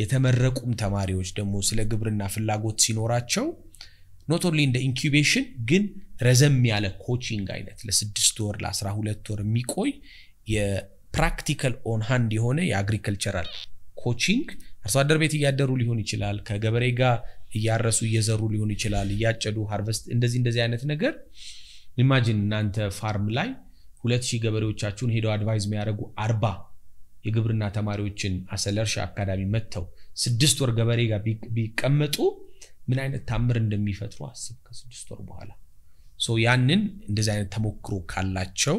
የተመረቁም ተማሪዎች ደግሞ ስለ ግብርና ፍላጎት ሲኖራቸው ኖት እንደ ኢንኩቤሽን ግን ረዘም ያለ ኮቺንግ አይነት ለስድስት ወር ለአስራ ሁለት ወር የሚቆይ የፕራክቲካል ኦን ሃንድ የሆነ የአግሪካልቸራል ኮቺንግ አርሶ አደር ቤት እያደሩ ሊሆን ይችላል። ከገበሬ ጋር እያረሱ እየዘሩ ሊሆን ይችላል። እያጨዱ ሃርቨስት፣ እንደዚህ እንደዚህ አይነት ነገር ኢማጂን እናንተ ፋርም ላይ ሁለት ሺህ ገበሬዎቻችሁን ሄደው አድቫይዝ የሚያደርጉ አርባ የግብርና ተማሪዎችን አሰለርሻ አካዳሚ መጥተው ስድስት ወር ገበሬ ጋር ቢቀመጡ ምን አይነት ታምር እንደሚፈጥሩ አስብ። ከስድስት ወር በኋላ ያንን እንደዚህ አይነት ተሞክሮ ካላቸው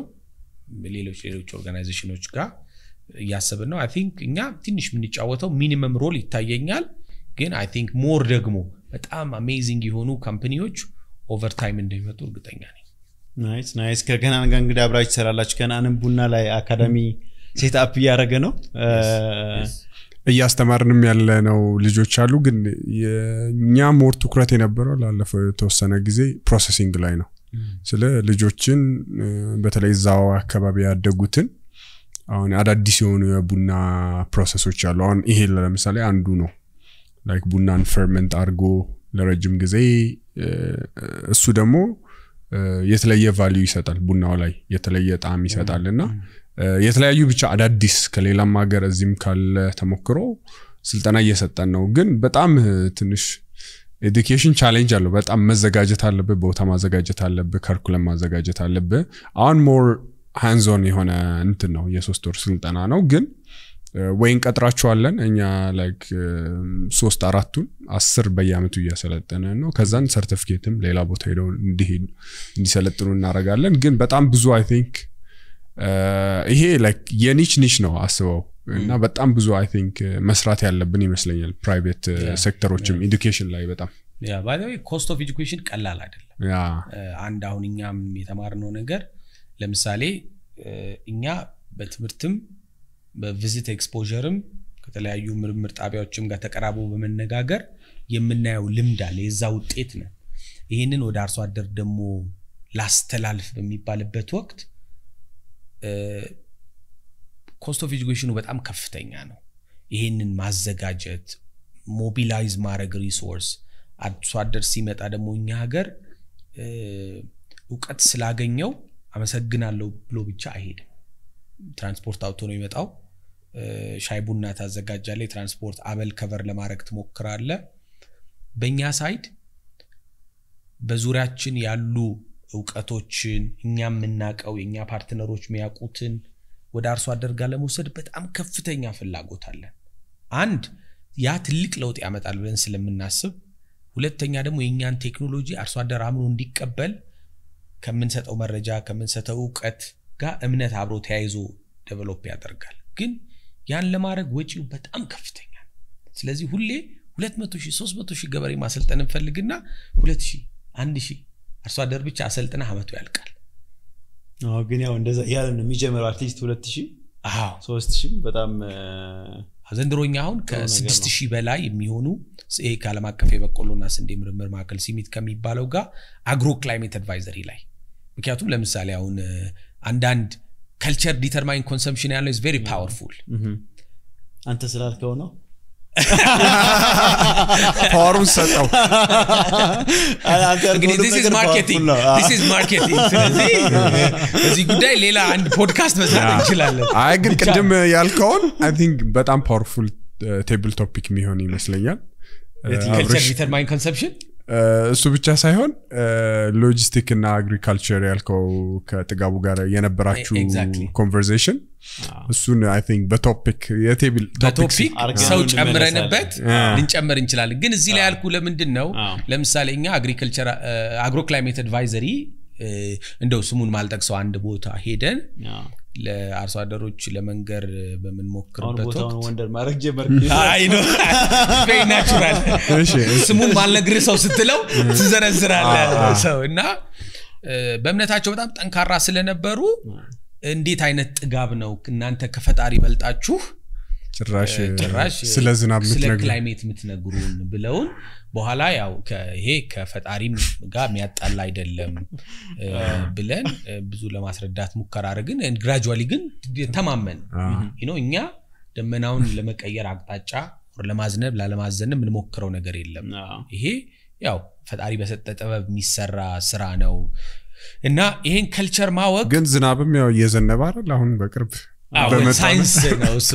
ሌሎች ሌሎች ኦርጋናይዜሽኖች ጋር እያሰብን ነው። ቲንክ እኛ ትንሽ የምንጫወተው ሚኒመም ሮል ይታየኛል፣ ግን አይ ቲንክ ሞር ደግሞ በጣም አሜዚንግ የሆኑ ካምፕኒዎች ኦቨርታይም እንደሚመጡ እርግጠኛ ነኝ። ናይስ ናይስ። ከገናን ጋር እንግዲህ አብራች ትሰራላችሁ። ገናንም ቡና ላይ አካዳሚ ሴት አፕ እያደረገ ነው uh, እያስተማርንም ያለ ነው ልጆች አሉ ግን የእኛ ሞር ትኩረት የነበረው ላለፈው የተወሰነ ጊዜ ፕሮሰሲንግ ላይ ነው mm. ስለ ልጆችን uh, በተለይ እዛው አካባቢ ያደጉትን አሁን አዳዲስ የሆኑ የቡና ፕሮሰሶች አሉ አሁን ይሄ ለምሳሌ አንዱ ነው ላይክ ቡናን ፈርመንት አድርጎ ለረጅም ጊዜ uh, እሱ ደግሞ የተለየ ቫሊዩ ይሰጣል ቡናው ላይ የተለየ ጣዕም ይሰጣል እና mm. የተለያዩ ብቻ አዳዲስ ከሌላም ሀገር እዚህም ካለ ተሞክሮ ስልጠና እየሰጠን ነው። ግን በጣም ትንሽ ኤዲኬሽን ቻሌንጅ አለው። በጣም መዘጋጀት አለብህ፣ ቦታ ማዘጋጀት አለብህ፣ ከርኩለም ማዘጋጀት አለብህ። አሁን ሞር ሃንዞን የሆነ እንትን ነው የሶስት ወር ስልጠና ነው። ግን ወይ እንቀጥራቸዋለን እኛ ላይክ ሶስት አራቱን አስር በየአመቱ እያሰለጠነ ነው። ከዛን ሰርቲፊኬትም ሌላ ቦታ ሄደው እንዲሄድ እንዲሰለጥኑ እናደርጋለን። ግን በጣም ብዙ አይ ቲንክ Uh, ይሄ የኒች ኒች ነው አስበው እና mm. በጣም ብዙ አይ ቲንክ uh, መስራት ያለብን ይመስለኛል ፕራይቬት ሴክተሮችም ኢዱኬሽን ላይ በጣም ባይዘዌ ኮስት ኦፍ ኢዱኬሽን ቀላል አይደለም uh, አንድ አሁን እኛም የተማርነው ነገር ለምሳሌ እኛ በትምህርትም በቪዚት ኤክስፖዠርም ከተለያዩ ምርምር ጣቢያዎችም ጋር ተቀራቦ በመነጋገር የምናየው ልምድ አለ የዛ ውጤት ነው ይህንን ወደ አርሶ አደር ደግሞ ላስተላልፍ በሚባልበት ወቅት ኮስት ኦፍ ኤጁኬሽኑ በጣም ከፍተኛ ነው። ይህንን ማዘጋጀት ሞቢላይዝ ማድረግ ሪሶርስ አርሶ አደር ሲመጣ ደግሞ እኛ ሀገር እውቀት ስላገኘው አመሰግናለሁ ብሎ ብቻ አይሄድም። ትራንስፖርት አውቶ ነው ይመጣው። ሻይ ቡና ታዘጋጃለ፣ የትራንስፖርት አበል ከቨር ለማድረግ ትሞክራለ። በእኛ ሳይድ በዙሪያችን ያሉ እውቀቶችን እኛ የምናቀው የእኛ ፓርትነሮች የሚያውቁትን ወደ አርሶ አደር ጋር ለመውሰድ በጣም ከፍተኛ ፍላጎት አለን። አንድ ያ ትልቅ ለውጥ ያመጣል ብለን ስለምናስብ፣ ሁለተኛ ደግሞ የእኛን ቴክኖሎጂ አርሶ አደር አምኖ እንዲቀበል ከምንሰጠው መረጃ ከምንሰጠው እውቀት ጋር እምነት አብሮ ተያይዞ ደቨሎፕ ያደርጋል። ግን ያን ለማድረግ ወጪው በጣም ከፍተኛ ነው። ስለዚህ ሁሌ 200 ሺህ መቶ ሺህ ገበሬ ማሰልጠን እንፈልግና 2 ሺህ 1 ሺህ አርሶ አደር ብቻ አሰልጥነ አመቱ ያልቃል ግን ያው እንደዛ ያለ ነው የሚጀምረው አትሊስት ሁለት ሶስት በጣም ዘንድሮኛ አሁን ከስድስት ሺህ በላይ የሚሆኑ ይሄ ከዓለም አቀፍ የበቆሎና ስንዴ ምርምር ማዕከል ሲሚት ከሚባለው ጋር አግሮ ክላይሜት አድቫይዘሪ ላይ ምክንያቱም ለምሳሌ አሁን አንዳንድ ከልቸር ዲተርማይን ኮንሰምፕሽን ያለው ስ ቬሪ ፓወርፉል አንተ ስላልከው ነው ፓወሩን ሰጠው ማርኬቲንግ ጉዳይ ሌላ አንድ ፖድካስት መስራት እንችላለን አይ ግን ቅድም ያልከውን አይ ቲንክ በጣም ፓወርፉል ቴብል ቶፒክ የሚሆን ይመስለኛል ከልቸር ኮንሰፕሽን እሱ ብቻ ሳይሆን ሎጂስቲክ እና አግሪካልቸር ያልከው ከጥጋቡ ጋር የነበራችሁ ኮንቨርዜሽን እሱን አይ ቲንክ በቶፒክ የቴብል በቶፒክ ሰው ጨምረንበት ልንጨምር እንችላለን ግን እዚህ ላይ ያልኩ ለምንድን ነው ለምሳሌ እኛ አግሪካልቸር አግሮ ክላይሜት አድቫይዘሪ እንደው ስሙን ማልጠቅሰው አንድ ቦታ ሄደን ለአርሶ አደሮች ለመንገር በምንሞክርበት ስሙን ማልነግር ሰው ስትለው ትዘረዝራለ ሰው እና በእምነታቸው በጣም ጠንካራ ስለነበሩ እንዴት አይነት ጥጋብ ነው እናንተ ከፈጣሪ በልጣችሁ ጭራሽ ስለ ዝናብ ስለ ክላይሜት የምትነግሩን ብለውን በኋላ ያው ይሄ ከፈጣሪም ጋር የሚያጣላ አይደለም ብለን ብዙ ለማስረዳት ሙከራ አድርግን ግራጁዋሊ ግን ተማመን ነው እኛ ደመናውን ለመቀየር አቅጣጫ ለማዝነብ ላለማዘነብ የምንሞክረው ነገር የለም ይሄ ያው ፈጣሪ በሰጠ ጥበብ የሚሰራ ስራ ነው እና ይሄን ከልቸር ማወቅ ግን ዝናብም ያው እየዘነበ አይደል አሁን በቅርብ ሳይንስ ነው እሱ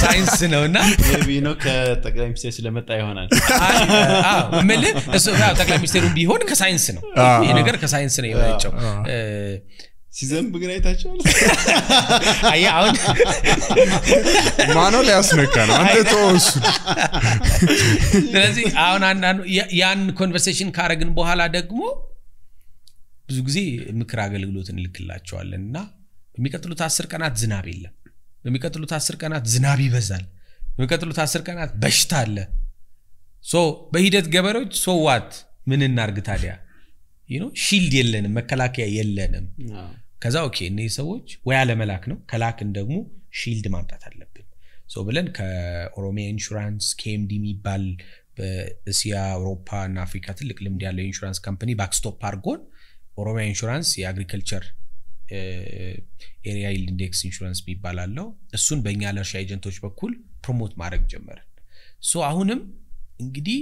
ሳይንስ ነው እና ቢኖ ከጠቅላይ ሚኒስቴር ስለመጣ ይሆናል ምል ጠቅላይ ሚኒስቴሩን ቢሆን ከሳይንስ ነው ይህ ነገር ከሳይንስ ነው የመነጨው ሲዘንብ ግን አይታቸዋል ማኖ ሊያስነካ ነው አንተ ተወሱ ስለዚህ አሁን አንዳንዱ ያን ኮንቨርሴሽን ካረግን በኋላ ደግሞ ብዙ ጊዜ ምክር አገልግሎት እንልክላቸዋለን እና የሚቀጥሉት አስር ቀናት ዝናብ የለም። በሚቀጥሉት አስር ቀናት ዝናብ ይበዛል። በሚቀጥሉት አስር ቀናት በሽታ አለ። ሶ በሂደት ገበሬዎች ሶዋት ምን እናርግ ታዲያ? ሺልድ የለንም፣ መከላከያ የለንም። ከዛ ኦኬ እነዚህ ሰዎች ወይ አለመላክ ነው፣ ከላክን ደግሞ ሺልድ ማምጣት አለብን ሰው ብለን ከኦሮሚያ ኢንሹራንስ ኬምዲ የሚባል በእስያ አውሮፓ እና አፍሪካ ትልቅ ልምድ ያለው የኢንሹራንስ ካምፕኒ ባክስቶፕ አድርጎን ኦሮሚያ ኢንሹራንስ የአግሪካልቸር ኤሪያ ይልድ ኢንዴክስ ኢንሹራንስ ሚባላለው እሱን በእኛ ለእርሻ ኤጀንቶች በኩል ፕሮሞት ማድረግ ጀመርን። ሶ አሁንም እንግዲህ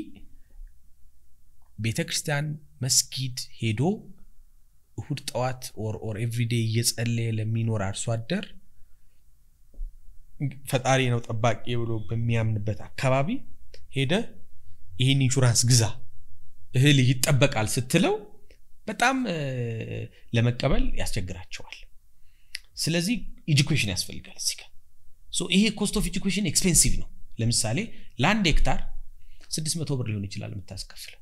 ቤተክርስቲያን መስጊድ ሄዶ እሁድ ጠዋት ኦር ኦር ኤቭሪዴ እየጸለየ ለሚኖር አርሶ አደር ፈጣሪ ነው ጠባቂ ብሎ በሚያምንበት አካባቢ ሄደ ይህን ኢንሹራንስ ግዛ እህል ይጠበቃል ስትለው በጣም ለመቀበል ያስቸግራቸዋል። ስለዚህ ኢጁኬሽን ያስፈልጋል እዚህ ጋር ይሄ ኮስት ኦፍ ኢጁኬሽን ኤክስፔንሲቭ ነው። ለምሳሌ ለአንድ ሄክታር 600 ብር ሊሆን ይችላል የምታስከፍለ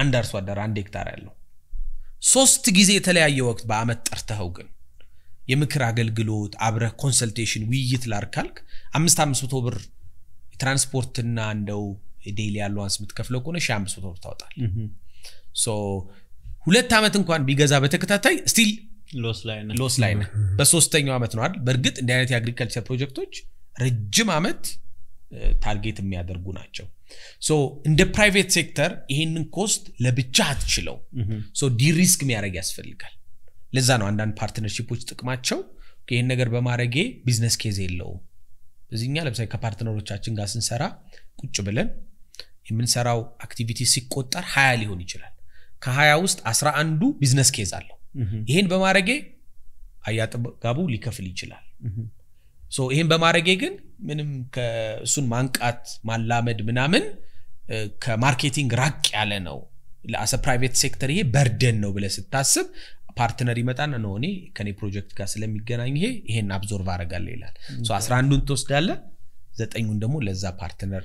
አንድ አርሶ አዳር አንድ ሄክታር ያለው ሶስት ጊዜ የተለያየ ወቅት በአመት ጠርተኸው ግን የምክር አገልግሎት አብረህ ኮንሰልቴሽን ውይይት ላርካልክ አምስት አምስት መቶ ብር ትራንስፖርትና እንደው ዴይሊ ያለዋንስ የምትከፍለው ከሆነ ሺ አምስት መቶ ብር ታወጣል ሁለት ዓመት እንኳን ቢገዛ በተከታታይ ስቲል ሎስ ላይ ነህ። በሶስተኛው ዓመት ነው አይደል? በእርግጥ እንዲህ አይነት የአግሪካልቸር ፕሮጀክቶች ረጅም ዓመት ታርጌት የሚያደርጉ ናቸው። ሶ እንደ ፕራይቬት ሴክተር ይሄንን ኮስት ለብቻ አትችለው። ሶ ዲሪስክ የሚያደረግ ያስፈልጋል። ለዛ ነው አንዳንድ ፓርትነርሽፖች ጥቅማቸው ይህን ነገር በማድረጌ ቢዝነስ ኬዝ የለውም። እዚኛ ለምሳሌ ከፓርትነሮቻችን ጋር ስንሰራ ቁጭ ብለን የምንሰራው አክቲቪቲ ሲቆጠር ሀያ ሊሆን ይችላል ከሀያ ውስጥ አስራ አንዱ ቢዝነስ ኬዝ አለው። ይህን በማድረጌ አያጥጋቡ ሊከፍል ይችላል። ይህን በማድረጌ ግን ምንም ከእሱን ማንቃት ማላመድ ምናምን ከማርኬቲንግ ራቅ ያለ ነው። ለአሰ ፕራይቬት ሴክተር ይሄ በርደን ነው ብለ ስታስብ ፓርትነር ይመጣና ነው እኔ ከኔ ፕሮጀክት ጋር ስለሚገናኝ ይሄ ይሄን አብዞርቭ አረጋለ ይላል። አስራ አንዱን ትወስዳለ፣ ዘጠኙን ደግሞ ለዛ ፓርትነር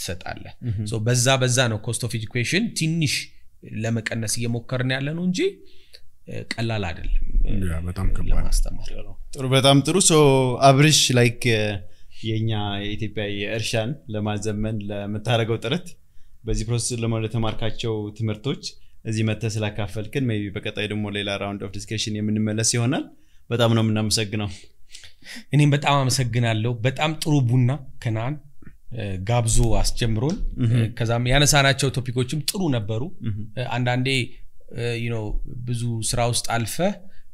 ትሰጣለ። በዛ በዛ ነው ኮስት ኦፍ ኤጁኬሽን ትንሽ ለመቀነስ እየሞከርን ያለ ነው እንጂ ቀላል አይደለም በጣም ጥሩ አብሪሽ አብርሽ ላይክ የኛ የኢትዮጵያ የእርሻን ለማዘመን ለምታደረገው ጥረት በዚህ ፕሮሰስ ለተማርካቸው ትምህርቶች እዚህ መተ ስላካፈልክን ቢ በቀጣይ ደግሞ ሌላ ራውንድ ኦፍ ዲስከሽን የምንመለስ ይሆናል በጣም ነው የምናመሰግነው እኔም በጣም አመሰግናለሁ በጣም ጥሩ ቡና ከናን ጋብዞ አስጀምሮን ከዛም ያነሳናቸው ቶፒኮችም ጥሩ ነበሩ አንዳንዴ ብዙ ስራ ውስጥ አልፈ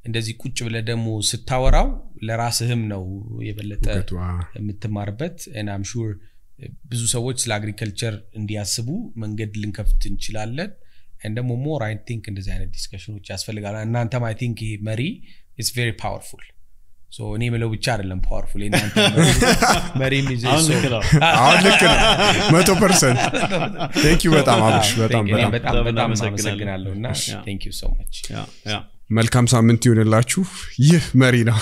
እንደዚህ ቁጭ ብለ ደግሞ ስታወራው ለራስህም ነው የበለጠ የምትማርበት ናም ሹር ብዙ ሰዎች ስለ አግሪከልቸር እንዲያስቡ መንገድ ልንከፍት እንችላለን ደግሞ ሞር አይ ቲንክ እንደዚህ አይነት ዲስከሽኖች ያስፈልጋል እናንተም አይ ቲንክ ይሄ መሪ ስ ቨሪ ፓወርፉል እኔ ምለው ብቻ አይደለም ፓወርፉል መሪ መቶ ፐርሰንት ቴንክ ዩ በጣም አብሽ በጣም ቴንክ ዩ ሶ ማች መልካም ሳምንት ይሆንላችሁ ይህ መሪ ነው